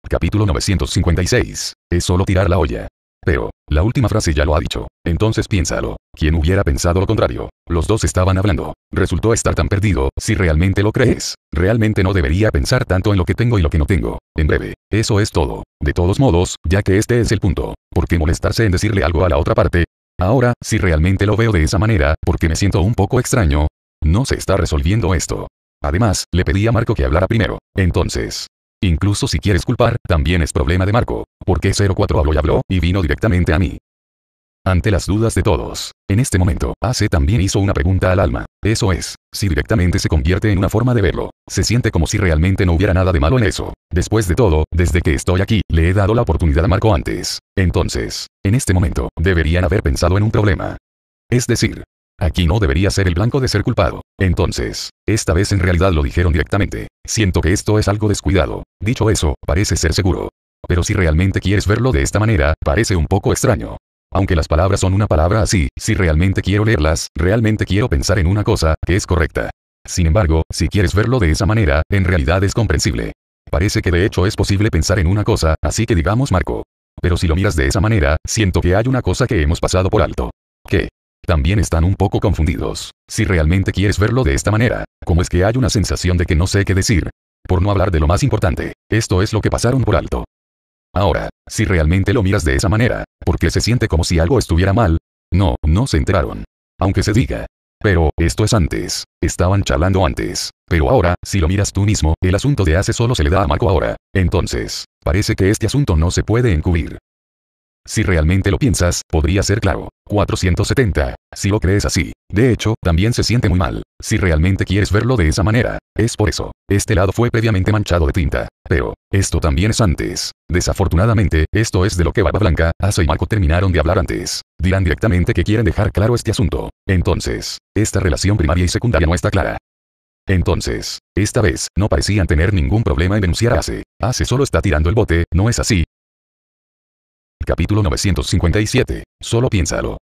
Capítulo 956, es solo tirar la olla. Pero, la última frase ya lo ha dicho. Entonces piénsalo. ¿Quién hubiera pensado lo contrario? Los dos estaban hablando. Resultó estar tan perdido, si realmente lo crees. Realmente no debería pensar tanto en lo que tengo y lo que no tengo. En breve, eso es todo. De todos modos, ya que este es el punto, ¿por qué molestarse en decirle algo a la otra parte? Ahora, si realmente lo veo de esa manera, porque me siento un poco extraño, no se está resolviendo esto. Además, le pedí a Marco que hablara primero. Entonces, Incluso si quieres culpar, también es problema de Marco. Porque 04 habló y habló, y vino directamente a mí. Ante las dudas de todos, en este momento, AC también hizo una pregunta al alma. Eso es, si directamente se convierte en una forma de verlo, se siente como si realmente no hubiera nada de malo en eso. Después de todo, desde que estoy aquí, le he dado la oportunidad a Marco antes. Entonces, en este momento, deberían haber pensado en un problema. Es decir, Aquí no debería ser el blanco de ser culpado. Entonces, esta vez en realidad lo dijeron directamente. Siento que esto es algo descuidado. Dicho eso, parece ser seguro. Pero si realmente quieres verlo de esta manera, parece un poco extraño. Aunque las palabras son una palabra así, si realmente quiero leerlas, realmente quiero pensar en una cosa, que es correcta. Sin embargo, si quieres verlo de esa manera, en realidad es comprensible. Parece que de hecho es posible pensar en una cosa, así que digamos Marco. Pero si lo miras de esa manera, siento que hay una cosa que hemos pasado por alto. ¿Qué? también están un poco confundidos. Si realmente quieres verlo de esta manera, como es que hay una sensación de que no sé qué decir? Por no hablar de lo más importante, esto es lo que pasaron por alto. Ahora, si realmente lo miras de esa manera, porque se siente como si algo estuviera mal? No, no se enteraron. Aunque se diga. Pero, esto es antes. Estaban charlando antes. Pero ahora, si lo miras tú mismo, el asunto de hace solo se le da a Marco ahora. Entonces, parece que este asunto no se puede encubrir. Si realmente lo piensas, podría ser claro. 470. Si lo crees así, de hecho, también se siente muy mal. Si realmente quieres verlo de esa manera, es por eso. Este lado fue previamente manchado de tinta. Pero, esto también es antes. Desafortunadamente, esto es de lo que Baba Blanca, Asa y Marco terminaron de hablar antes. Dirán directamente que quieren dejar claro este asunto. Entonces, esta relación primaria y secundaria no está clara. Entonces, esta vez, no parecían tener ningún problema en denunciar a Ace. Ace solo está tirando el bote, ¿no es así? Capítulo 957. Solo piénsalo.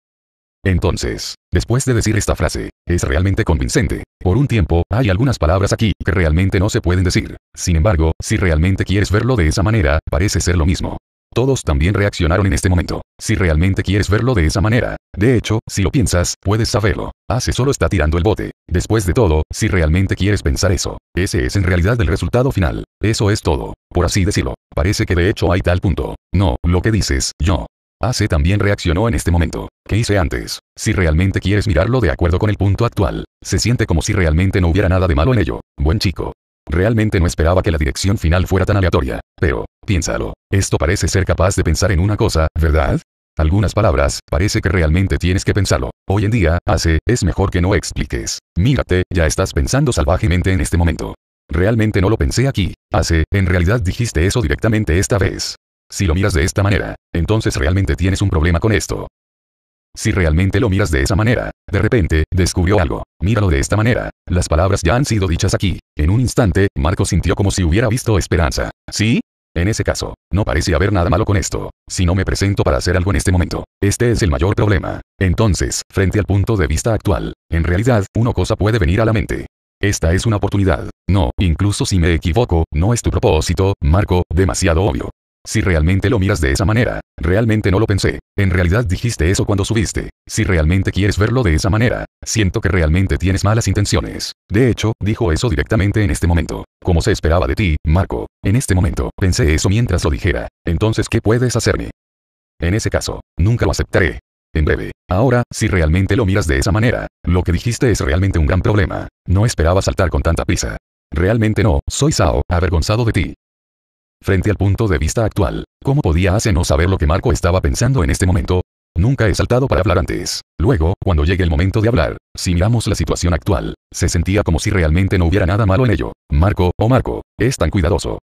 Entonces, después de decir esta frase, es realmente convincente. Por un tiempo, hay algunas palabras aquí que realmente no se pueden decir. Sin embargo, si realmente quieres verlo de esa manera, parece ser lo mismo. Todos también reaccionaron en este momento. Si realmente quieres verlo de esa manera. De hecho, si lo piensas, puedes saberlo. Hace solo está tirando el bote. Después de todo, si realmente quieres pensar eso. Ese es en realidad el resultado final. Eso es todo. Por así decirlo. Parece que de hecho hay tal punto. No, lo que dices, yo. Hace también reaccionó en este momento. ¿Qué hice antes? Si realmente quieres mirarlo de acuerdo con el punto actual, se siente como si realmente no hubiera nada de malo en ello. Buen chico. Realmente no esperaba que la dirección final fuera tan aleatoria. Pero, piénsalo. Esto parece ser capaz de pensar en una cosa, ¿verdad? Algunas palabras, parece que realmente tienes que pensarlo. Hoy en día, hace, es mejor que no expliques. Mírate, ya estás pensando salvajemente en este momento. Realmente no lo pensé aquí. Hace, en realidad dijiste eso directamente esta vez. Si lo miras de esta manera, entonces realmente tienes un problema con esto. Si realmente lo miras de esa manera, de repente, descubrió algo. Míralo de esta manera. Las palabras ya han sido dichas aquí. En un instante, Marco sintió como si hubiera visto esperanza. ¿Sí? En ese caso, no parece haber nada malo con esto. Si no me presento para hacer algo en este momento, este es el mayor problema. Entonces, frente al punto de vista actual, en realidad, una cosa puede venir a la mente. Esta es una oportunidad. No, incluso si me equivoco, no es tu propósito, Marco, demasiado obvio. Si realmente lo miras de esa manera, realmente no lo pensé. En realidad dijiste eso cuando subiste. Si realmente quieres verlo de esa manera, siento que realmente tienes malas intenciones. De hecho, dijo eso directamente en este momento. Como se esperaba de ti, Marco. En este momento, pensé eso mientras lo dijera. Entonces, ¿qué puedes hacerme? En ese caso, nunca lo aceptaré. En breve. Ahora, si realmente lo miras de esa manera, lo que dijiste es realmente un gran problema. No esperaba saltar con tanta prisa. Realmente no, soy Sao, avergonzado de ti. Frente al punto de vista actual, ¿cómo podía hacernos no saber lo que Marco estaba pensando en este momento? Nunca he saltado para hablar antes. Luego, cuando llegue el momento de hablar, si miramos la situación actual, se sentía como si realmente no hubiera nada malo en ello. Marco, o oh Marco, es tan cuidadoso.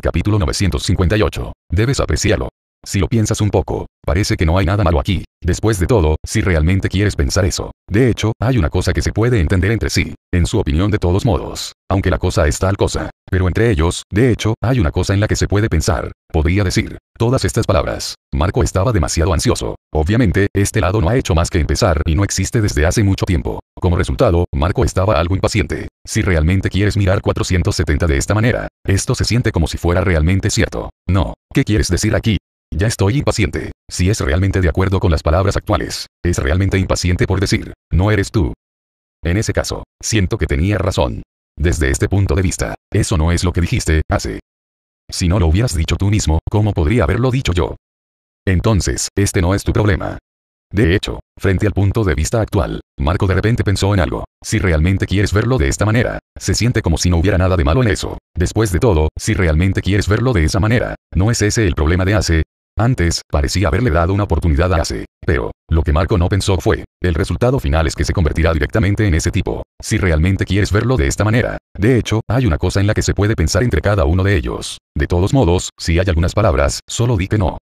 Capítulo 958. Debes apreciarlo. Si lo piensas un poco, parece que no hay nada malo aquí. Después de todo, si realmente quieres pensar eso. De hecho, hay una cosa que se puede entender entre sí, en su opinión de todos modos, aunque la cosa es tal cosa. Pero entre ellos, de hecho, hay una cosa en la que se puede pensar. Podría decir, todas estas palabras. Marco estaba demasiado ansioso. Obviamente, este lado no ha hecho más que empezar y no existe desde hace mucho tiempo. Como resultado, Marco estaba algo impaciente. Si realmente quieres mirar 470 de esta manera, esto se siente como si fuera realmente cierto. No, ¿qué quieres decir aquí? Ya estoy impaciente. Si es realmente de acuerdo con las palabras actuales, es realmente impaciente por decir, no eres tú. En ese caso, siento que tenía razón. Desde este punto de vista, eso no es lo que dijiste, hace. Si no lo hubieras dicho tú mismo, ¿cómo podría haberlo dicho yo? Entonces, este no es tu problema. De hecho, frente al punto de vista actual, Marco de repente pensó en algo. Si realmente quieres verlo de esta manera, se siente como si no hubiera nada de malo en eso. Después de todo, si realmente quieres verlo de esa manera, no es ese el problema de Ace, antes, parecía haberle dado una oportunidad a Ace. Pero, lo que Marco no pensó fue, el resultado final es que se convertirá directamente en ese tipo, si realmente quieres verlo de esta manera. De hecho, hay una cosa en la que se puede pensar entre cada uno de ellos. De todos modos, si hay algunas palabras, solo di que no.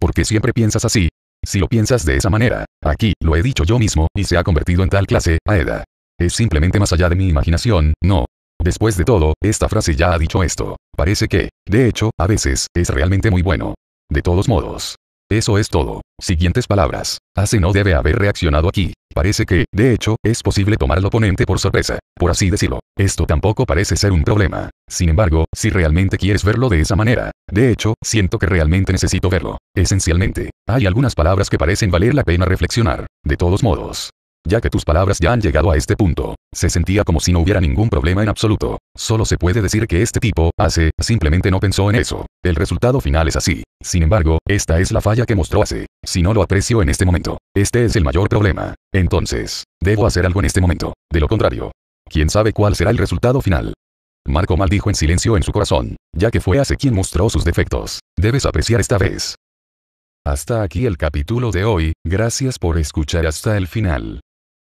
Porque siempre piensas así. Si lo piensas de esa manera, aquí, lo he dicho yo mismo, y se ha convertido en tal clase, Aeda. Es simplemente más allá de mi imaginación, no, Después de todo, esta frase ya ha dicho esto. Parece que, de hecho, a veces, es realmente muy bueno. De todos modos. Eso es todo. Siguientes palabras. Hace no debe haber reaccionado aquí. Parece que, de hecho, es posible tomar al oponente por sorpresa, por así decirlo. Esto tampoco parece ser un problema. Sin embargo, si realmente quieres verlo de esa manera, de hecho, siento que realmente necesito verlo. Esencialmente, hay algunas palabras que parecen valer la pena reflexionar. De todos modos, ya que tus palabras ya han llegado a este punto, se sentía como si no hubiera ningún problema en absoluto. Solo se puede decir que este tipo, hace, simplemente no pensó en eso. El resultado final es así. Sin embargo, esta es la falla que mostró hace. Si no lo aprecio en este momento, este es el mayor problema. Entonces, debo hacer algo en este momento. De lo contrario, quién sabe cuál será el resultado final. Marco maldijo en silencio en su corazón, ya que fue hace quien mostró sus defectos. Debes apreciar esta vez. Hasta aquí el capítulo de hoy, gracias por escuchar hasta el final.